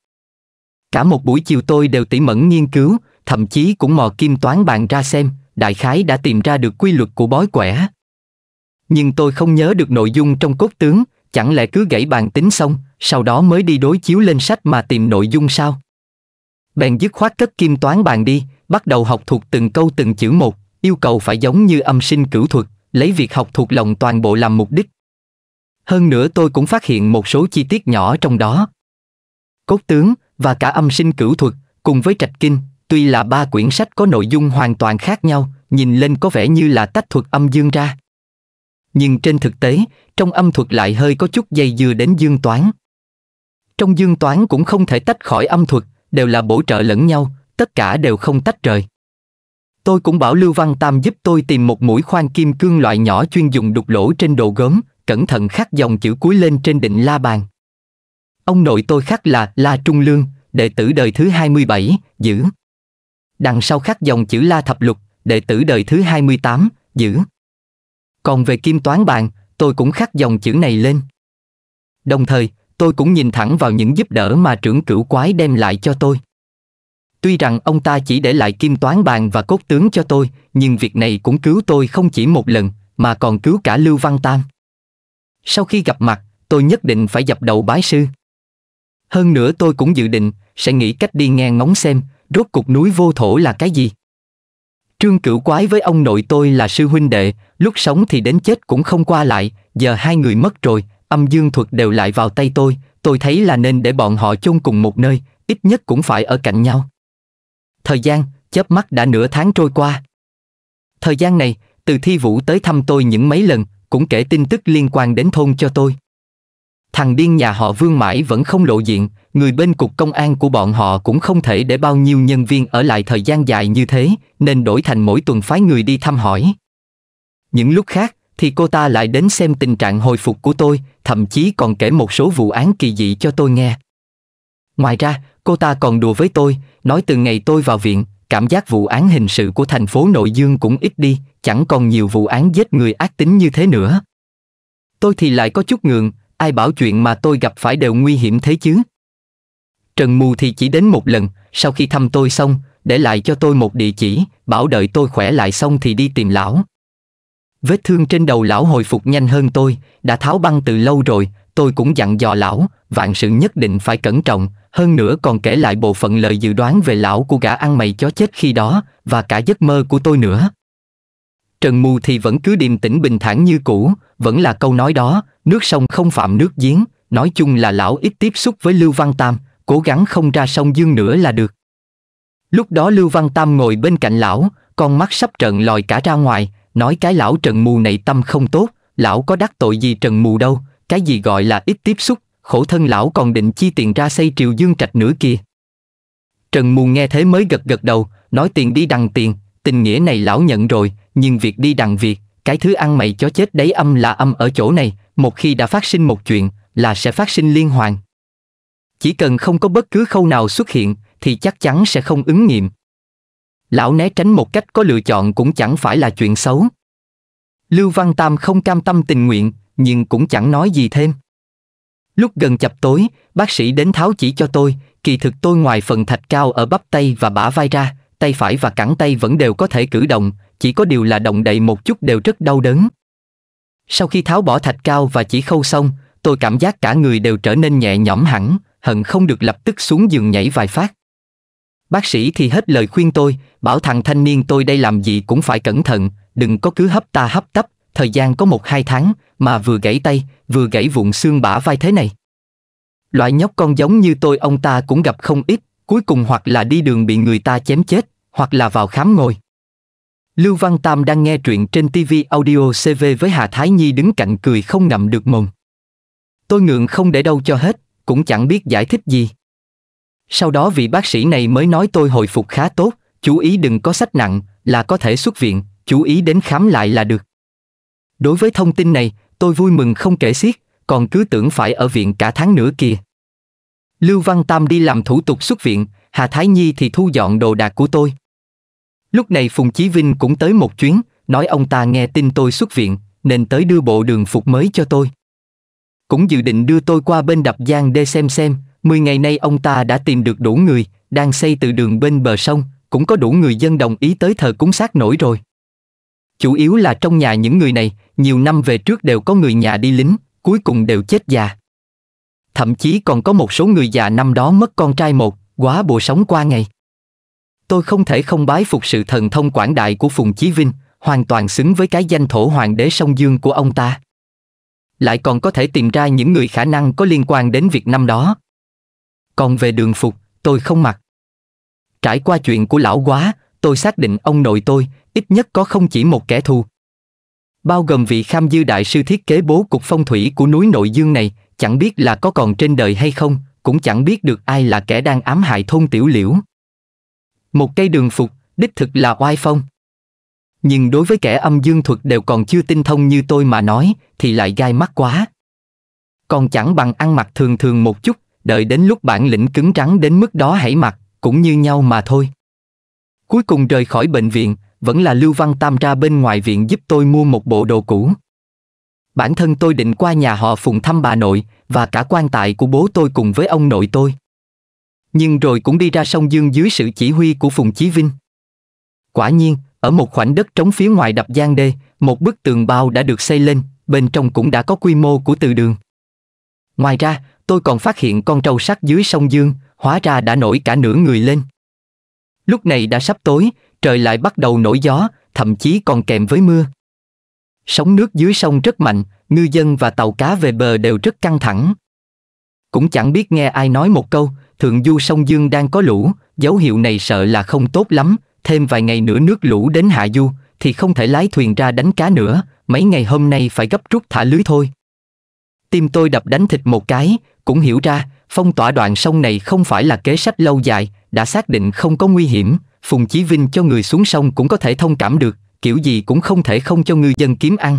Cả một buổi chiều tôi đều tỉ mẩn nghiên cứu, thậm chí cũng mò kim toán bàn ra xem, đại khái đã tìm ra được quy luật của bói quẻ. Nhưng tôi không nhớ được nội dung trong cốt tướng, chẳng lẽ cứ gãy bàn tính xong, sau đó mới đi đối chiếu lên sách mà tìm nội dung sao? Bèn dứt khoát cất kim toán bàn đi, bắt đầu học thuộc từng câu từng chữ một, yêu cầu phải giống như âm sinh cửu thuật, lấy việc học thuộc lòng toàn bộ làm mục đích. Hơn nữa tôi cũng phát hiện một số chi tiết nhỏ trong đó. Cốt tướng và cả âm sinh cửu thuật cùng với trạch kinh, tuy là ba quyển sách có nội dung hoàn toàn khác nhau, nhìn lên có vẻ như là tách thuật âm dương ra nhưng trên thực tế, trong âm thuật lại hơi có chút dây dưa đến dương toán. Trong dương toán cũng không thể tách khỏi âm thuật, đều là bổ trợ lẫn nhau, tất cả đều không tách rời. Tôi cũng bảo Lưu Văn Tam giúp tôi tìm một mũi khoan kim cương loại nhỏ chuyên dùng đục lỗ trên đồ gốm, cẩn thận khắc dòng chữ cuối lên trên định la bàn. Ông nội tôi khắc là La Trung Lương, đệ tử đời thứ 27, giữ. Đằng sau khắc dòng chữ La Thập Lục, đệ tử đời thứ 28, giữ. Còn về kim toán bạn, tôi cũng khắc dòng chữ này lên. Đồng thời, tôi cũng nhìn thẳng vào những giúp đỡ mà trưởng cửu quái đem lại cho tôi. Tuy rằng ông ta chỉ để lại kim toán bàn và cốt tướng cho tôi, nhưng việc này cũng cứu tôi không chỉ một lần, mà còn cứu cả Lưu Văn Tam. Sau khi gặp mặt, tôi nhất định phải dập đầu bái sư. Hơn nữa tôi cũng dự định sẽ nghĩ cách đi nghe ngóng xem rốt cục núi vô thổ là cái gì. Trương Cửu Quái với ông nội tôi là sư huynh đệ, lúc sống thì đến chết cũng không qua lại, giờ hai người mất rồi, âm dương thuật đều lại vào tay tôi, tôi thấy là nên để bọn họ chôn cùng một nơi, ít nhất cũng phải ở cạnh nhau. Thời gian, chớp mắt đã nửa tháng trôi qua. Thời gian này, từ thi vũ tới thăm tôi những mấy lần, cũng kể tin tức liên quan đến thôn cho tôi, Thằng điên nhà họ Vương mãi vẫn không lộ diện, người bên cục công an của bọn họ cũng không thể để bao nhiêu nhân viên ở lại thời gian dài như thế, nên đổi thành mỗi tuần phái người đi thăm hỏi. Những lúc khác, thì cô ta lại đến xem tình trạng hồi phục của tôi, thậm chí còn kể một số vụ án kỳ dị cho tôi nghe. Ngoài ra, cô ta còn đùa với tôi, nói từ ngày tôi vào viện, cảm giác vụ án hình sự của thành phố nội dương cũng ít đi, chẳng còn nhiều vụ án giết người ác tính như thế nữa. Tôi thì lại có chút ngượng, ai bảo chuyện mà tôi gặp phải đều nguy hiểm thế chứ? Trần Mù thì chỉ đến một lần, sau khi thăm tôi xong, để lại cho tôi một địa chỉ, bảo đợi tôi khỏe lại xong thì đi tìm lão. Vết thương trên đầu lão hồi phục nhanh hơn tôi, đã tháo băng từ lâu rồi, tôi cũng dặn dò lão, vạn sự nhất định phải cẩn trọng, hơn nữa còn kể lại bộ phận lời dự đoán về lão của gã ăn mày chó chết khi đó, và cả giấc mơ của tôi nữa. Trần Mù thì vẫn cứ điềm tĩnh bình thản như cũ, vẫn là câu nói đó, nước sông không phạm nước giếng, nói chung là lão ít tiếp xúc với Lưu Văn Tam, cố gắng không ra sông Dương nữa là được. Lúc đó Lưu Văn Tam ngồi bên cạnh lão, con mắt sắp trợn lòi cả ra ngoài, nói cái lão Trần Mù này tâm không tốt, lão có đắc tội gì Trần Mù đâu, cái gì gọi là ít tiếp xúc, khổ thân lão còn định chi tiền ra xây triều dương trạch nữa kìa. Trần Mù nghe thế mới gật gật đầu, nói tiền đi đằng tiền, tình nghĩa này lão nhận rồi, nhưng việc đi đằng việc, cái thứ ăn mày chó chết đấy âm là âm ở chỗ này, một khi đã phát sinh một chuyện, là sẽ phát sinh liên hoàn. Chỉ cần không có bất cứ khâu nào xuất hiện, thì chắc chắn sẽ không ứng nghiệm. Lão né tránh một cách có lựa chọn cũng chẳng phải là chuyện xấu. Lưu Văn Tam không cam tâm tình nguyện, nhưng cũng chẳng nói gì thêm. Lúc gần chập tối, bác sĩ đến tháo chỉ cho tôi, kỳ thực tôi ngoài phần thạch cao ở bắp tay và bả vai ra, tay phải và cẳng tay vẫn đều có thể cử động, chỉ có điều là động đậy một chút đều rất đau đớn. Sau khi tháo bỏ thạch cao và chỉ khâu xong, tôi cảm giác cả người đều trở nên nhẹ nhõm hẳn, hận không được lập tức xuống giường nhảy vài phát. Bác sĩ thì hết lời khuyên tôi, bảo thằng thanh niên tôi đây làm gì cũng phải cẩn thận, đừng có cứ hấp ta hấp tấp, thời gian có một hai tháng mà vừa gãy tay, vừa gãy vụn xương bả vai thế này. Loại nhóc con giống như tôi ông ta cũng gặp không ít, cuối cùng hoặc là đi đường bị người ta chém chết, hoặc là vào khám ngồi. Lưu Văn Tam đang nghe truyện trên TV audio CV với Hà Thái Nhi đứng cạnh cười không ngậm được mồm. Tôi ngượng không để đâu cho hết, cũng chẳng biết giải thích gì. Sau đó vị bác sĩ này mới nói tôi hồi phục khá tốt, chú ý đừng có sách nặng, là có thể xuất viện, chú ý đến khám lại là được. Đối với thông tin này, tôi vui mừng không kể xiết, còn cứ tưởng phải ở viện cả tháng nữa kìa. Lưu Văn Tam đi làm thủ tục xuất viện, Hà Thái Nhi thì thu dọn đồ đạc của tôi. Lúc này Phùng Chí Vinh cũng tới một chuyến, nói ông ta nghe tin tôi xuất viện, nên tới đưa bộ đường phục mới cho tôi. Cũng dự định đưa tôi qua bên đập Giang để xem xem, 10 ngày nay ông ta đã tìm được đủ người, đang xây từ đường bên bờ sông, cũng có đủ người dân đồng ý tới thờ cúng sát nổi rồi. Chủ yếu là trong nhà những người này, nhiều năm về trước đều có người nhà đi lính, cuối cùng đều chết già thậm chí còn có một số người già năm đó mất con trai một, quá bộ sống qua ngày. Tôi không thể không bái phục sự thần thông quảng đại của Phùng Chí Vinh, hoàn toàn xứng với cái danh thổ hoàng đế sông Dương của ông ta. Lại còn có thể tìm ra những người khả năng có liên quan đến việc năm đó. Còn về đường phục, tôi không mặc. Trải qua chuyện của lão quá, tôi xác định ông nội tôi, ít nhất có không chỉ một kẻ thù. Bao gồm vị kham dư đại sư thiết kế bố cục phong thủy của núi nội dương này, chẳng biết là có còn trên đời hay không, cũng chẳng biết được ai là kẻ đang ám hại thôn tiểu liễu. Một cây đường phục, đích thực là oai phong. Nhưng đối với kẻ âm dương thuật đều còn chưa tinh thông như tôi mà nói, thì lại gai mắt quá. Còn chẳng bằng ăn mặc thường thường một chút, đợi đến lúc bản lĩnh cứng trắng đến mức đó hãy mặc, cũng như nhau mà thôi. Cuối cùng rời khỏi bệnh viện, vẫn là Lưu Văn Tam ra bên ngoài viện giúp tôi mua một bộ đồ cũ. Bản thân tôi định qua nhà họ Phùng thăm bà nội và cả quan tài của bố tôi cùng với ông nội tôi. Nhưng rồi cũng đi ra sông Dương dưới sự chỉ huy của Phùng Chí Vinh. Quả nhiên, ở một khoảnh đất trống phía ngoài đập Giang Đê, một bức tường bao đã được xây lên, bên trong cũng đã có quy mô của từ đường. Ngoài ra, tôi còn phát hiện con trâu sắt dưới sông Dương, hóa ra đã nổi cả nửa người lên. Lúc này đã sắp tối, trời lại bắt đầu nổi gió, thậm chí còn kèm với mưa sóng nước dưới sông rất mạnh, ngư dân và tàu cá về bờ đều rất căng thẳng. Cũng chẳng biết nghe ai nói một câu, thượng du sông Dương đang có lũ, dấu hiệu này sợ là không tốt lắm, thêm vài ngày nữa nước lũ đến hạ du, thì không thể lái thuyền ra đánh cá nữa, mấy ngày hôm nay phải gấp rút thả lưới thôi. Tim tôi đập đánh thịt một cái, cũng hiểu ra, phong tỏa đoạn sông này không phải là kế sách lâu dài, đã xác định không có nguy hiểm, Phùng Chí Vinh cho người xuống sông cũng có thể thông cảm được, kiểu gì cũng không thể không cho ngư dân kiếm ăn.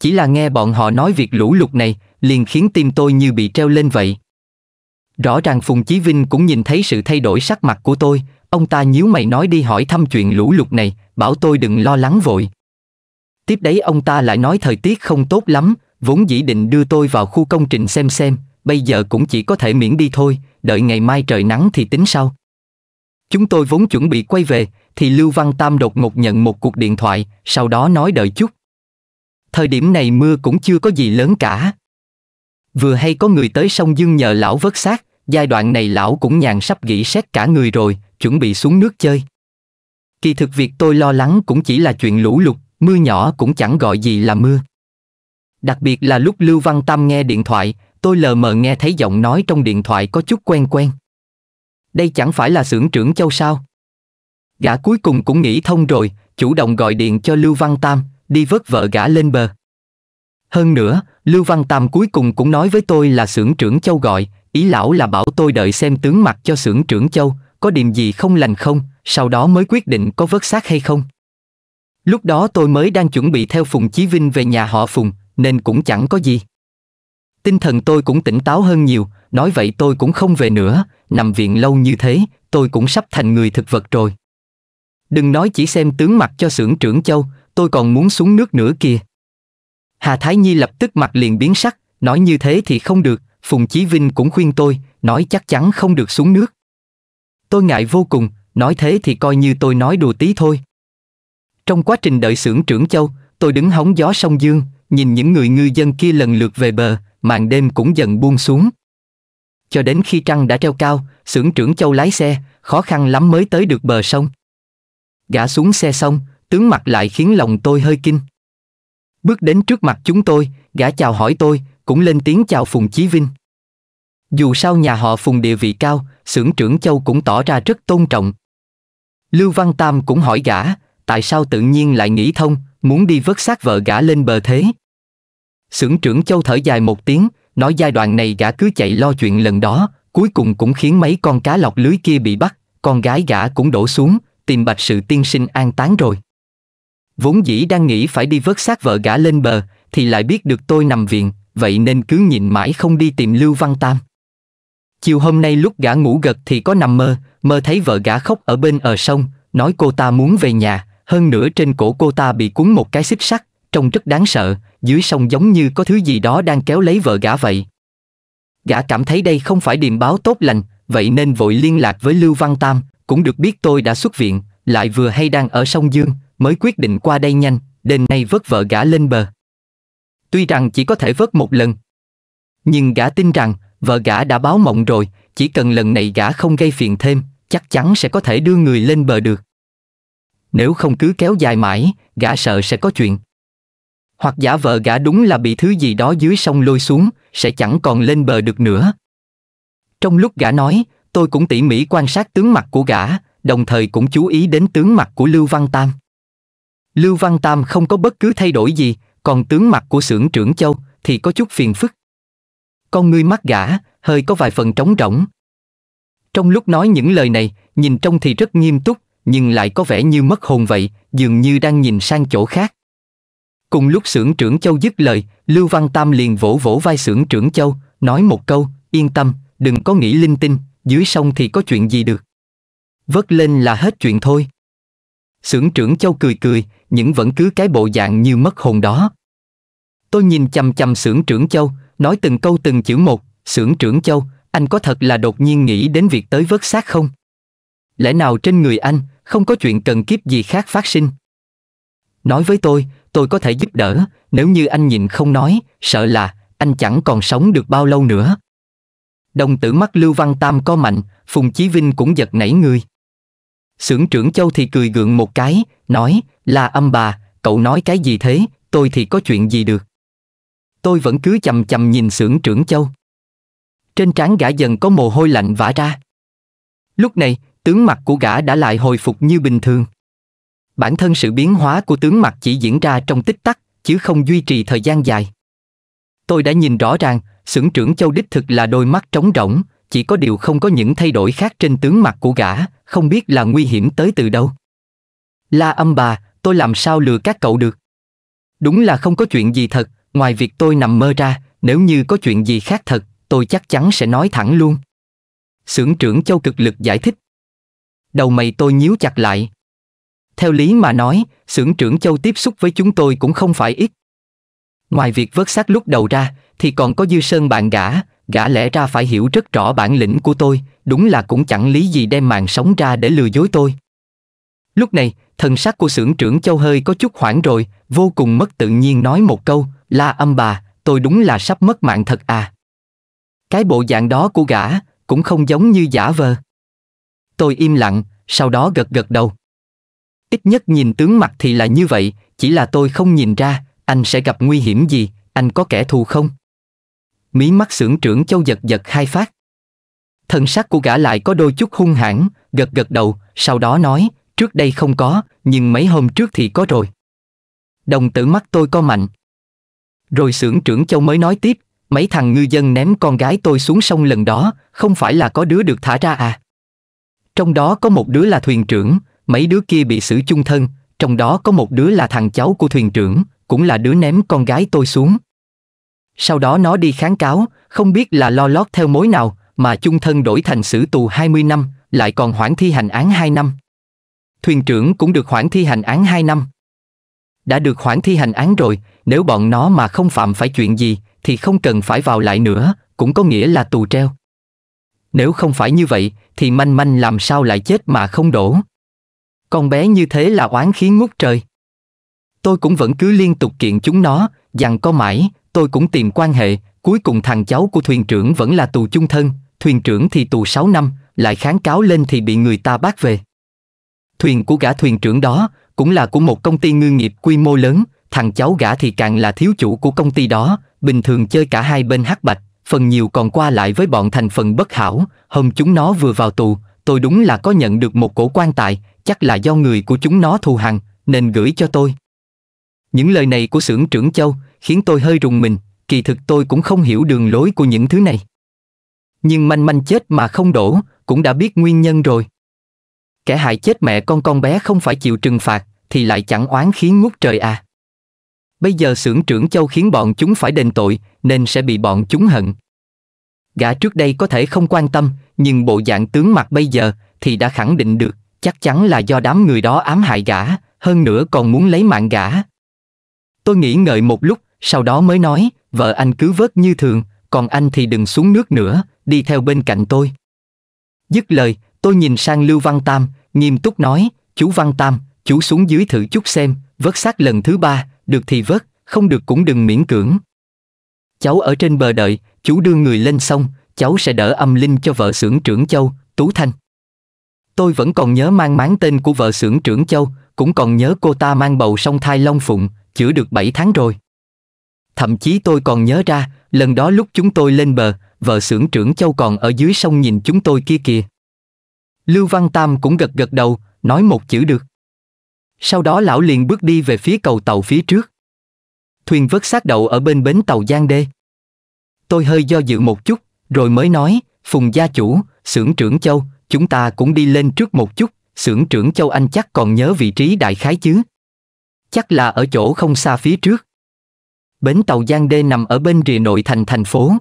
Chỉ là nghe bọn họ nói việc lũ lụt này, liền khiến tim tôi như bị treo lên vậy. Rõ ràng Phùng Chí Vinh cũng nhìn thấy sự thay đổi sắc mặt của tôi, ông ta nhíu mày nói đi hỏi thăm chuyện lũ lụt này, bảo tôi đừng lo lắng vội. Tiếp đấy ông ta lại nói thời tiết không tốt lắm, vốn dĩ định đưa tôi vào khu công trình xem xem, bây giờ cũng chỉ có thể miễn đi thôi, đợi ngày mai trời nắng thì tính sau. Chúng tôi vốn chuẩn bị quay về, thì Lưu Văn Tam đột ngột nhận một cuộc điện thoại, sau đó nói đợi chút. Thời điểm này mưa cũng chưa có gì lớn cả. Vừa hay có người tới sông Dương nhờ lão vớt xác, giai đoạn này lão cũng nhàn sắp nghỉ xét cả người rồi, chuẩn bị xuống nước chơi. Kỳ thực việc tôi lo lắng cũng chỉ là chuyện lũ lụt, mưa nhỏ cũng chẳng gọi gì là mưa. Đặc biệt là lúc Lưu Văn Tam nghe điện thoại, tôi lờ mờ nghe thấy giọng nói trong điện thoại có chút quen quen đây chẳng phải là xưởng trưởng châu sao? Gã cuối cùng cũng nghĩ thông rồi, chủ động gọi điện cho Lưu Văn Tam, đi vớt vợ gã lên bờ. Hơn nữa, Lưu Văn Tam cuối cùng cũng nói với tôi là xưởng trưởng châu gọi, ý lão là bảo tôi đợi xem tướng mặt cho xưởng trưởng châu, có điểm gì không lành không, sau đó mới quyết định có vớt xác hay không. Lúc đó tôi mới đang chuẩn bị theo Phùng Chí Vinh về nhà họ Phùng, nên cũng chẳng có gì tinh thần tôi cũng tỉnh táo hơn nhiều, nói vậy tôi cũng không về nữa, nằm viện lâu như thế, tôi cũng sắp thành người thực vật rồi. Đừng nói chỉ xem tướng mặt cho xưởng trưởng châu, tôi còn muốn xuống nước nữa kìa. Hà Thái Nhi lập tức mặt liền biến sắc, nói như thế thì không được, Phùng Chí Vinh cũng khuyên tôi, nói chắc chắn không được xuống nước. Tôi ngại vô cùng, nói thế thì coi như tôi nói đùa tí thôi. Trong quá trình đợi xưởng trưởng châu, tôi đứng hóng gió sông Dương, nhìn những người ngư dân kia lần lượt về bờ, màn đêm cũng dần buông xuống. Cho đến khi trăng đã treo cao, xưởng trưởng châu lái xe, khó khăn lắm mới tới được bờ sông. Gã xuống xe xong, tướng mặt lại khiến lòng tôi hơi kinh. Bước đến trước mặt chúng tôi, gã chào hỏi tôi, cũng lên tiếng chào Phùng Chí Vinh. Dù sao nhà họ Phùng địa vị cao, xưởng trưởng châu cũng tỏ ra rất tôn trọng. Lưu Văn Tam cũng hỏi gã, tại sao tự nhiên lại nghĩ thông, muốn đi vớt xác vợ gã lên bờ thế. Sưởng trưởng Châu thở dài một tiếng, nói giai đoạn này gã cứ chạy lo chuyện lần đó, cuối cùng cũng khiến mấy con cá lọc lưới kia bị bắt, con gái gã cũng đổ xuống, tìm bạch sự tiên sinh an táng rồi. Vốn dĩ đang nghĩ phải đi vớt xác vợ gã lên bờ, thì lại biết được tôi nằm viện, vậy nên cứ nhìn mãi không đi tìm Lưu Văn Tam. Chiều hôm nay lúc gã ngủ gật thì có nằm mơ, mơ thấy vợ gã khóc ở bên ở ờ sông, nói cô ta muốn về nhà, hơn nữa trên cổ cô ta bị cuốn một cái xích sắt, trông rất đáng sợ, dưới sông giống như có thứ gì đó đang kéo lấy vợ gã vậy. Gã cảm thấy đây không phải điềm báo tốt lành, vậy nên vội liên lạc với Lưu Văn Tam, cũng được biết tôi đã xuất viện, lại vừa hay đang ở sông Dương, mới quyết định qua đây nhanh, đêm nay vớt vợ gã lên bờ. Tuy rằng chỉ có thể vớt một lần, nhưng gã tin rằng vợ gã đã báo mộng rồi, chỉ cần lần này gã không gây phiền thêm, chắc chắn sẽ có thể đưa người lên bờ được. Nếu không cứ kéo dài mãi, gã sợ sẽ có chuyện hoặc giả vờ gã đúng là bị thứ gì đó dưới sông lôi xuống, sẽ chẳng còn lên bờ được nữa. Trong lúc gã nói, tôi cũng tỉ mỉ quan sát tướng mặt của gã, đồng thời cũng chú ý đến tướng mặt của Lưu Văn Tam. Lưu Văn Tam không có bất cứ thay đổi gì, còn tướng mặt của xưởng trưởng Châu thì có chút phiền phức. Con ngươi mắt gã, hơi có vài phần trống rỗng. Trong lúc nói những lời này, nhìn trông thì rất nghiêm túc, nhưng lại có vẻ như mất hồn vậy, dường như đang nhìn sang chỗ khác. Cùng lúc xưởng trưởng Châu dứt lời, Lưu Văn Tam liền vỗ vỗ vai xưởng trưởng Châu, nói một câu, yên tâm, đừng có nghĩ linh tinh, dưới sông thì có chuyện gì được. Vớt lên là hết chuyện thôi. Xưởng trưởng Châu cười cười, nhưng vẫn cứ cái bộ dạng như mất hồn đó. Tôi nhìn chằm chằm xưởng trưởng Châu, nói từng câu từng chữ một, xưởng trưởng Châu, anh có thật là đột nhiên nghĩ đến việc tới vớt xác không? Lẽ nào trên người anh không có chuyện cần kiếp gì khác phát sinh? Nói với tôi, tôi có thể giúp đỡ, nếu như anh nhìn không nói, sợ là anh chẳng còn sống được bao lâu nữa. Đồng tử mắt Lưu Văn Tam co mạnh, Phùng Chí Vinh cũng giật nảy người. Sưởng trưởng Châu thì cười gượng một cái, nói, là âm bà, cậu nói cái gì thế, tôi thì có chuyện gì được. Tôi vẫn cứ chầm chầm nhìn sưởng trưởng Châu. Trên trán gã dần có mồ hôi lạnh vã ra. Lúc này, tướng mặt của gã đã lại hồi phục như bình thường bản thân sự biến hóa của tướng mặt chỉ diễn ra trong tích tắc, chứ không duy trì thời gian dài. Tôi đã nhìn rõ ràng, xưởng trưởng châu đích thực là đôi mắt trống rỗng, chỉ có điều không có những thay đổi khác trên tướng mặt của gã, không biết là nguy hiểm tới từ đâu. La âm bà, tôi làm sao lừa các cậu được? Đúng là không có chuyện gì thật, ngoài việc tôi nằm mơ ra, nếu như có chuyện gì khác thật, tôi chắc chắn sẽ nói thẳng luôn. Xưởng trưởng châu cực lực giải thích. Đầu mày tôi nhíu chặt lại, theo lý mà nói, xưởng trưởng Châu tiếp xúc với chúng tôi cũng không phải ít. Ngoài việc vớt xác lúc đầu ra, thì còn có Dư Sơn bạn gã, gã lẽ ra phải hiểu rất rõ bản lĩnh của tôi, đúng là cũng chẳng lý gì đem mạng sống ra để lừa dối tôi. Lúc này, thần sắc của xưởng trưởng Châu hơi có chút hoảng rồi, vô cùng mất tự nhiên nói một câu, la âm bà, tôi đúng là sắp mất mạng thật à. Cái bộ dạng đó của gã cũng không giống như giả vờ. Tôi im lặng, sau đó gật gật đầu. Ít nhất nhìn tướng mặt thì là như vậy, chỉ là tôi không nhìn ra, anh sẽ gặp nguy hiểm gì, anh có kẻ thù không? Mí mắt sưởng trưởng châu giật giật hai phát. Thân xác của gã lại có đôi chút hung hãn, gật gật đầu, sau đó nói, trước đây không có, nhưng mấy hôm trước thì có rồi. Đồng tử mắt tôi co mạnh. Rồi sưởng trưởng châu mới nói tiếp, mấy thằng ngư dân ném con gái tôi xuống sông lần đó, không phải là có đứa được thả ra à? Trong đó có một đứa là thuyền trưởng, mấy đứa kia bị xử chung thân, trong đó có một đứa là thằng cháu của thuyền trưởng, cũng là đứa ném con gái tôi xuống. Sau đó nó đi kháng cáo, không biết là lo lót theo mối nào, mà chung thân đổi thành xử tù 20 năm, lại còn hoãn thi hành án 2 năm. Thuyền trưởng cũng được hoãn thi hành án 2 năm. Đã được hoãn thi hành án rồi, nếu bọn nó mà không phạm phải chuyện gì, thì không cần phải vào lại nữa, cũng có nghĩa là tù treo. Nếu không phải như vậy, thì manh manh làm sao lại chết mà không đổ. Con bé như thế là oán khí ngút trời. Tôi cũng vẫn cứ liên tục kiện chúng nó, dặn có mãi, tôi cũng tìm quan hệ, cuối cùng thằng cháu của thuyền trưởng vẫn là tù chung thân, thuyền trưởng thì tù 6 năm, lại kháng cáo lên thì bị người ta bắt về. Thuyền của gã thuyền trưởng đó cũng là của một công ty ngư nghiệp quy mô lớn, thằng cháu gã thì càng là thiếu chủ của công ty đó, bình thường chơi cả hai bên hắc bạch, phần nhiều còn qua lại với bọn thành phần bất hảo, hôm chúng nó vừa vào tù, tôi đúng là có nhận được một cổ quan tài, chắc là do người của chúng nó thù hằn, nên gửi cho tôi. Những lời này của xưởng trưởng Châu khiến tôi hơi rùng mình, kỳ thực tôi cũng không hiểu đường lối của những thứ này. Nhưng manh manh chết mà không đổ, cũng đã biết nguyên nhân rồi. Kẻ hại chết mẹ con con bé không phải chịu trừng phạt, thì lại chẳng oán khí ngút trời à. Bây giờ xưởng trưởng Châu khiến bọn chúng phải đền tội, nên sẽ bị bọn chúng hận. Gã trước đây có thể không quan tâm, nhưng bộ dạng tướng mặt bây giờ thì đã khẳng định được chắc chắn là do đám người đó ám hại gã, hơn nữa còn muốn lấy mạng gã. Tôi nghĩ ngợi một lúc, sau đó mới nói, vợ anh cứ vớt như thường, còn anh thì đừng xuống nước nữa, đi theo bên cạnh tôi. Dứt lời, tôi nhìn sang Lưu Văn Tam, nghiêm túc nói, chú Văn Tam, chú xuống dưới thử chút xem, vớt xác lần thứ ba, được thì vớt, không được cũng đừng miễn cưỡng. Cháu ở trên bờ đợi, chú đưa người lên sông, cháu sẽ đỡ âm linh cho vợ xưởng trưởng châu, Tú Thanh. Tôi vẫn còn nhớ mang máng tên của vợ xưởng trưởng Châu, cũng còn nhớ cô ta mang bầu song thai Long Phụng, chữa được 7 tháng rồi. Thậm chí tôi còn nhớ ra, lần đó lúc chúng tôi lên bờ, vợ xưởng trưởng Châu còn ở dưới sông nhìn chúng tôi kia kìa. Lưu Văn Tam cũng gật gật đầu, nói một chữ được. Sau đó lão liền bước đi về phía cầu tàu phía trước. Thuyền vớt xác đậu ở bên bến tàu Giang Đê. Tôi hơi do dự một chút, rồi mới nói, Phùng gia chủ, xưởng trưởng Châu, chúng ta cũng đi lên trước một chút, xưởng trưởng Châu Anh chắc còn nhớ vị trí đại khái chứ. Chắc là ở chỗ không xa phía trước. Bến tàu Giang Đê nằm ở bên rìa nội thành thành phố.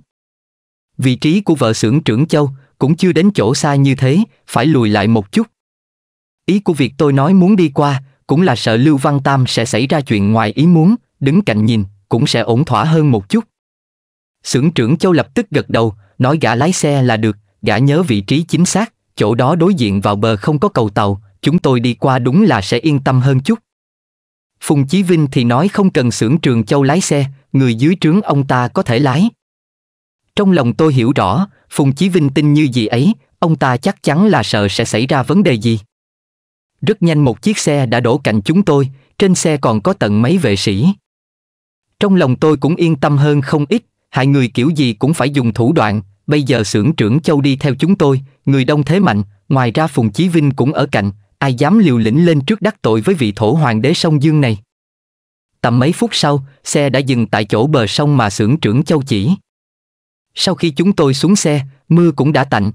Vị trí của vợ xưởng trưởng Châu cũng chưa đến chỗ xa như thế, phải lùi lại một chút. Ý của việc tôi nói muốn đi qua cũng là sợ Lưu Văn Tam sẽ xảy ra chuyện ngoài ý muốn, đứng cạnh nhìn cũng sẽ ổn thỏa hơn một chút. Xưởng trưởng Châu lập tức gật đầu, nói gã lái xe là được, gã nhớ vị trí chính xác chỗ đó đối diện vào bờ không có cầu tàu, chúng tôi đi qua đúng là sẽ yên tâm hơn chút. Phùng Chí Vinh thì nói không cần xưởng trường châu lái xe, người dưới trướng ông ta có thể lái. Trong lòng tôi hiểu rõ, Phùng Chí Vinh tin như gì ấy, ông ta chắc chắn là sợ sẽ xảy ra vấn đề gì. Rất nhanh một chiếc xe đã đổ cạnh chúng tôi, trên xe còn có tận mấy vệ sĩ. Trong lòng tôi cũng yên tâm hơn không ít, hại người kiểu gì cũng phải dùng thủ đoạn, bây giờ xưởng trưởng Châu đi theo chúng tôi, người đông thế mạnh, ngoài ra Phùng Chí Vinh cũng ở cạnh, ai dám liều lĩnh lên trước đắc tội với vị thổ hoàng đế sông Dương này. Tầm mấy phút sau, xe đã dừng tại chỗ bờ sông mà xưởng trưởng Châu chỉ. Sau khi chúng tôi xuống xe, mưa cũng đã tạnh.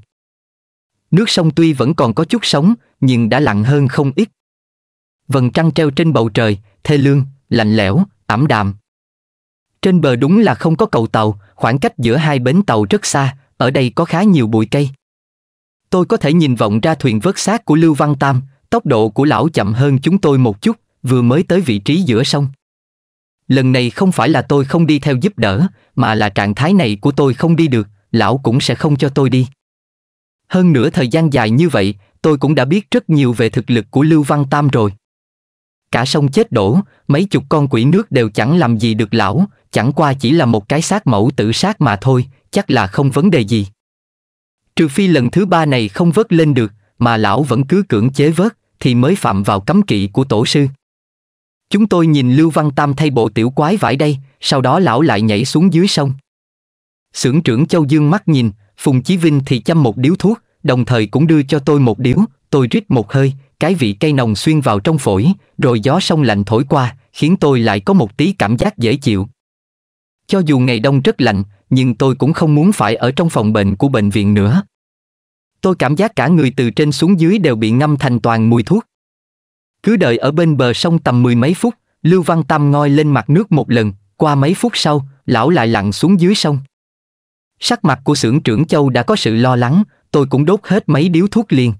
Nước sông tuy vẫn còn có chút sóng, nhưng đã lặng hơn không ít. Vầng trăng treo trên bầu trời, thê lương, lạnh lẽo, ảm đạm, trên bờ đúng là không có cầu tàu, khoảng cách giữa hai bến tàu rất xa, ở đây có khá nhiều bụi cây. Tôi có thể nhìn vọng ra thuyền vớt xác của Lưu Văn Tam, tốc độ của lão chậm hơn chúng tôi một chút, vừa mới tới vị trí giữa sông. Lần này không phải là tôi không đi theo giúp đỡ, mà là trạng thái này của tôi không đi được, lão cũng sẽ không cho tôi đi. Hơn nửa thời gian dài như vậy, tôi cũng đã biết rất nhiều về thực lực của Lưu Văn Tam rồi. Cả sông chết đổ, mấy chục con quỷ nước đều chẳng làm gì được lão, chẳng qua chỉ là một cái xác mẫu tự sát mà thôi, chắc là không vấn đề gì. Trừ phi lần thứ ba này không vớt lên được, mà lão vẫn cứ cưỡng chế vớt, thì mới phạm vào cấm kỵ của tổ sư. Chúng tôi nhìn Lưu Văn Tam thay bộ tiểu quái vải đây, sau đó lão lại nhảy xuống dưới sông. Sưởng trưởng Châu Dương mắt nhìn, Phùng Chí Vinh thì chăm một điếu thuốc, đồng thời cũng đưa cho tôi một điếu, tôi rít một hơi, cái vị cây nồng xuyên vào trong phổi, rồi gió sông lạnh thổi qua, khiến tôi lại có một tí cảm giác dễ chịu. Cho dù ngày đông rất lạnh, nhưng tôi cũng không muốn phải ở trong phòng bệnh của bệnh viện nữa. Tôi cảm giác cả người từ trên xuống dưới đều bị ngâm thành toàn mùi thuốc. Cứ đợi ở bên bờ sông tầm mười mấy phút, Lưu Văn Tam ngoi lên mặt nước một lần, qua mấy phút sau, lão lại lặn xuống dưới sông. Sắc mặt của xưởng trưởng Châu đã có sự lo lắng, tôi cũng đốt hết mấy điếu thuốc liền.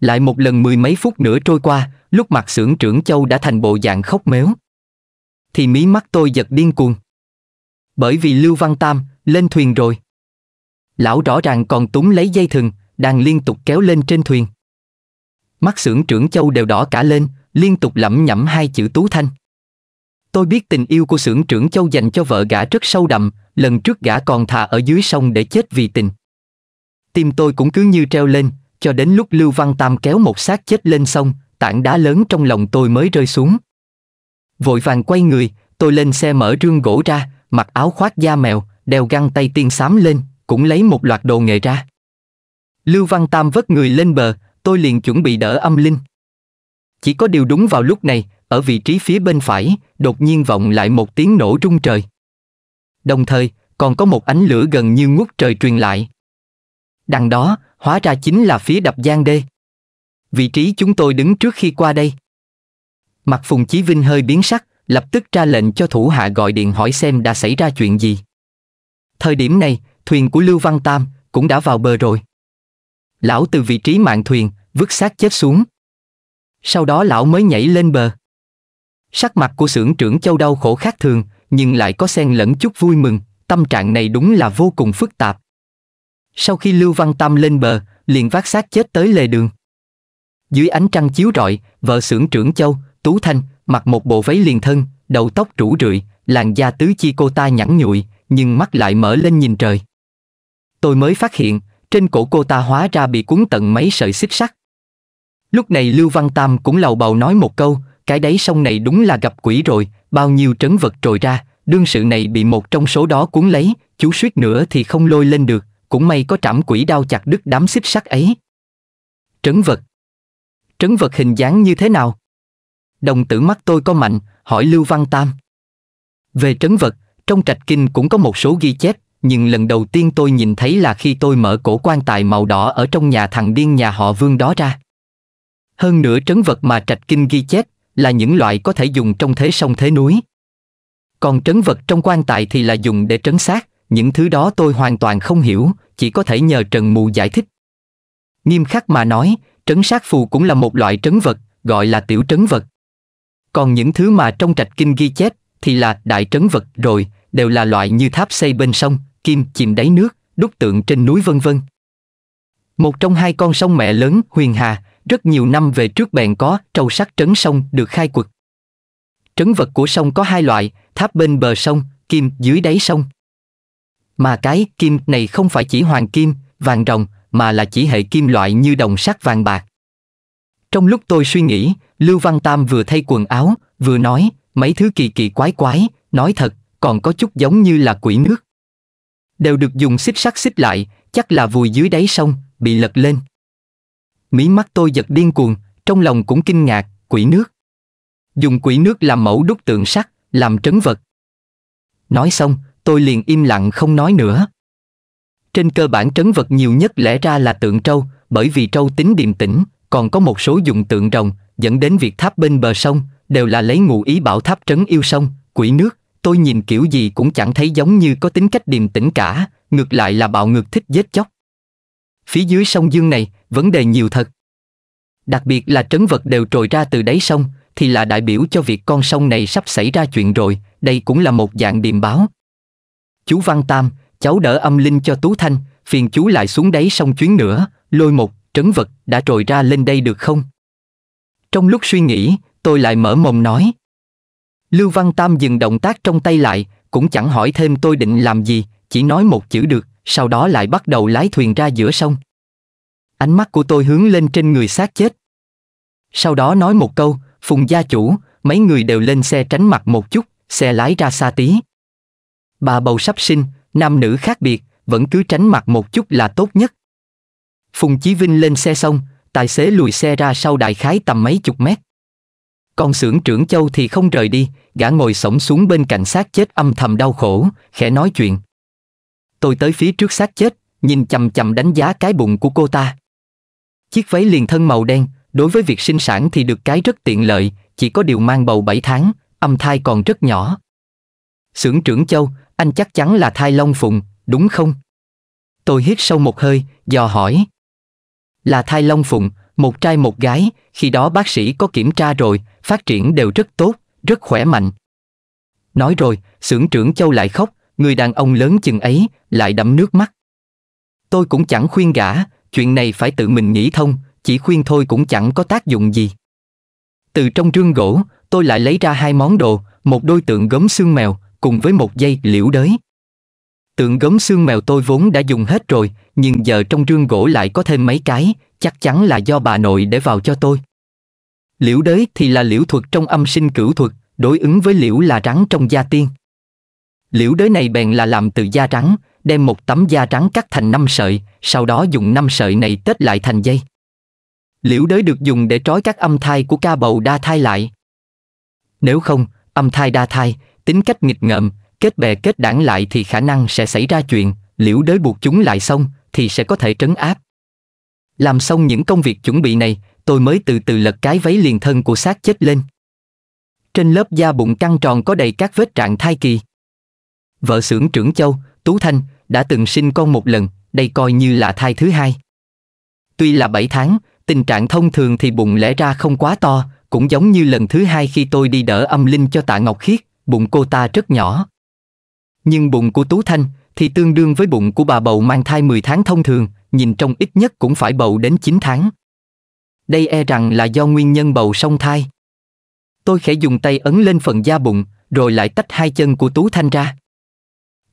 Lại một lần mười mấy phút nữa trôi qua, lúc mặt xưởng trưởng Châu đã thành bộ dạng khóc méo. Thì mí mắt tôi giật điên cuồng bởi vì Lưu Văn Tam lên thuyền rồi. Lão rõ ràng còn túng lấy dây thừng, đang liên tục kéo lên trên thuyền. Mắt xưởng trưởng Châu đều đỏ cả lên, liên tục lẩm nhẩm hai chữ Tú Thanh. Tôi biết tình yêu của xưởng trưởng Châu dành cho vợ gã rất sâu đậm, lần trước gã còn thà ở dưới sông để chết vì tình. Tim tôi cũng cứ như treo lên, cho đến lúc Lưu Văn Tam kéo một xác chết lên sông, tảng đá lớn trong lòng tôi mới rơi xuống. Vội vàng quay người, tôi lên xe mở rương gỗ ra, mặc áo khoác da mèo, đeo găng tay tiên xám lên, cũng lấy một loạt đồ nghề ra. Lưu Văn Tam vất người lên bờ, tôi liền chuẩn bị đỡ âm linh. Chỉ có điều đúng vào lúc này, ở vị trí phía bên phải, đột nhiên vọng lại một tiếng nổ rung trời. Đồng thời, còn có một ánh lửa gần như ngút trời truyền lại. Đằng đó, hóa ra chính là phía đập Giang Đê. Vị trí chúng tôi đứng trước khi qua đây. Mặt Phùng Chí Vinh hơi biến sắc, lập tức ra lệnh cho thủ hạ gọi điện hỏi xem đã xảy ra chuyện gì. Thời điểm này, thuyền của Lưu Văn Tam cũng đã vào bờ rồi. Lão từ vị trí mạng thuyền, vứt xác chết xuống. Sau đó lão mới nhảy lên bờ. Sắc mặt của xưởng trưởng châu đau khổ khác thường, nhưng lại có xen lẫn chút vui mừng, tâm trạng này đúng là vô cùng phức tạp. Sau khi Lưu Văn Tam lên bờ, liền vác xác chết tới lề đường. Dưới ánh trăng chiếu rọi, vợ xưởng trưởng châu, Tú Thanh, mặc một bộ váy liền thân, đầu tóc rủ rượi, làn da tứ chi cô ta nhẵn nhụi, nhưng mắt lại mở lên nhìn trời. Tôi mới phát hiện, trên cổ cô ta hóa ra bị cuốn tận mấy sợi xích sắt. Lúc này Lưu Văn Tam cũng lầu bầu nói một câu, cái đáy sông này đúng là gặp quỷ rồi, bao nhiêu trấn vật trồi ra, đương sự này bị một trong số đó cuốn lấy, chú suýt nữa thì không lôi lên được, cũng may có trảm quỷ đao chặt đứt đám xích sắt ấy. Trấn vật Trấn vật hình dáng như thế nào? Đồng tử mắt tôi có mạnh, hỏi Lưu Văn Tam. Về trấn vật, trong trạch kinh cũng có một số ghi chép, nhưng lần đầu tiên tôi nhìn thấy là khi tôi mở cổ quan tài màu đỏ ở trong nhà thằng điên nhà họ Vương đó ra. Hơn nữa trấn vật mà trạch kinh ghi chép là những loại có thể dùng trong thế sông thế núi. Còn trấn vật trong quan tài thì là dùng để trấn xác, những thứ đó tôi hoàn toàn không hiểu, chỉ có thể nhờ Trần Mù giải thích. Nghiêm khắc mà nói, trấn sát phù cũng là một loại trấn vật, gọi là tiểu trấn vật. Còn những thứ mà trong trạch kinh ghi chép thì là đại trấn vật rồi, đều là loại như tháp xây bên sông, kim chìm đáy nước, đúc tượng trên núi vân vân. Một trong hai con sông mẹ lớn, Huyền Hà, rất nhiều năm về trước bèn có trâu sắt trấn sông được khai quật. Trấn vật của sông có hai loại, tháp bên bờ sông, kim dưới đáy sông. Mà cái kim này không phải chỉ hoàng kim, vàng rồng, mà là chỉ hệ kim loại như đồng sắt vàng bạc. Trong lúc tôi suy nghĩ, Lưu Văn Tam vừa thay quần áo, vừa nói, mấy thứ kỳ kỳ quái quái, nói thật, còn có chút giống như là quỷ nước. Đều được dùng xích sắt xích lại, chắc là vùi dưới đáy sông, bị lật lên. Mí mắt tôi giật điên cuồng, trong lòng cũng kinh ngạc, quỷ nước. Dùng quỷ nước làm mẫu đúc tượng sắt, làm trấn vật. Nói xong, tôi liền im lặng không nói nữa. Trên cơ bản trấn vật nhiều nhất lẽ ra là tượng trâu, bởi vì trâu tính điềm tĩnh, còn có một số dụng tượng rồng, dẫn đến việc tháp bên bờ sông, đều là lấy ngụ ý bảo tháp trấn yêu sông, quỷ nước, tôi nhìn kiểu gì cũng chẳng thấy giống như có tính cách điềm tĩnh cả, ngược lại là bạo ngược thích giết chóc. Phía dưới sông Dương này, vấn đề nhiều thật. Đặc biệt là trấn vật đều trồi ra từ đáy sông, thì là đại biểu cho việc con sông này sắp xảy ra chuyện rồi, đây cũng là một dạng điềm báo. Chú Văn Tam, cháu đỡ âm linh cho Tú Thanh, phiền chú lại xuống đáy sông chuyến nữa, lôi một trấn vật đã trồi ra lên đây được không? Trong lúc suy nghĩ, tôi lại mở mồm nói. Lưu Văn Tam dừng động tác trong tay lại, cũng chẳng hỏi thêm tôi định làm gì, chỉ nói một chữ được, sau đó lại bắt đầu lái thuyền ra giữa sông. Ánh mắt của tôi hướng lên trên người xác chết. Sau đó nói một câu, Phùng gia chủ, mấy người đều lên xe tránh mặt một chút, xe lái ra xa tí. Bà bầu sắp sinh, nam nữ khác biệt, vẫn cứ tránh mặt một chút là tốt nhất. Phùng Chí Vinh lên xe xong, tài xế lùi xe ra sau đại khái tầm mấy chục mét. Còn xưởng trưởng Châu thì không rời đi, gã ngồi sổng xuống bên cạnh xác chết âm thầm đau khổ, khẽ nói chuyện. Tôi tới phía trước xác chết, nhìn chầm chầm đánh giá cái bụng của cô ta. Chiếc váy liền thân màu đen, đối với việc sinh sản thì được cái rất tiện lợi, chỉ có điều mang bầu 7 tháng, âm thai còn rất nhỏ. Xưởng trưởng Châu, anh chắc chắn là thai Long Phụng, đúng không? Tôi hít sâu một hơi, dò hỏi là thai long phụng, một trai một gái, khi đó bác sĩ có kiểm tra rồi, phát triển đều rất tốt, rất khỏe mạnh. Nói rồi, xưởng trưởng Châu lại khóc, người đàn ông lớn chừng ấy lại đẫm nước mắt. Tôi cũng chẳng khuyên gã, chuyện này phải tự mình nghĩ thông, chỉ khuyên thôi cũng chẳng có tác dụng gì. Từ trong rương gỗ, tôi lại lấy ra hai món đồ, một đôi tượng gốm xương mèo, cùng với một dây liễu đới. Tượng gấm xương mèo tôi vốn đã dùng hết rồi, nhưng giờ trong rương gỗ lại có thêm mấy cái, chắc chắn là do bà nội để vào cho tôi. Liễu đới thì là liễu thuật trong âm sinh cửu thuật, đối ứng với liễu là rắn trong gia tiên. Liễu đới này bèn là làm từ da rắn, đem một tấm da rắn cắt thành năm sợi, sau đó dùng năm sợi này tết lại thành dây. Liễu đới được dùng để trói các âm thai của ca bầu đa thai lại. Nếu không, âm thai đa thai, tính cách nghịch ngợm, kết bè kết đảng lại thì khả năng sẽ xảy ra chuyện, liễu đới buộc chúng lại xong thì sẽ có thể trấn áp. Làm xong những công việc chuẩn bị này, tôi mới từ từ lật cái váy liền thân của xác chết lên. Trên lớp da bụng căng tròn có đầy các vết trạng thai kỳ. Vợ xưởng trưởng Châu, Tú Thanh, đã từng sinh con một lần, đây coi như là thai thứ hai. Tuy là 7 tháng, tình trạng thông thường thì bụng lẽ ra không quá to, cũng giống như lần thứ hai khi tôi đi đỡ âm linh cho tạ Ngọc Khiết, bụng cô ta rất nhỏ. Nhưng bụng của Tú Thanh thì tương đương với bụng của bà bầu mang thai 10 tháng thông thường, nhìn trong ít nhất cũng phải bầu đến 9 tháng. Đây e rằng là do nguyên nhân bầu song thai. Tôi khẽ dùng tay ấn lên phần da bụng, rồi lại tách hai chân của Tú Thanh ra.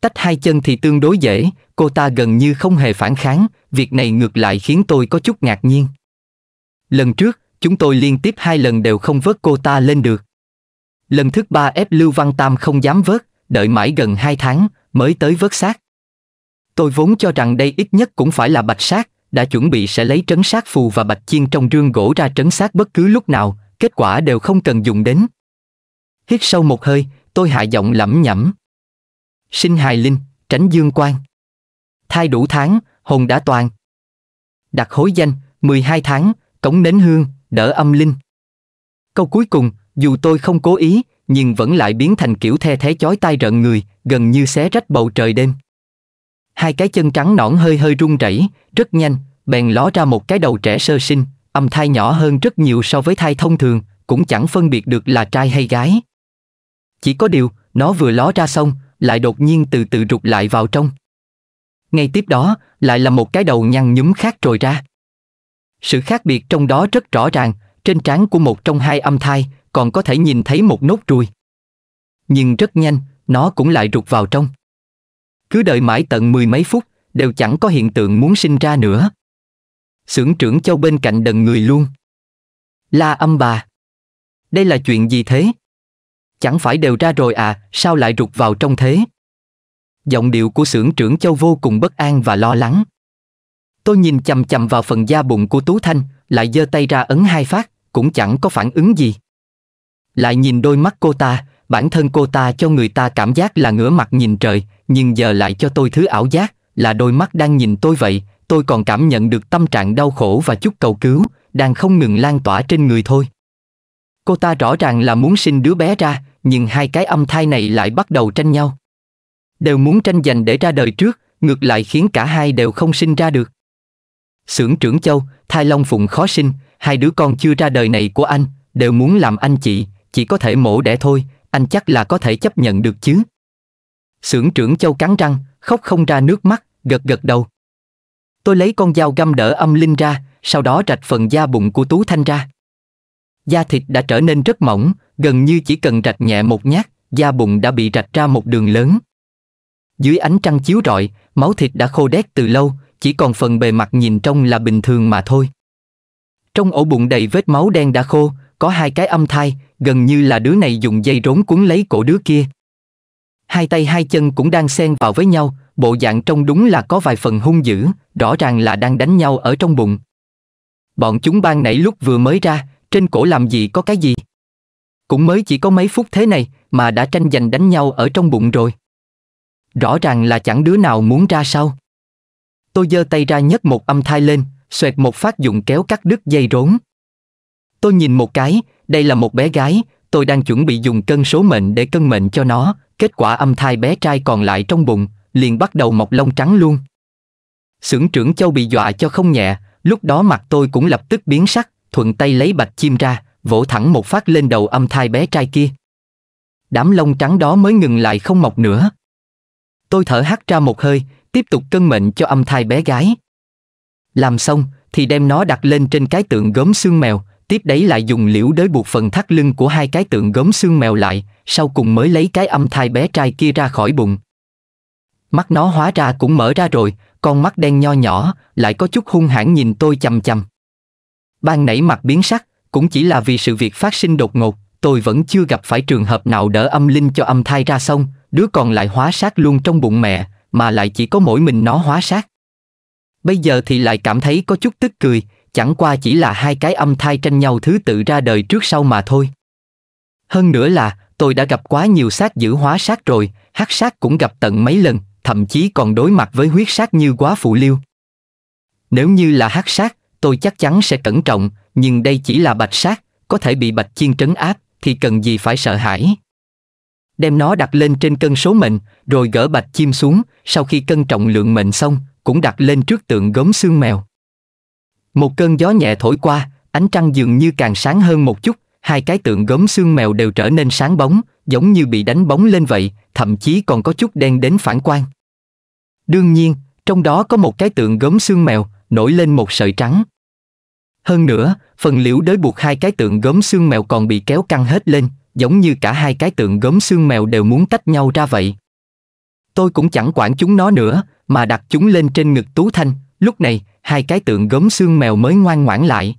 Tách hai chân thì tương đối dễ, cô ta gần như không hề phản kháng, việc này ngược lại khiến tôi có chút ngạc nhiên. Lần trước, chúng tôi liên tiếp hai lần đều không vớt cô ta lên được. Lần thứ ba ép Lưu Văn Tam không dám vớt, đợi mãi gần 2 tháng, mới tới vớt xác. Tôi vốn cho rằng đây ít nhất cũng phải là bạch sát, đã chuẩn bị sẽ lấy trấn sát phù và bạch chiên trong rương gỗ ra trấn sát bất cứ lúc nào, kết quả đều không cần dùng đến. Hít sâu một hơi, tôi hạ giọng lẩm nhẩm. Sinh hài linh, tránh dương quan. Thai đủ tháng, hồn đã toàn. Đặt hối danh, 12 tháng, cống nến hương, đỡ âm linh. Câu cuối cùng, dù tôi không cố ý, nhưng vẫn lại biến thành kiểu the thế chói tai rợn người, gần như xé rách bầu trời đêm. Hai cái chân trắng nõn hơi hơi run rẩy, rất nhanh, bèn ló ra một cái đầu trẻ sơ sinh, âm thai nhỏ hơn rất nhiều so với thai thông thường, cũng chẳng phân biệt được là trai hay gái. Chỉ có điều, nó vừa ló ra xong, lại đột nhiên từ từ rụt lại vào trong. Ngay tiếp đó, lại là một cái đầu nhăn nhúm khác trồi ra. Sự khác biệt trong đó rất rõ ràng, trên trán của một trong hai âm thai, còn có thể nhìn thấy một nốt ruồi. Nhưng rất nhanh, nó cũng lại rụt vào trong. Cứ đợi mãi tận mười mấy phút, đều chẳng có hiện tượng muốn sinh ra nữa. Sưởng trưởng châu bên cạnh đần người luôn. La âm bà. Đây là chuyện gì thế? Chẳng phải đều ra rồi à, sao lại rụt vào trong thế? Giọng điệu của sưởng trưởng châu vô cùng bất an và lo lắng. Tôi nhìn chầm chầm vào phần da bụng của Tú Thanh, lại giơ tay ra ấn hai phát, cũng chẳng có phản ứng gì. Lại nhìn đôi mắt cô ta, bản thân cô ta cho người ta cảm giác là ngửa mặt nhìn trời, nhưng giờ lại cho tôi thứ ảo giác, là đôi mắt đang nhìn tôi vậy, tôi còn cảm nhận được tâm trạng đau khổ và chút cầu cứu, đang không ngừng lan tỏa trên người thôi. Cô ta rõ ràng là muốn sinh đứa bé ra, nhưng hai cái âm thai này lại bắt đầu tranh nhau. Đều muốn tranh giành để ra đời trước, ngược lại khiến cả hai đều không sinh ra được. Sưởng trưởng Châu, thai Long Phụng khó sinh, hai đứa con chưa ra đời này của anh, đều muốn làm anh chị, chỉ có thể mổ đẻ thôi, anh chắc là có thể chấp nhận được chứ. Sưởng trưởng Châu cắn răng, khóc không ra nước mắt, gật gật đầu. Tôi lấy con dao găm đỡ âm linh ra, sau đó rạch phần da bụng của Tú Thanh ra. Da thịt đã trở nên rất mỏng, gần như chỉ cần rạch nhẹ một nhát, da bụng đã bị rạch ra một đường lớn. Dưới ánh trăng chiếu rọi, máu thịt đã khô đét từ lâu, chỉ còn phần bề mặt nhìn trong là bình thường mà thôi. Trong ổ bụng đầy vết máu đen đã khô, có hai cái âm thai, gần như là đứa này dùng dây rốn cuốn lấy cổ đứa kia. Hai tay hai chân cũng đang xen vào với nhau, bộ dạng trông đúng là có vài phần hung dữ, rõ ràng là đang đánh nhau ở trong bụng. Bọn chúng ban nãy lúc vừa mới ra, trên cổ làm gì có cái gì. Cũng mới chỉ có mấy phút thế này mà đã tranh giành đánh nhau ở trong bụng rồi. Rõ ràng là chẳng đứa nào muốn ra sau Tôi giơ tay ra nhấc một âm thai lên, xoẹt một phát dụng kéo cắt đứt dây rốn. Tôi nhìn một cái, đây là một bé gái, tôi đang chuẩn bị dùng cân số mệnh để cân mệnh cho nó, kết quả âm thai bé trai còn lại trong bụng, liền bắt đầu mọc lông trắng luôn. Sưởng trưởng Châu bị dọa cho không nhẹ, lúc đó mặt tôi cũng lập tức biến sắc, thuận tay lấy bạch chim ra, vỗ thẳng một phát lên đầu âm thai bé trai kia. Đám lông trắng đó mới ngừng lại không mọc nữa. Tôi thở hắt ra một hơi, tiếp tục cân mệnh cho âm thai bé gái. Làm xong, thì đem nó đặt lên trên cái tượng gốm xương mèo, tiếp đấy lại dùng liễu đới buộc phần thắt lưng của hai cái tượng gốm xương mèo lại, sau cùng mới lấy cái âm thai bé trai kia ra khỏi bụng. Mắt nó hóa ra cũng mở ra rồi, con mắt đen nho nhỏ, lại có chút hung hãn nhìn tôi chầm chầm. Ban nãy mặt biến sắc, cũng chỉ là vì sự việc phát sinh đột ngột, tôi vẫn chưa gặp phải trường hợp nào đỡ âm linh cho âm thai ra xong, đứa còn lại hóa sát luôn trong bụng mẹ, mà lại chỉ có mỗi mình nó hóa sát. Bây giờ thì lại cảm thấy có chút tức cười, chẳng qua chỉ là hai cái âm thai tranh nhau thứ tự ra đời trước sau mà thôi. Hơn nữa là, tôi đã gặp quá nhiều xác giữ hóa sát rồi, hắc sát cũng gặp tận mấy lần, thậm chí còn đối mặt với huyết sát như quá phụ liêu. Nếu như là hắc sát, tôi chắc chắn sẽ cẩn trọng, nhưng đây chỉ là bạch sát, có thể bị bạch chiên trấn áp, thì cần gì phải sợ hãi. Đem nó đặt lên trên cân số mệnh, rồi gỡ bạch chim xuống, sau khi cân trọng lượng mệnh xong, cũng đặt lên trước tượng gốm xương mèo. Một cơn gió nhẹ thổi qua, ánh trăng dường như càng sáng hơn một chút, hai cái tượng gốm xương mèo đều trở nên sáng bóng, giống như bị đánh bóng lên vậy, thậm chí còn có chút đen đến phản quang. Đương nhiên, trong đó có một cái tượng gốm xương mèo, nổi lên một sợi trắng. Hơn nữa, phần liễu đới buộc hai cái tượng gốm xương mèo còn bị kéo căng hết lên, giống như cả hai cái tượng gốm xương mèo đều muốn tách nhau ra vậy. Tôi cũng chẳng quản chúng nó nữa, mà đặt chúng lên trên ngực Tú Thanh, Lúc này, hai cái tượng gốm xương mèo mới ngoan ngoãn lại.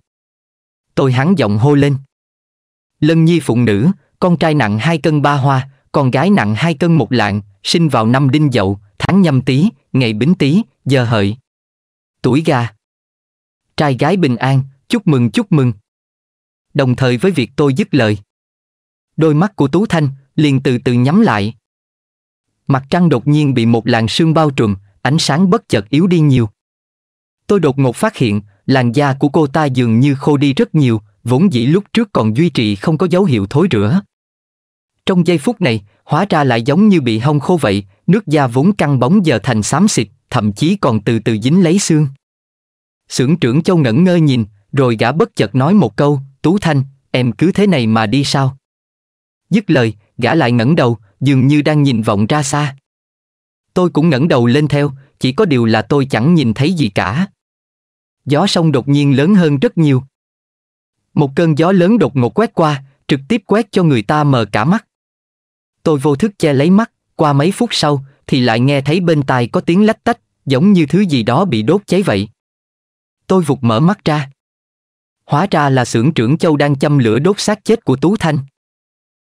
Tôi hắn giọng hô lên. Lân nhi phụ nữ, con trai nặng hai cân ba hoa, con gái nặng hai cân một lạng, sinh vào năm đinh dậu, tháng nhâm tý, ngày bính tý, giờ hợi. Tuổi gà. Trai gái bình an, chúc mừng chúc mừng. Đồng thời với việc tôi dứt lời. Đôi mắt của Tú Thanh liền từ từ nhắm lại. Mặt trăng đột nhiên bị một làn sương bao trùm, ánh sáng bất chợt yếu đi nhiều tôi đột ngột phát hiện, làn da của cô ta dường như khô đi rất nhiều, vốn dĩ lúc trước còn duy trì không có dấu hiệu thối rửa. Trong giây phút này, hóa ra lại giống như bị hong khô vậy, nước da vốn căng bóng giờ thành xám xịt, thậm chí còn từ từ dính lấy xương. Sưởng trưởng Châu ngẩn ngơ nhìn, rồi gã bất chợt nói một câu, Tú Thanh, em cứ thế này mà đi sao? Dứt lời, gã lại ngẩng đầu, dường như đang nhìn vọng ra xa. Tôi cũng ngẩng đầu lên theo, chỉ có điều là tôi chẳng nhìn thấy gì cả gió sông đột nhiên lớn hơn rất nhiều. Một cơn gió lớn đột ngột quét qua, trực tiếp quét cho người ta mờ cả mắt. Tôi vô thức che lấy mắt, qua mấy phút sau thì lại nghe thấy bên tai có tiếng lách tách, giống như thứ gì đó bị đốt cháy vậy. Tôi vụt mở mắt ra. Hóa ra là xưởng trưởng Châu đang châm lửa đốt xác chết của Tú Thanh.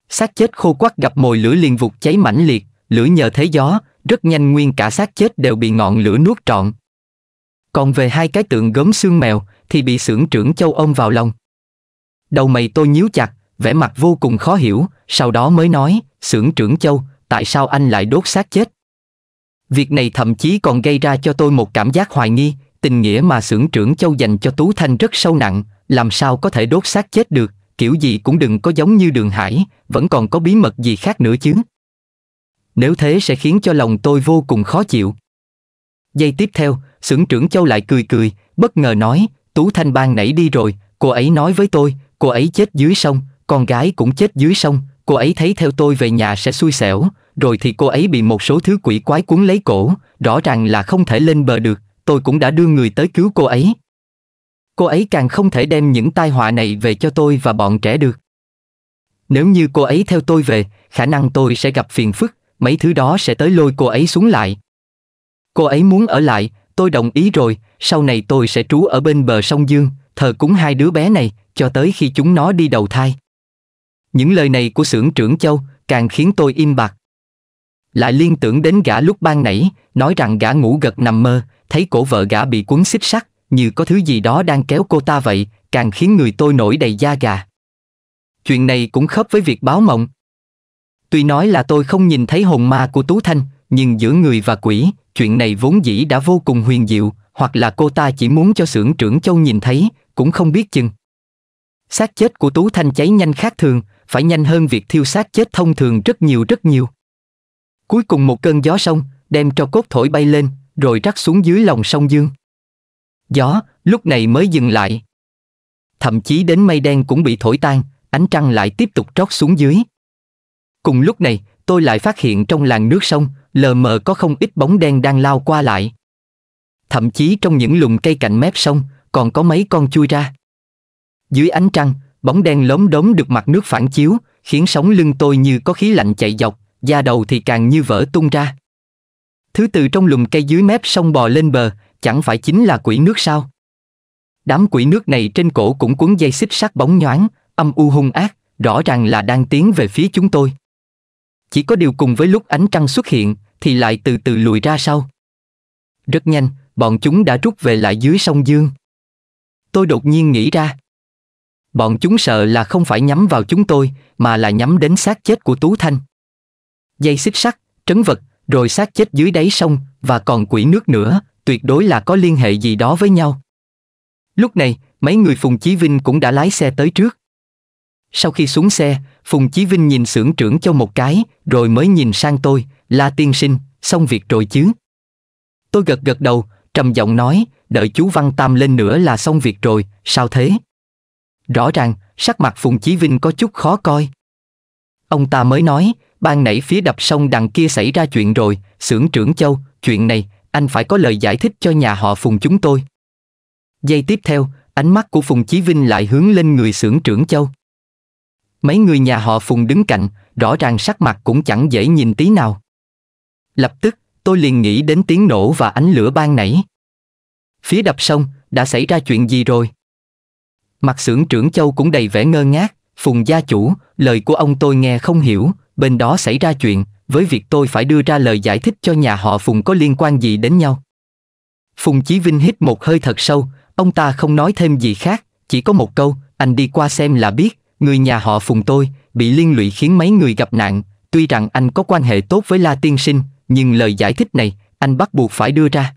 Xác chết khô quắc gặp mồi lửa liền vụt cháy mãnh liệt, lửa nhờ thế gió, rất nhanh nguyên cả xác chết đều bị ngọn lửa nuốt trọn, còn về hai cái tượng gốm xương mèo thì bị xưởng trưởng châu ông vào lòng. Đầu mày tôi nhíu chặt, vẻ mặt vô cùng khó hiểu, sau đó mới nói, xưởng trưởng châu, tại sao anh lại đốt xác chết? Việc này thậm chí còn gây ra cho tôi một cảm giác hoài nghi, tình nghĩa mà xưởng trưởng châu dành cho Tú Thanh rất sâu nặng, làm sao có thể đốt xác chết được, kiểu gì cũng đừng có giống như đường hải, vẫn còn có bí mật gì khác nữa chứ. Nếu thế sẽ khiến cho lòng tôi vô cùng khó chịu. Giây tiếp theo, xưởng trưởng Châu lại cười cười, bất ngờ nói, Tú Thanh Ban nảy đi rồi, cô ấy nói với tôi, cô ấy chết dưới sông, con gái cũng chết dưới sông, cô ấy thấy theo tôi về nhà sẽ xui xẻo, rồi thì cô ấy bị một số thứ quỷ quái cuốn lấy cổ, rõ ràng là không thể lên bờ được, tôi cũng đã đưa người tới cứu cô ấy. Cô ấy càng không thể đem những tai họa này về cho tôi và bọn trẻ được. Nếu như cô ấy theo tôi về, khả năng tôi sẽ gặp phiền phức, mấy thứ đó sẽ tới lôi cô ấy xuống lại. Cô ấy muốn ở lại, tôi đồng ý rồi, sau này tôi sẽ trú ở bên bờ sông Dương, thờ cúng hai đứa bé này, cho tới khi chúng nó đi đầu thai. Những lời này của xưởng trưởng Châu càng khiến tôi im bặt. Lại liên tưởng đến gã lúc ban nãy, nói rằng gã ngủ gật nằm mơ, thấy cổ vợ gã bị cuốn xích sắt, như có thứ gì đó đang kéo cô ta vậy, càng khiến người tôi nổi đầy da gà. Chuyện này cũng khớp với việc báo mộng. Tuy nói là tôi không nhìn thấy hồn ma của Tú Thanh, nhưng giữa người và quỷ, chuyện này vốn dĩ đã vô cùng huyền diệu, hoặc là cô ta chỉ muốn cho xưởng trưởng Châu nhìn thấy, cũng không biết chừng. Xác chết của Tú Thanh cháy nhanh khác thường, phải nhanh hơn việc thiêu xác chết thông thường rất nhiều rất nhiều. Cuối cùng một cơn gió sông, đem cho cốt thổi bay lên, rồi rắc xuống dưới lòng sông Dương. Gió, lúc này mới dừng lại. Thậm chí đến mây đen cũng bị thổi tan, ánh trăng lại tiếp tục trót xuống dưới. Cùng lúc này, tôi lại phát hiện trong làng nước sông, lờ mờ có không ít bóng đen đang lao qua lại. Thậm chí trong những lùm cây cạnh mép sông, còn có mấy con chui ra. Dưới ánh trăng, bóng đen lốm đốm được mặt nước phản chiếu, khiến sóng lưng tôi như có khí lạnh chạy dọc, da đầu thì càng như vỡ tung ra. Thứ từ trong lùm cây dưới mép sông bò lên bờ, chẳng phải chính là quỷ nước sao? Đám quỷ nước này trên cổ cũng cuốn dây xích sắt bóng nhoáng, âm u hung ác, rõ ràng là đang tiến về phía chúng tôi. Chỉ có điều cùng với lúc ánh trăng xuất hiện, thì lại từ từ lùi ra sau. Rất nhanh, bọn chúng đã rút về lại dưới sông Dương. Tôi đột nhiên nghĩ ra. Bọn chúng sợ là không phải nhắm vào chúng tôi, mà là nhắm đến xác chết của Tú Thanh. Dây xích sắt, trấn vật, rồi xác chết dưới đáy sông và còn quỷ nước nữa, tuyệt đối là có liên hệ gì đó với nhau. Lúc này, mấy người Phùng Chí Vinh cũng đã lái xe tới trước. Sau khi xuống xe, Phùng Chí Vinh nhìn xưởng trưởng Châu một cái, rồi mới nhìn sang tôi, La tiên sinh, xong việc rồi chứ. Tôi gật gật đầu, trầm giọng nói, đợi chú Văn Tam lên nữa là xong việc rồi, sao thế? Rõ ràng, sắc mặt Phùng Chí Vinh có chút khó coi. Ông ta mới nói, ban nãy phía đập sông đằng kia xảy ra chuyện rồi, xưởng trưởng Châu, chuyện này, anh phải có lời giải thích cho nhà họ Phùng chúng tôi. Giây tiếp theo, ánh mắt của Phùng Chí Vinh lại hướng lên người xưởng trưởng Châu. Mấy người nhà họ Phùng đứng cạnh, rõ ràng sắc mặt cũng chẳng dễ nhìn tí nào. Lập tức, tôi liền nghĩ đến tiếng nổ và ánh lửa ban nãy. Phía đập sông, đã xảy ra chuyện gì rồi? Mặt xưởng trưởng Châu cũng đầy vẻ ngơ ngác, Phùng gia chủ, lời của ông tôi nghe không hiểu, bên đó xảy ra chuyện, với việc tôi phải đưa ra lời giải thích cho nhà họ Phùng có liên quan gì đến nhau. Phùng Chí Vinh hít một hơi thật sâu, ông ta không nói thêm gì khác, chỉ có một câu, anh đi qua xem là biết, Người nhà họ phùng tôi, bị liên lụy khiến mấy người gặp nạn, tuy rằng anh có quan hệ tốt với La Tiên Sinh, nhưng lời giải thích này, anh bắt buộc phải đưa ra.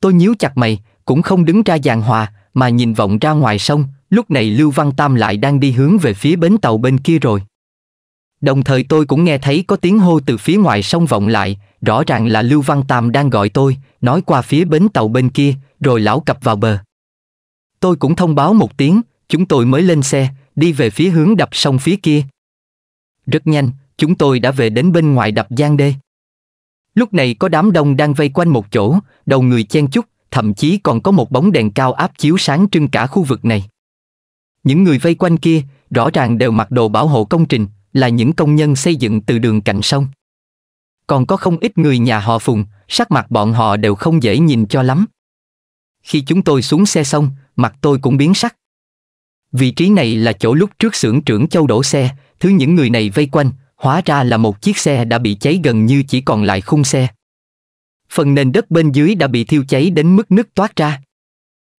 Tôi nhíu chặt mày, cũng không đứng ra giàn hòa, mà nhìn vọng ra ngoài sông, lúc này Lưu Văn Tam lại đang đi hướng về phía bến tàu bên kia rồi. Đồng thời tôi cũng nghe thấy có tiếng hô từ phía ngoài sông vọng lại, rõ ràng là Lưu Văn Tam đang gọi tôi, nói qua phía bến tàu bên kia, rồi lão cập vào bờ. Tôi cũng thông báo một tiếng, chúng tôi mới lên xe, đi về phía hướng đập sông phía kia. Rất nhanh, chúng tôi đã về đến bên ngoài đập Giang Đê. Lúc này có đám đông đang vây quanh một chỗ, đầu người chen chúc, thậm chí còn có một bóng đèn cao áp chiếu sáng trưng cả khu vực này. Những người vây quanh kia, rõ ràng đều mặc đồ bảo hộ công trình, là những công nhân xây dựng từ đường cạnh sông. Còn có không ít người nhà họ Phùng, sắc mặt bọn họ đều không dễ nhìn cho lắm. Khi chúng tôi xuống xe xong, mặt tôi cũng biến sắc. Vị trí này là chỗ lúc trước xưởng trưởng châu đổ xe, thứ những người này vây quanh, hóa ra là một chiếc xe đã bị cháy gần như chỉ còn lại khung xe. Phần nền đất bên dưới đã bị thiêu cháy đến mức nứt toát ra.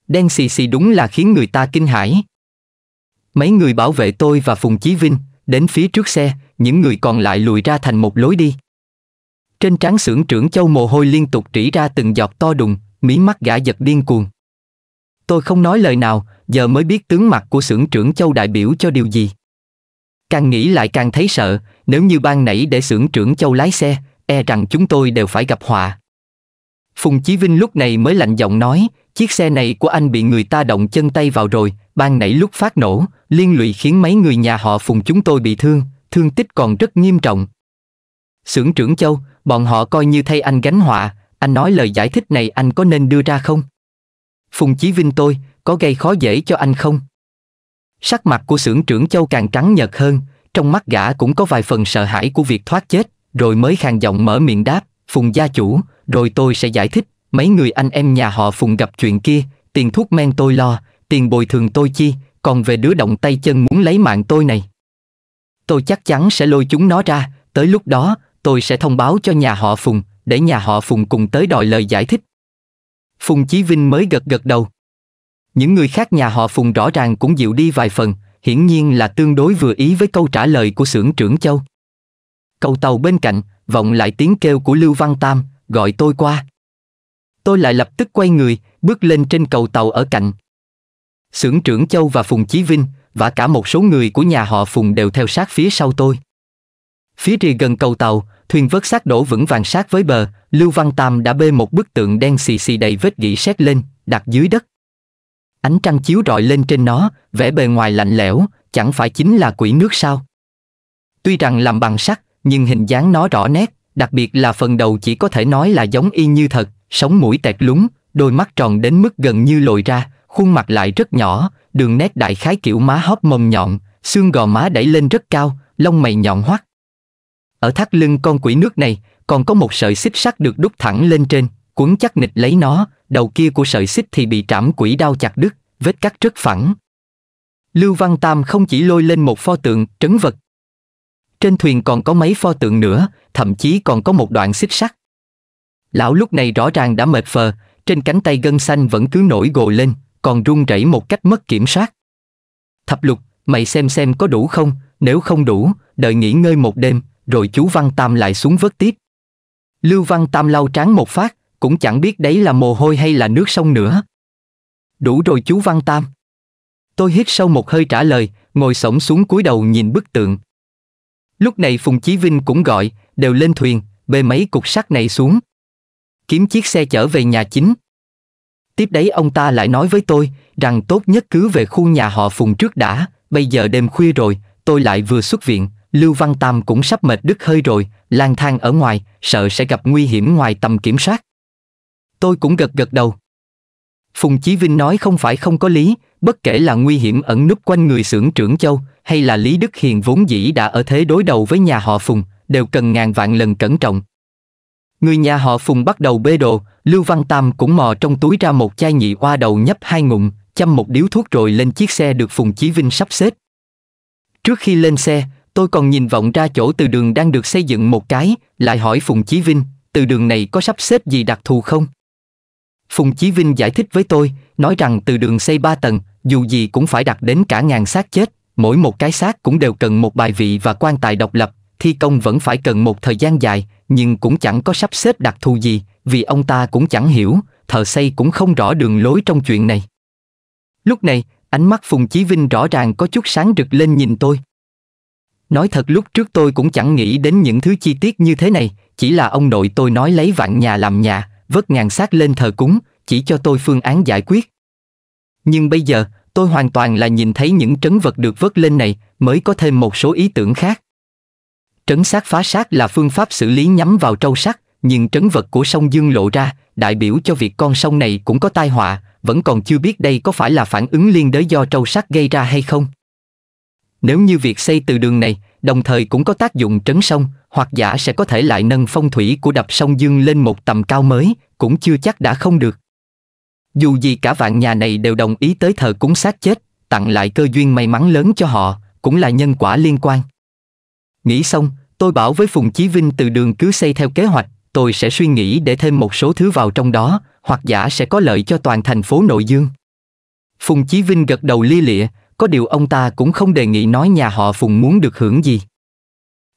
Đen xì xì đúng là khiến người ta kinh hãi. Mấy người bảo vệ tôi và Phùng Chí Vinh, đến phía trước xe, những người còn lại lùi ra thành một lối đi. Trên trán xưởng trưởng châu mồ hôi liên tục rỉ ra từng giọt to đùng, mí mắt gã giật điên cuồng. Tôi không nói lời nào, giờ mới biết tướng mặt của xưởng trưởng Châu đại biểu cho điều gì. Càng nghĩ lại càng thấy sợ, nếu như ban nãy để xưởng trưởng Châu lái xe, e rằng chúng tôi đều phải gặp họa. Phùng Chí Vinh lúc này mới lạnh giọng nói, chiếc xe này của anh bị người ta động chân tay vào rồi, ban nãy lúc phát nổ, liên lụy khiến mấy người nhà họ Phùng chúng tôi bị thương, thương tích còn rất nghiêm trọng. Xưởng trưởng Châu, bọn họ coi như thay anh gánh họa, anh nói lời giải thích này anh có nên đưa ra không? Phùng Chí Vinh tôi, có gây khó dễ cho anh không? Sắc mặt của xưởng trưởng Châu càng trắng nhợt hơn, trong mắt gã cũng có vài phần sợ hãi của việc thoát chết, rồi mới khàn giọng mở miệng đáp, Phùng gia chủ, rồi tôi sẽ giải thích, mấy người anh em nhà họ Phùng gặp chuyện kia, tiền thuốc men tôi lo, tiền bồi thường tôi chi, còn về đứa động tay chân muốn lấy mạng tôi này. Tôi chắc chắn sẽ lôi chúng nó ra, tới lúc đó, tôi sẽ thông báo cho nhà họ Phùng, để nhà họ Phùng cùng tới đòi lời giải thích. Phùng Chí Vinh mới gật gật đầu. Những người khác nhà họ Phùng rõ ràng cũng dịu đi vài phần, hiển nhiên là tương đối vừa ý với câu trả lời của xưởng trưởng Châu. Cầu tàu bên cạnh, vọng lại tiếng kêu của Lưu Văn Tam, gọi tôi qua. Tôi lại lập tức quay người, bước lên trên cầu tàu ở cạnh. Xưởng trưởng Châu và Phùng Chí Vinh, và cả một số người của nhà họ Phùng đều theo sát phía sau tôi. Phía rìa gần cầu tàu, Thuyền vớt xác đổ vững vàng sát với bờ, Lưu Văn Tam đã bê một bức tượng đen xì xì đầy vết gỉ sét lên, đặt dưới đất. Ánh trăng chiếu rọi lên trên nó, vẻ bề ngoài lạnh lẽo, chẳng phải chính là quỷ nước sao? Tuy rằng làm bằng sắt, nhưng hình dáng nó rõ nét, đặc biệt là phần đầu chỉ có thể nói là giống y như thật, sống mũi tẹt lúng, đôi mắt tròn đến mức gần như lồi ra, khuôn mặt lại rất nhỏ, đường nét đại khái kiểu má hóp mồm nhọn, xương gò má đẩy lên rất cao, lông mày nhọn hoắt. Ở thắt lưng con quỷ nước này, còn có một sợi xích sắt được đúc thẳng lên trên, cuốn chắc nịch lấy nó, đầu kia của sợi xích thì bị trảm quỷ đao chặt đứt, vết cắt rất phẳng. Lưu Văn Tam không chỉ lôi lên một pho tượng, trấn vật. Trên thuyền còn có mấy pho tượng nữa, thậm chí còn có một đoạn xích sắt. Lão lúc này rõ ràng đã mệt phờ, trên cánh tay gân xanh vẫn cứ nổi gồ lên, còn run rẩy một cách mất kiểm soát. Thập lục, mày xem xem có đủ không, nếu không đủ, đợi nghỉ ngơi một đêm, rồi chú Văn Tam lại xuống vớt tiếp. Lưu Văn Tam lau trán một phát, cũng chẳng biết đấy là mồ hôi hay là nước sông nữa. Đủ rồi chú Văn Tam. Tôi hít sâu một hơi trả lời, ngồi sổng xuống cúi đầu nhìn bức tượng. Lúc này Phùng Chí Vinh cũng gọi, đều lên thuyền, bê mấy cục sắt này xuống. Kiếm chiếc xe chở về nhà chính. Tiếp đấy ông ta lại nói với tôi rằng tốt nhất cứ về khu nhà họ Phùng trước đã, bây giờ đêm khuya rồi, tôi lại vừa xuất viện, Lưu Văn Tam cũng sắp mệt đứt hơi rồi, lang thang ở ngoài, sợ sẽ gặp nguy hiểm ngoài tầm kiểm soát. Tôi cũng gật gật đầu. Phùng Chí Vinh nói không phải không có lý, bất kể là nguy hiểm ẩn núp quanh người xưởng trưởng Châu, hay là Lý Đức Hiền vốn dĩ đã ở thế đối đầu với nhà họ Phùng, đều cần ngàn vạn lần cẩn trọng. Người nhà họ Phùng bắt đầu bê đồ, Lưu Văn Tam cũng mò trong túi ra một chai nhị hoa đầu nhấp hai ngụm, chăm một điếu thuốc rồi lên chiếc xe được Phùng Chí Vinh sắp xếp. Trước khi lên xe, tôi còn nhìn vọng ra chỗ từ đường đang được xây dựng một cái, lại hỏi Phùng Chí Vinh, từ đường này có sắp xếp gì đặc thù không? Phùng Chí Vinh giải thích với tôi, nói rằng từ đường xây ba tầng, dù gì cũng phải đặt đến cả ngàn xác chết, mỗi một cái xác cũng đều cần một bài vị và quan tài độc lập, thi công vẫn phải cần một thời gian dài, nhưng cũng chẳng có sắp xếp đặc thù gì, vì ông ta cũng chẳng hiểu, thợ xây cũng không rõ đường lối trong chuyện này. Lúc này, ánh mắt Phùng Chí Vinh rõ ràng có chút sáng rực lên nhìn tôi. Nói thật lúc trước tôi cũng chẳng nghĩ đến những thứ chi tiết như thế này, chỉ là ông nội tôi nói lấy vạn nhà làm nhà, vớt ngàn xác lên thờ cúng, chỉ cho tôi phương án giải quyết. Nhưng bây giờ, tôi hoàn toàn là nhìn thấy những trấn vật được vớt lên này mới có thêm một số ý tưởng khác. Trấn xác phá xác là phương pháp xử lý nhắm vào trâu sắt, nhưng trấn vật của sông Dương lộ ra, đại biểu cho việc con sông này cũng có tai họa, vẫn còn chưa biết đây có phải là phản ứng liên đới do trâu sắt gây ra hay không. Nếu như việc xây từ đường này, đồng thời cũng có tác dụng trấn sông, hoặc giả sẽ có thể lại nâng phong thủy của đập sông Dương lên một tầm cao mới, cũng chưa chắc đã không được. Dù gì cả vạn nhà này đều đồng ý tới thờ cúng sát chết, tặng lại cơ duyên may mắn lớn cho họ, cũng là nhân quả liên quan. Nghĩ xong, tôi bảo với Phùng Chí Vinh từ đường cứ xây theo kế hoạch, tôi sẽ suy nghĩ để thêm một số thứ vào trong đó, hoặc giả sẽ có lợi cho toàn thành phố nội dương. Phùng Chí Vinh gật đầu lia lịa, có điều ông ta cũng không đề nghị nói nhà họ Phùng muốn được hưởng gì.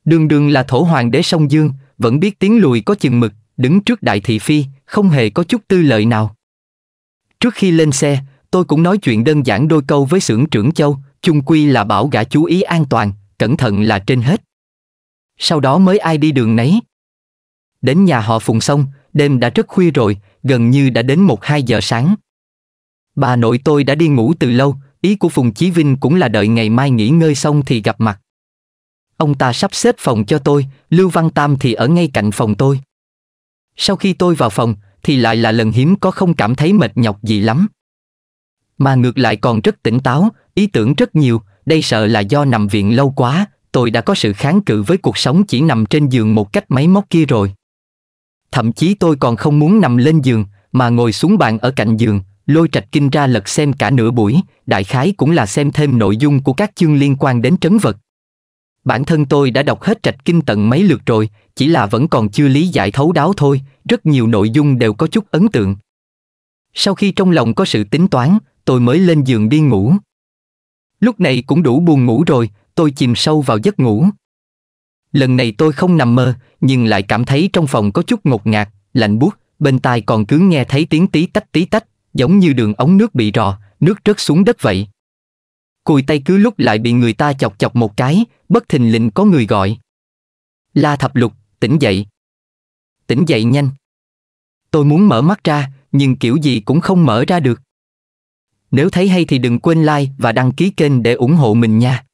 Đường đường là thổ hoàng đế sông Dương, vẫn biết tiếng lùi có chừng mực, đứng trước đại thị phi, không hề có chút tư lợi nào. Trước khi lên xe, tôi cũng nói chuyện đơn giản đôi câu với xưởng trưởng Châu, chung quy là bảo gã chú ý an toàn, cẩn thận là trên hết. Sau đó mới ai đi đường nấy. Đến nhà họ Phùng xong, đêm đã rất khuya rồi, gần như đã đến 1-2 giờ sáng. Bà nội tôi đã đi ngủ từ lâu, Ý của Phùng Chí Vinh cũng là đợi ngày mai nghỉ ngơi xong thì gặp mặt. Ông ta sắp xếp phòng cho tôi, Lưu Văn Tam thì ở ngay cạnh phòng tôi. Sau khi tôi vào phòng, thì lại là lần hiếm có không cảm thấy mệt nhọc gì lắm. Mà ngược lại còn rất tỉnh táo, ý tưởng rất nhiều, đây sợ là do nằm viện lâu quá, tôi đã có sự kháng cự với cuộc sống chỉ nằm trên giường một cách máy móc kia rồi. Thậm chí tôi còn không muốn nằm lên giường, mà ngồi xuống bàn ở cạnh giường, lôi trạch kinh ra lật xem cả nửa buổi, đại khái cũng là xem thêm nội dung của các chương liên quan đến trấn vật. Bản thân tôi đã đọc hết trạch kinh tận mấy lượt rồi, chỉ là vẫn còn chưa lý giải thấu đáo thôi, rất nhiều nội dung đều có chút ấn tượng. Sau khi trong lòng có sự tính toán, tôi mới lên giường đi ngủ. Lúc này cũng đủ buồn ngủ rồi, tôi chìm sâu vào giấc ngủ. Lần này tôi không nằm mơ, nhưng lại cảm thấy trong phòng có chút ngột ngạt, lạnh buốt, bên tai còn cứ nghe thấy tiếng tí tách tí tách, giống như đường ống nước bị rò, nước rớt xuống đất vậy. Cùi tay cứ lúc lại bị người ta chọc chọc một cái, bất thình lình có người gọi. La thập lục, tỉnh dậy. Tỉnh dậy nhanh. Tôi muốn mở mắt ra, nhưng kiểu gì cũng không mở ra được. Nếu thấy hay thì đừng quên like và đăng ký kênh để ủng hộ mình nha.